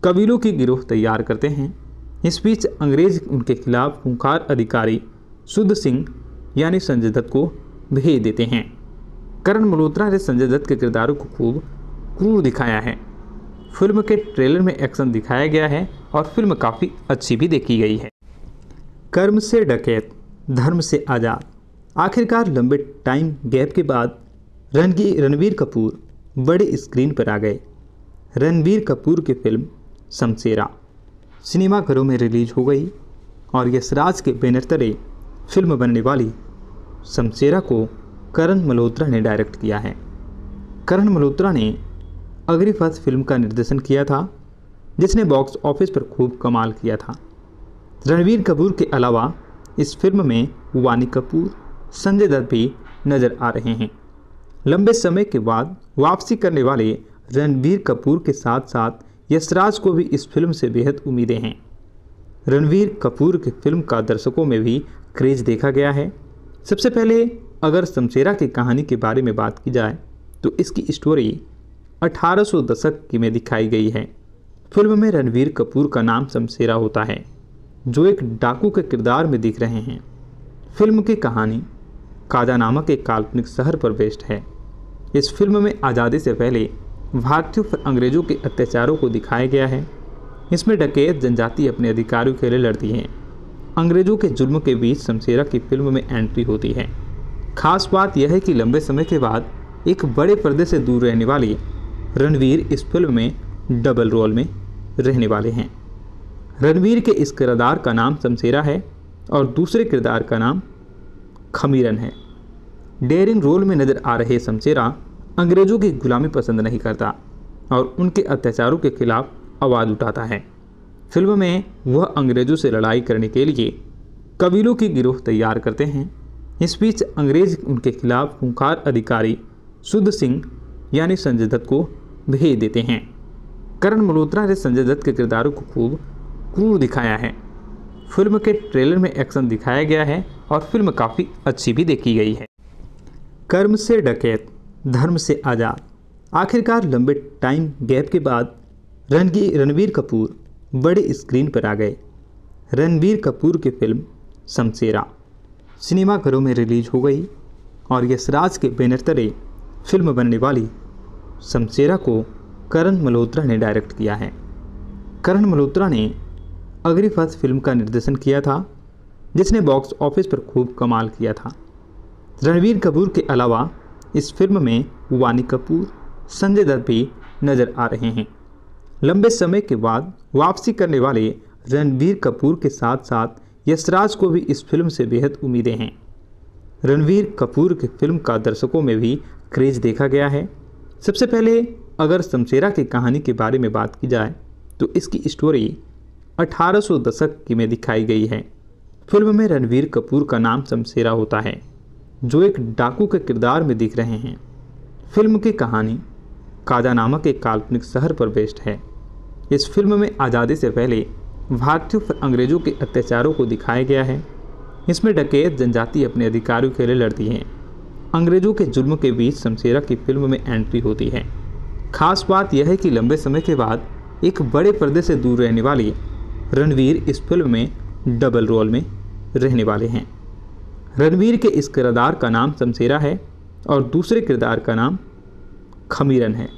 कबीलों की गिरोह तैयार करते हैं इस बीच अंग्रेज उनके खिलाफ खुंखार अधिकारी शुद्ध सिंह यानी संजय दत्त को भेज देते हैं करण मल्होत्रा ने संजय दत्त के किरदारों को खूब क्रू दिखाया है फिल्म के ट्रेलर में एक्शन दिखाया गया है और फिल्म काफ़ी अच्छी भी देखी गई है कर्म से डकैत धर्म से आज़ाद आखिरकार लंबे टाइम गैप के बाद रणगी रणवीर कपूर बड़े स्क्रीन पर आ गए रणवीर कपूर की फिल्म शमशेरा सिनेमाघरों में रिलीज हो गई और यशराज के बैनर तले फिल्म बनने वाली शमशेरा को करण मल्होत्रा ने डायरेक्ट किया है करण मल्होत्रा ने अगली फर्स्ट फिल्म का निर्देशन किया था जिसने बॉक्स ऑफिस पर खूब कमाल किया था रणवीर कपूर के अलावा इस फिल्म में वानी कपूर संजय दत्त भी नज़र आ रहे हैं लंबे समय के बाद वापसी करने वाले रणवीर कपूर के साथ साथ यशराज को भी इस फिल्म से बेहद उम्मीदें हैं रणवीर कपूर की फिल्म का दर्शकों में भी क्रेज देखा गया है सबसे पहले अगर शमशेरा की कहानी के बारे में बात की जाए तो इसकी स्टोरी 1800 दशक की में दिखाई गई है फिल्म में रणवीर कपूर का नाम शमशेरा होता है जो एक डाकू के किरदार में दिख रहे हैं फिल्म की कहानी काजा नामक एक काल्पनिक शहर पर बेस्ड है इस फिल्म में आज़ादी से पहले भारतीयों पर अंग्रेज़ों के अत्याचारों को दिखाया गया है इसमें डकैत जनजाति अपने अधिकारों के लिए लड़ती है अंग्रेज़ों के जुल्म के बीच शमशेरा की फिल्म में एंट्री होती है खास बात यह है कि लंबे समय के बाद एक बड़े पर्दे से दूर रहने वाली रणवीर इस फिल्म में डबल रोल में रहने वाले हैं रणवीर के इस किरदार का नाम शमशेरा है और दूसरे किरदार का नाम खमीरन है डेरिंग रोल में नज़र आ रहे शमशेरा अंग्रेज़ों की गुलामी पसंद नहीं करता और उनके अत्याचारों के खिलाफ आवाज़ उठाता है फिल्म में वह अंग्रेज़ों से लड़ाई करने के लिए कबीलों की गिरोह तैयार करते हैं इस बीच अंग्रेज उनके खिलाफ खूंखार अधिकारी शुद्ध सिंह यानी संजय दत्त को भेज देते हैं करण मल्होत्रा ने संजय दत्त के किरदारों को खूब क्रूर दिखाया है फिल्म के ट्रेलर में एक्शन दिखाया गया है और फिल्म काफ़ी अच्छी भी देखी गई है कर्म से डकैत धर्म से आज़ाद आखिरकार लंबे टाइम गैप के बाद रणगी रणवीर कपूर बड़े स्क्रीन पर आ गए रणवीर कपूर की फिल्म शमशेरा सिनेमाघरों में रिलीज हो गई और यशराज के बैनर तरे फिल्म बनने वाली शमशेरा को करण मल्होत्रा ने डायरेक्ट किया है करण मल्होत्रा ने अगली फर्स्ट फिल्म का निर्देशन किया था जिसने बॉक्स ऑफिस पर खूब कमाल किया था रणवीर कपूर के अलावा इस फिल्म में वानी कपूर संजय दत्त भी नज़र आ रहे हैं लंबे समय के बाद वापसी करने वाले रणवीर कपूर के साथ साथ यशराज को भी इस फिल्म से बेहद उम्मीदें हैं रणवीर कपूर की फिल्म का दर्शकों में भी क्रेज देखा गया है सबसे पहले अगर शमशेरा की कहानी के बारे में बात की जाए तो इसकी स्टोरी 1800 दशक की में दिखाई गई है फिल्म में रणवीर कपूर का नाम शमशेरा होता है जो एक डाकू के किरदार में दिख रहे हैं फिल्म की कहानी काजा नामक एक काल्पनिक शहर पर बेस्ड है इस फिल्म में आज़ादी से पहले भारतीयों पर अंग्रेज़ों के अत्याचारों को दिखाया गया है इसमें डकैत जनजाति अपने अधिकारों के लिए लड़ती हैं अंग्रेजों के जुल्म के बीच शमशेरा की फिल्म में एंट्री होती है खास बात यह है कि लंबे समय के बाद एक बड़े पर्दे से दूर रहने वाली रणवीर इस फिल्म में डबल रोल में रहने वाले हैं रणवीर के इस किरदार का नाम शमशेरा है और दूसरे किरदार का नाम खमीरन है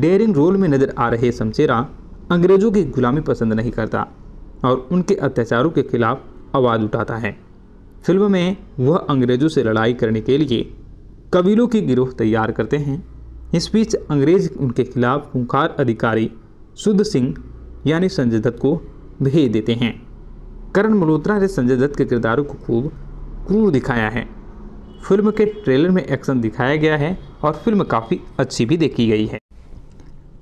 डेयरिंग रोल में नज़र आ रहे शमशेरा अंग्रेज़ों की गुलामी पसंद नहीं करता और उनके अत्याचारों के खिलाफ आवाज़ उठाता है फिल्म में वह अंग्रेज़ों से लड़ाई करने के लिए कबीलों की गिरोह तैयार करते हैं इस बीच अंग्रेज उनके खिलाफ हंकार अधिकारी शुद्ध सिंह यानी संजय दत्त को भेज देते हैं करण मल्होत्रा ने संजय दत्त के किरदारों को खूब क्रूर दिखाया है फिल्म के ट्रेलर में एक्शन दिखाया गया है और फिल्म काफ़ी अच्छी भी देखी गई है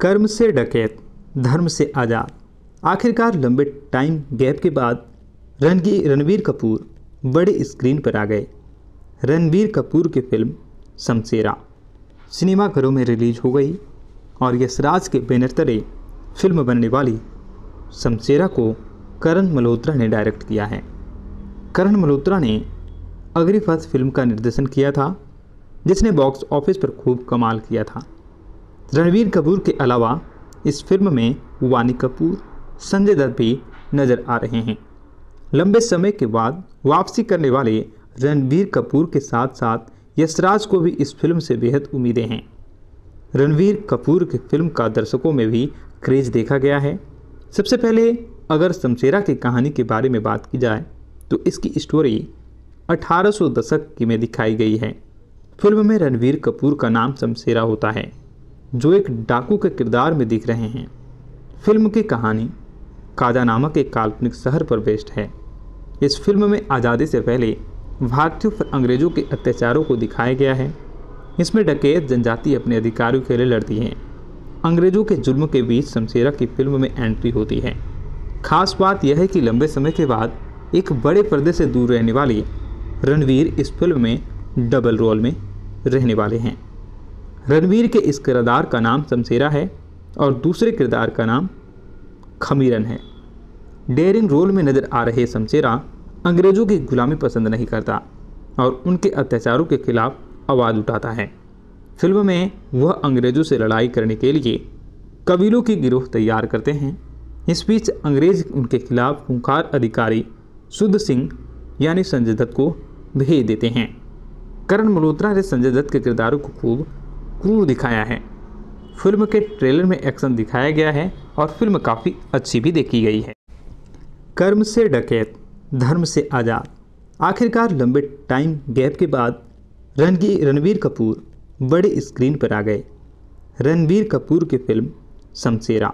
कर्म से डकैत धर्म से आज़ाद आखिरकार लंबे टाइम गैप के बाद रणगी रणवीर कपूर बड़े स्क्रीन पर आ गए रणबीर कपूर की फिल्म शमशेरा सिनेमाघरों में रिलीज हो गई और यशराज के बैनर तरे फिल्म बनने वाली शमशेरा को करण मल्होत्रा ने डायरेक्ट किया है करण मल्होत्रा ने अगली फर्स्ट फिल्म का निर्देशन किया था जिसने बॉक्स ऑफिस पर खूब कमाल किया था रणवीर कपूर के अलावा इस फिल्म में वानी कपूर संजय दत्त भी नज़र आ रहे हैं लंबे समय के बाद वापसी करने वाले रणवीर कपूर के साथ साथ यशराज को भी इस फिल्म से बेहद उम्मीदें हैं रणवीर कपूर की फिल्म का दर्शकों में भी क्रेज देखा गया है सबसे पहले अगर शमशेरा की कहानी के बारे में बात की जाए तो इसकी स्टोरी 1800 दशक की में दिखाई गई है फिल्म में रणवीर कपूर का नाम शमशेरा होता है जो एक डाकू के किरदार में दिख रहे हैं फिल्म की कहानी काजा नामक एक काल्पनिक शहर पर बेस्ड है इस फिल्म में आज़ादी से पहले भारतीयों पर अंग्रेज़ों के अत्याचारों को दिखाया गया है इसमें डकैत जनजाति अपने अधिकारों के लिए लड़ती हैं अंग्रेज़ों के जुल्म के बीच शमशेरा की फिल्म में एंट्री होती है खास बात यह है कि लंबे समय के बाद एक बड़े पर्दे से दूर रहने वाली रणवीर इस फिल्म में डबल रोल में रहने वाले हैं रणवीर के इस किरदार का नाम शमशेरा है और दूसरे किरदार का नाम खमीरन है डेयरिंग रोल में नजर आ रहे शमशेरा अंग्रेजों की गुलामी पसंद नहीं करता और उनके अत्याचारों के खिलाफ आवाज़ उठाता है फिल्म में वह अंग्रेजों से लड़ाई करने के लिए कबीलों की गिरोह तैयार करते हैं इस बीच अंग्रेज उनके खिलाफ खुंखार अधिकारी शुद्ध सिंह यानी संजय दत्त को भेज देते हैं करण मल्होत्रा ने संजय दत्त के किरदारों को खूब क्रूर दिखाया है फिल्म के ट्रेलर में एक्शन दिखाया गया है और फिल्म काफ़ी अच्छी भी देखी गई है कर्म से डकैत धर्म से आज़ाद आखिरकार लंबे टाइम गैप के बाद रणगी रणवीर कपूर बड़े स्क्रीन पर आ गए रणवीर कपूर की फिल्म शमशेरा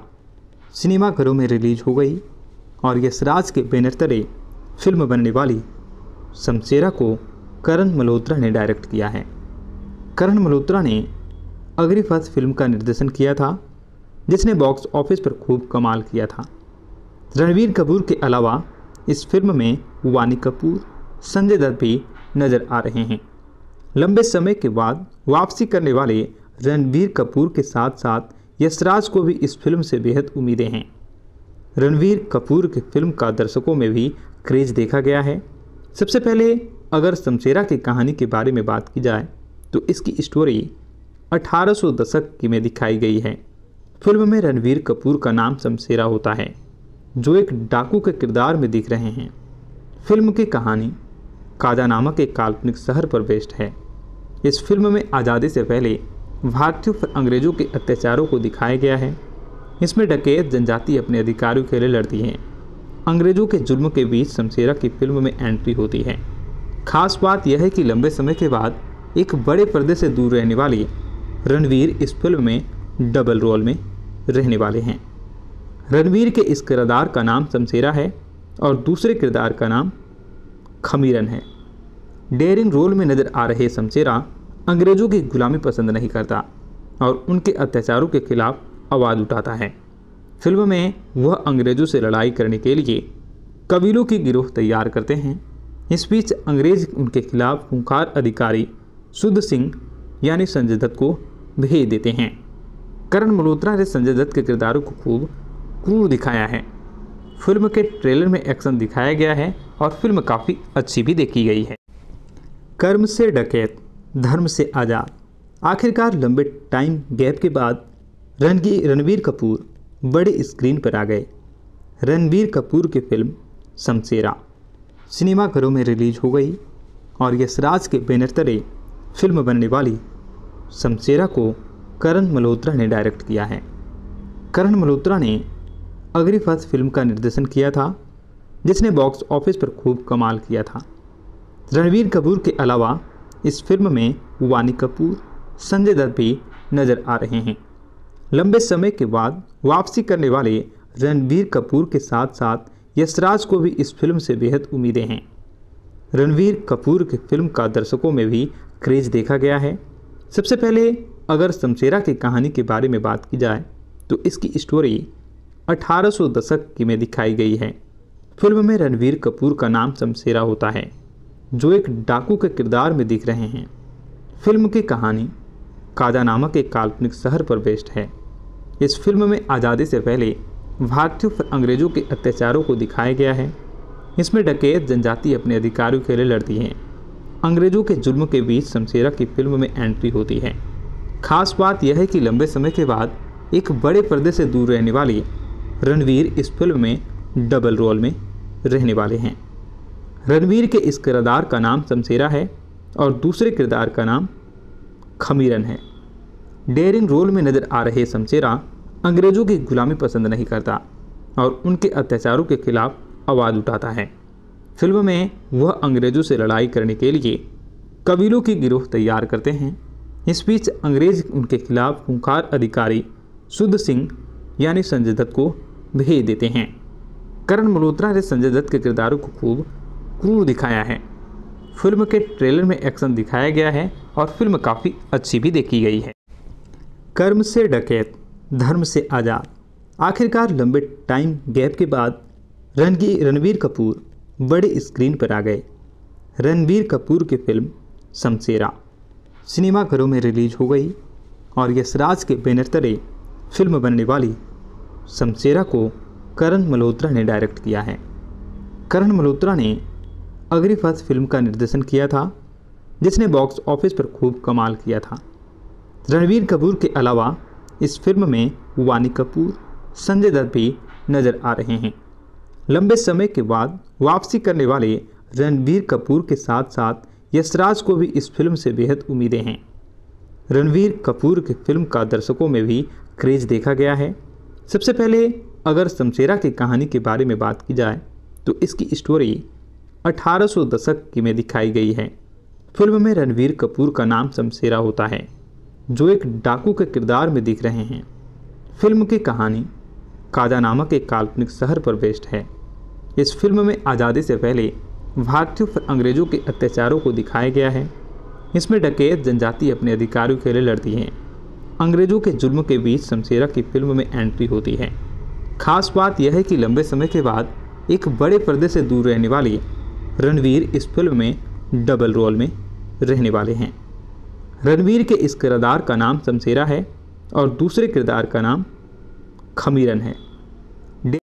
सिनेमाघरों में रिलीज हो गई और यशराज के बैनर तले फिल्म बनने वाली शमशेरा को करण मल्होत्रा ने डायरेक्ट किया है करण मल्होत्रा ने अग्री फिल्म का निर्देशन किया था जिसने बॉक्स ऑफिस पर खूब कमाल किया था रणवीर कपूर के अलावा इस फिल्म में वानी कपूर संजय दत्त भी नज़र आ रहे हैं लंबे समय के बाद वापसी करने वाले रणवीर कपूर के साथ साथ यशराज को भी इस फिल्म से बेहद उम्मीदें हैं रणवीर कपूर की फिल्म का दर्शकों में भी क्रेज देखा गया है सबसे पहले अगर शमशेरा की कहानी के बारे में बात की जाए तो इसकी स्टोरी 1800 दशक की में दिखाई गई है फिल्म में रणवीर कपूर का नाम शमशेरा होता है जो एक डाकू के किरदार में दिख रहे हैं फिल्म की कहानी कादा नामक एक काल्पनिक शहर पर बेस्ड है इस फिल्म में आज़ादी से पहले भारतीयों पर अंग्रेज़ों के अत्याचारों को दिखाया गया है इसमें डकैत जनजाति अपने अधिकारों के लिए लड़ती है अंग्रेज़ों के जुल्म के बीच शमशेरा की फिल्म में एंट्री होती है खास बात यह है कि लंबे समय के बाद एक बड़े पर्दे से दूर रहने वाली रणवीर इस फिल्म में डबल रोल में रहने वाले हैं रणवीर के इस किरदार का नाम शमशेरा है और दूसरे किरदार का नाम खमीरन है डेरिंग रोल में नज़र आ रहे शमशेरा अंग्रेज़ों की गुलामी पसंद नहीं करता और उनके अत्याचारों के खिलाफ आवाज़ उठाता है फिल्म में वह अंग्रेज़ों से लड़ाई करने के लिए कबीलों की गिरोह तैयार करते हैं इस बीच अंग्रेज उनके खिलाफ खूंखार अधिकारी शुद्ध सिंह यानी संजय दत्त को भेज देते हैं करण मल्होत्रा ने संजय दत्त के किरदारों को खूब क्रू दिखाया है फिल्म के ट्रेलर में एक्शन दिखाया गया है और फिल्म काफ़ी अच्छी भी देखी गई है कर्म से डकैत धर्म से आज़ाद आखिरकार लंबे टाइम गैप के बाद रणगी रणवीर कपूर बड़े स्क्रीन पर आ गए रणवीर कपूर की फिल्म शमशेरा सिनेमाघरों में रिलीज हो गई और यशराज के बैनर तरे फिल्म बनने वाली शमशेरा को करण मल्होत्रा ने डायरेक्ट किया है करण मल्होत्रा ने अगली फर्स्ट फिल्म का निर्देशन किया था जिसने बॉक्स ऑफिस पर खूब कमाल किया था रणवीर कपूर के अलावा इस फिल्म में वानी कपूर संजय दत्त भी नज़र आ रहे हैं लंबे समय के बाद वापसी करने वाले रणवीर कपूर के साथ साथ यशराज को भी इस फिल्म से बेहद उम्मीदें हैं रणवीर कपूर की फिल्म का दर्शकों में भी क्रेज़ देखा गया है सबसे पहले अगर शमशेरा की कहानी के बारे में बात की जाए तो इसकी स्टोरी अठारह दशक की में दिखाई गई है फिल्म में रणवीर कपूर का नाम शमशेरा होता है जो एक डाकू के किरदार में दिख रहे हैं फिल्म की कहानी काजा नामक एक काल्पनिक शहर पर बेस्ड है इस फिल्म में आज़ादी से पहले भारतीयों पर अंग्रेज़ों के अत्याचारों को दिखाया गया है इसमें डकैत जनजाति अपने अधिकारों के लिए लड़ती है अंग्रेज़ों के जुल्म के बीच शमशेरा की फिल्म में एंट्री होती है खास बात यह है कि लंबे समय के बाद एक बड़े पर्दे से दूर रहने वाली रणवीर इस फिल्म में डबल रोल में रहने वाले हैं रणवीर के इस किरदार का नाम शमशेरा है और दूसरे किरदार का नाम खमीरन है डेयरिंग रोल में नज़र आ रहे शमशेरा अंग्रेज़ों की गुलामी पसंद नहीं करता और उनके अत्याचारों के खिलाफ आवाज़ उठाता है फिल्म में वह अंग्रेज़ों से लड़ाई करने के लिए कबीलों की गिरोह तैयार करते हैं इस बीच अंग्रेज उनके खिलाफ खूंखार अधिकारी शुद्ध सिंह यानी संजय दत्त को भेज देते हैं करण मल्होत्रा ने संजय दत्त के किरदारों को खूब क्रूर दिखाया है फिल्म के ट्रेलर में एक्शन दिखाया गया है और फिल्म काफ़ी अच्छी भी देखी गई है कर्म से डकैत धर्म से आज़ाद आखिरकार लंबे टाइम गैप के बाद रणगी रणवीर कपूर बड़े स्क्रीन पर आ गए रणवीर कपूर की फिल्म शमशेरा सिनेमाघरों में रिलीज हो गई और यशराज के बैनर तरे फिल्म बनने वाली शमशेरा को करण मल्होत्रा ने डायरेक्ट किया है करण मल्होत्रा ने अगली फर्स्ट फिल्म का निर्देशन किया था जिसने बॉक्स ऑफिस पर खूब कमाल किया था रणवीर कपूर के अलावा इस फिल्म में वानी कपूर संजय दत्त भी नज़र आ रहे हैं लंबे समय के बाद वापसी करने वाले रणवीर कपूर के साथ साथ यशराज को भी इस फिल्म से बेहद उम्मीदें हैं रणवीर कपूर की फिल्म का दर्शकों में भी क्रेज देखा गया है सबसे पहले अगर शमशेरा की कहानी के बारे में बात की जाए तो इसकी स्टोरी 1800 दशक की में दिखाई गई है फिल्म में रणवीर कपूर का नाम शमशेरा होता है जो एक डाकू के किरदार में दिख रहे हैं फिल्म की कहानी काजा नामक एक काल्पनिक शहर पर बेस्ड है इस फिल्म में आज़ादी से पहले भारतीयों पर अंग्रेज़ों के अत्याचारों को दिखाया गया है इसमें डकैत जनजाति अपने अधिकारों के लिए लड़ती हैं अंग्रेजों के जुल्म के बीच शमशेरा की फिल्म में एंट्री होती है खास बात यह है कि लंबे समय के बाद एक बड़े पर्दे से दूर रहने वाली रणवीर इस फिल्म में डबल रोल में रहने वाले हैं रणवीर के इस किरदार का नाम शमशेरा है और दूसरे किरदार का नाम खमीरन है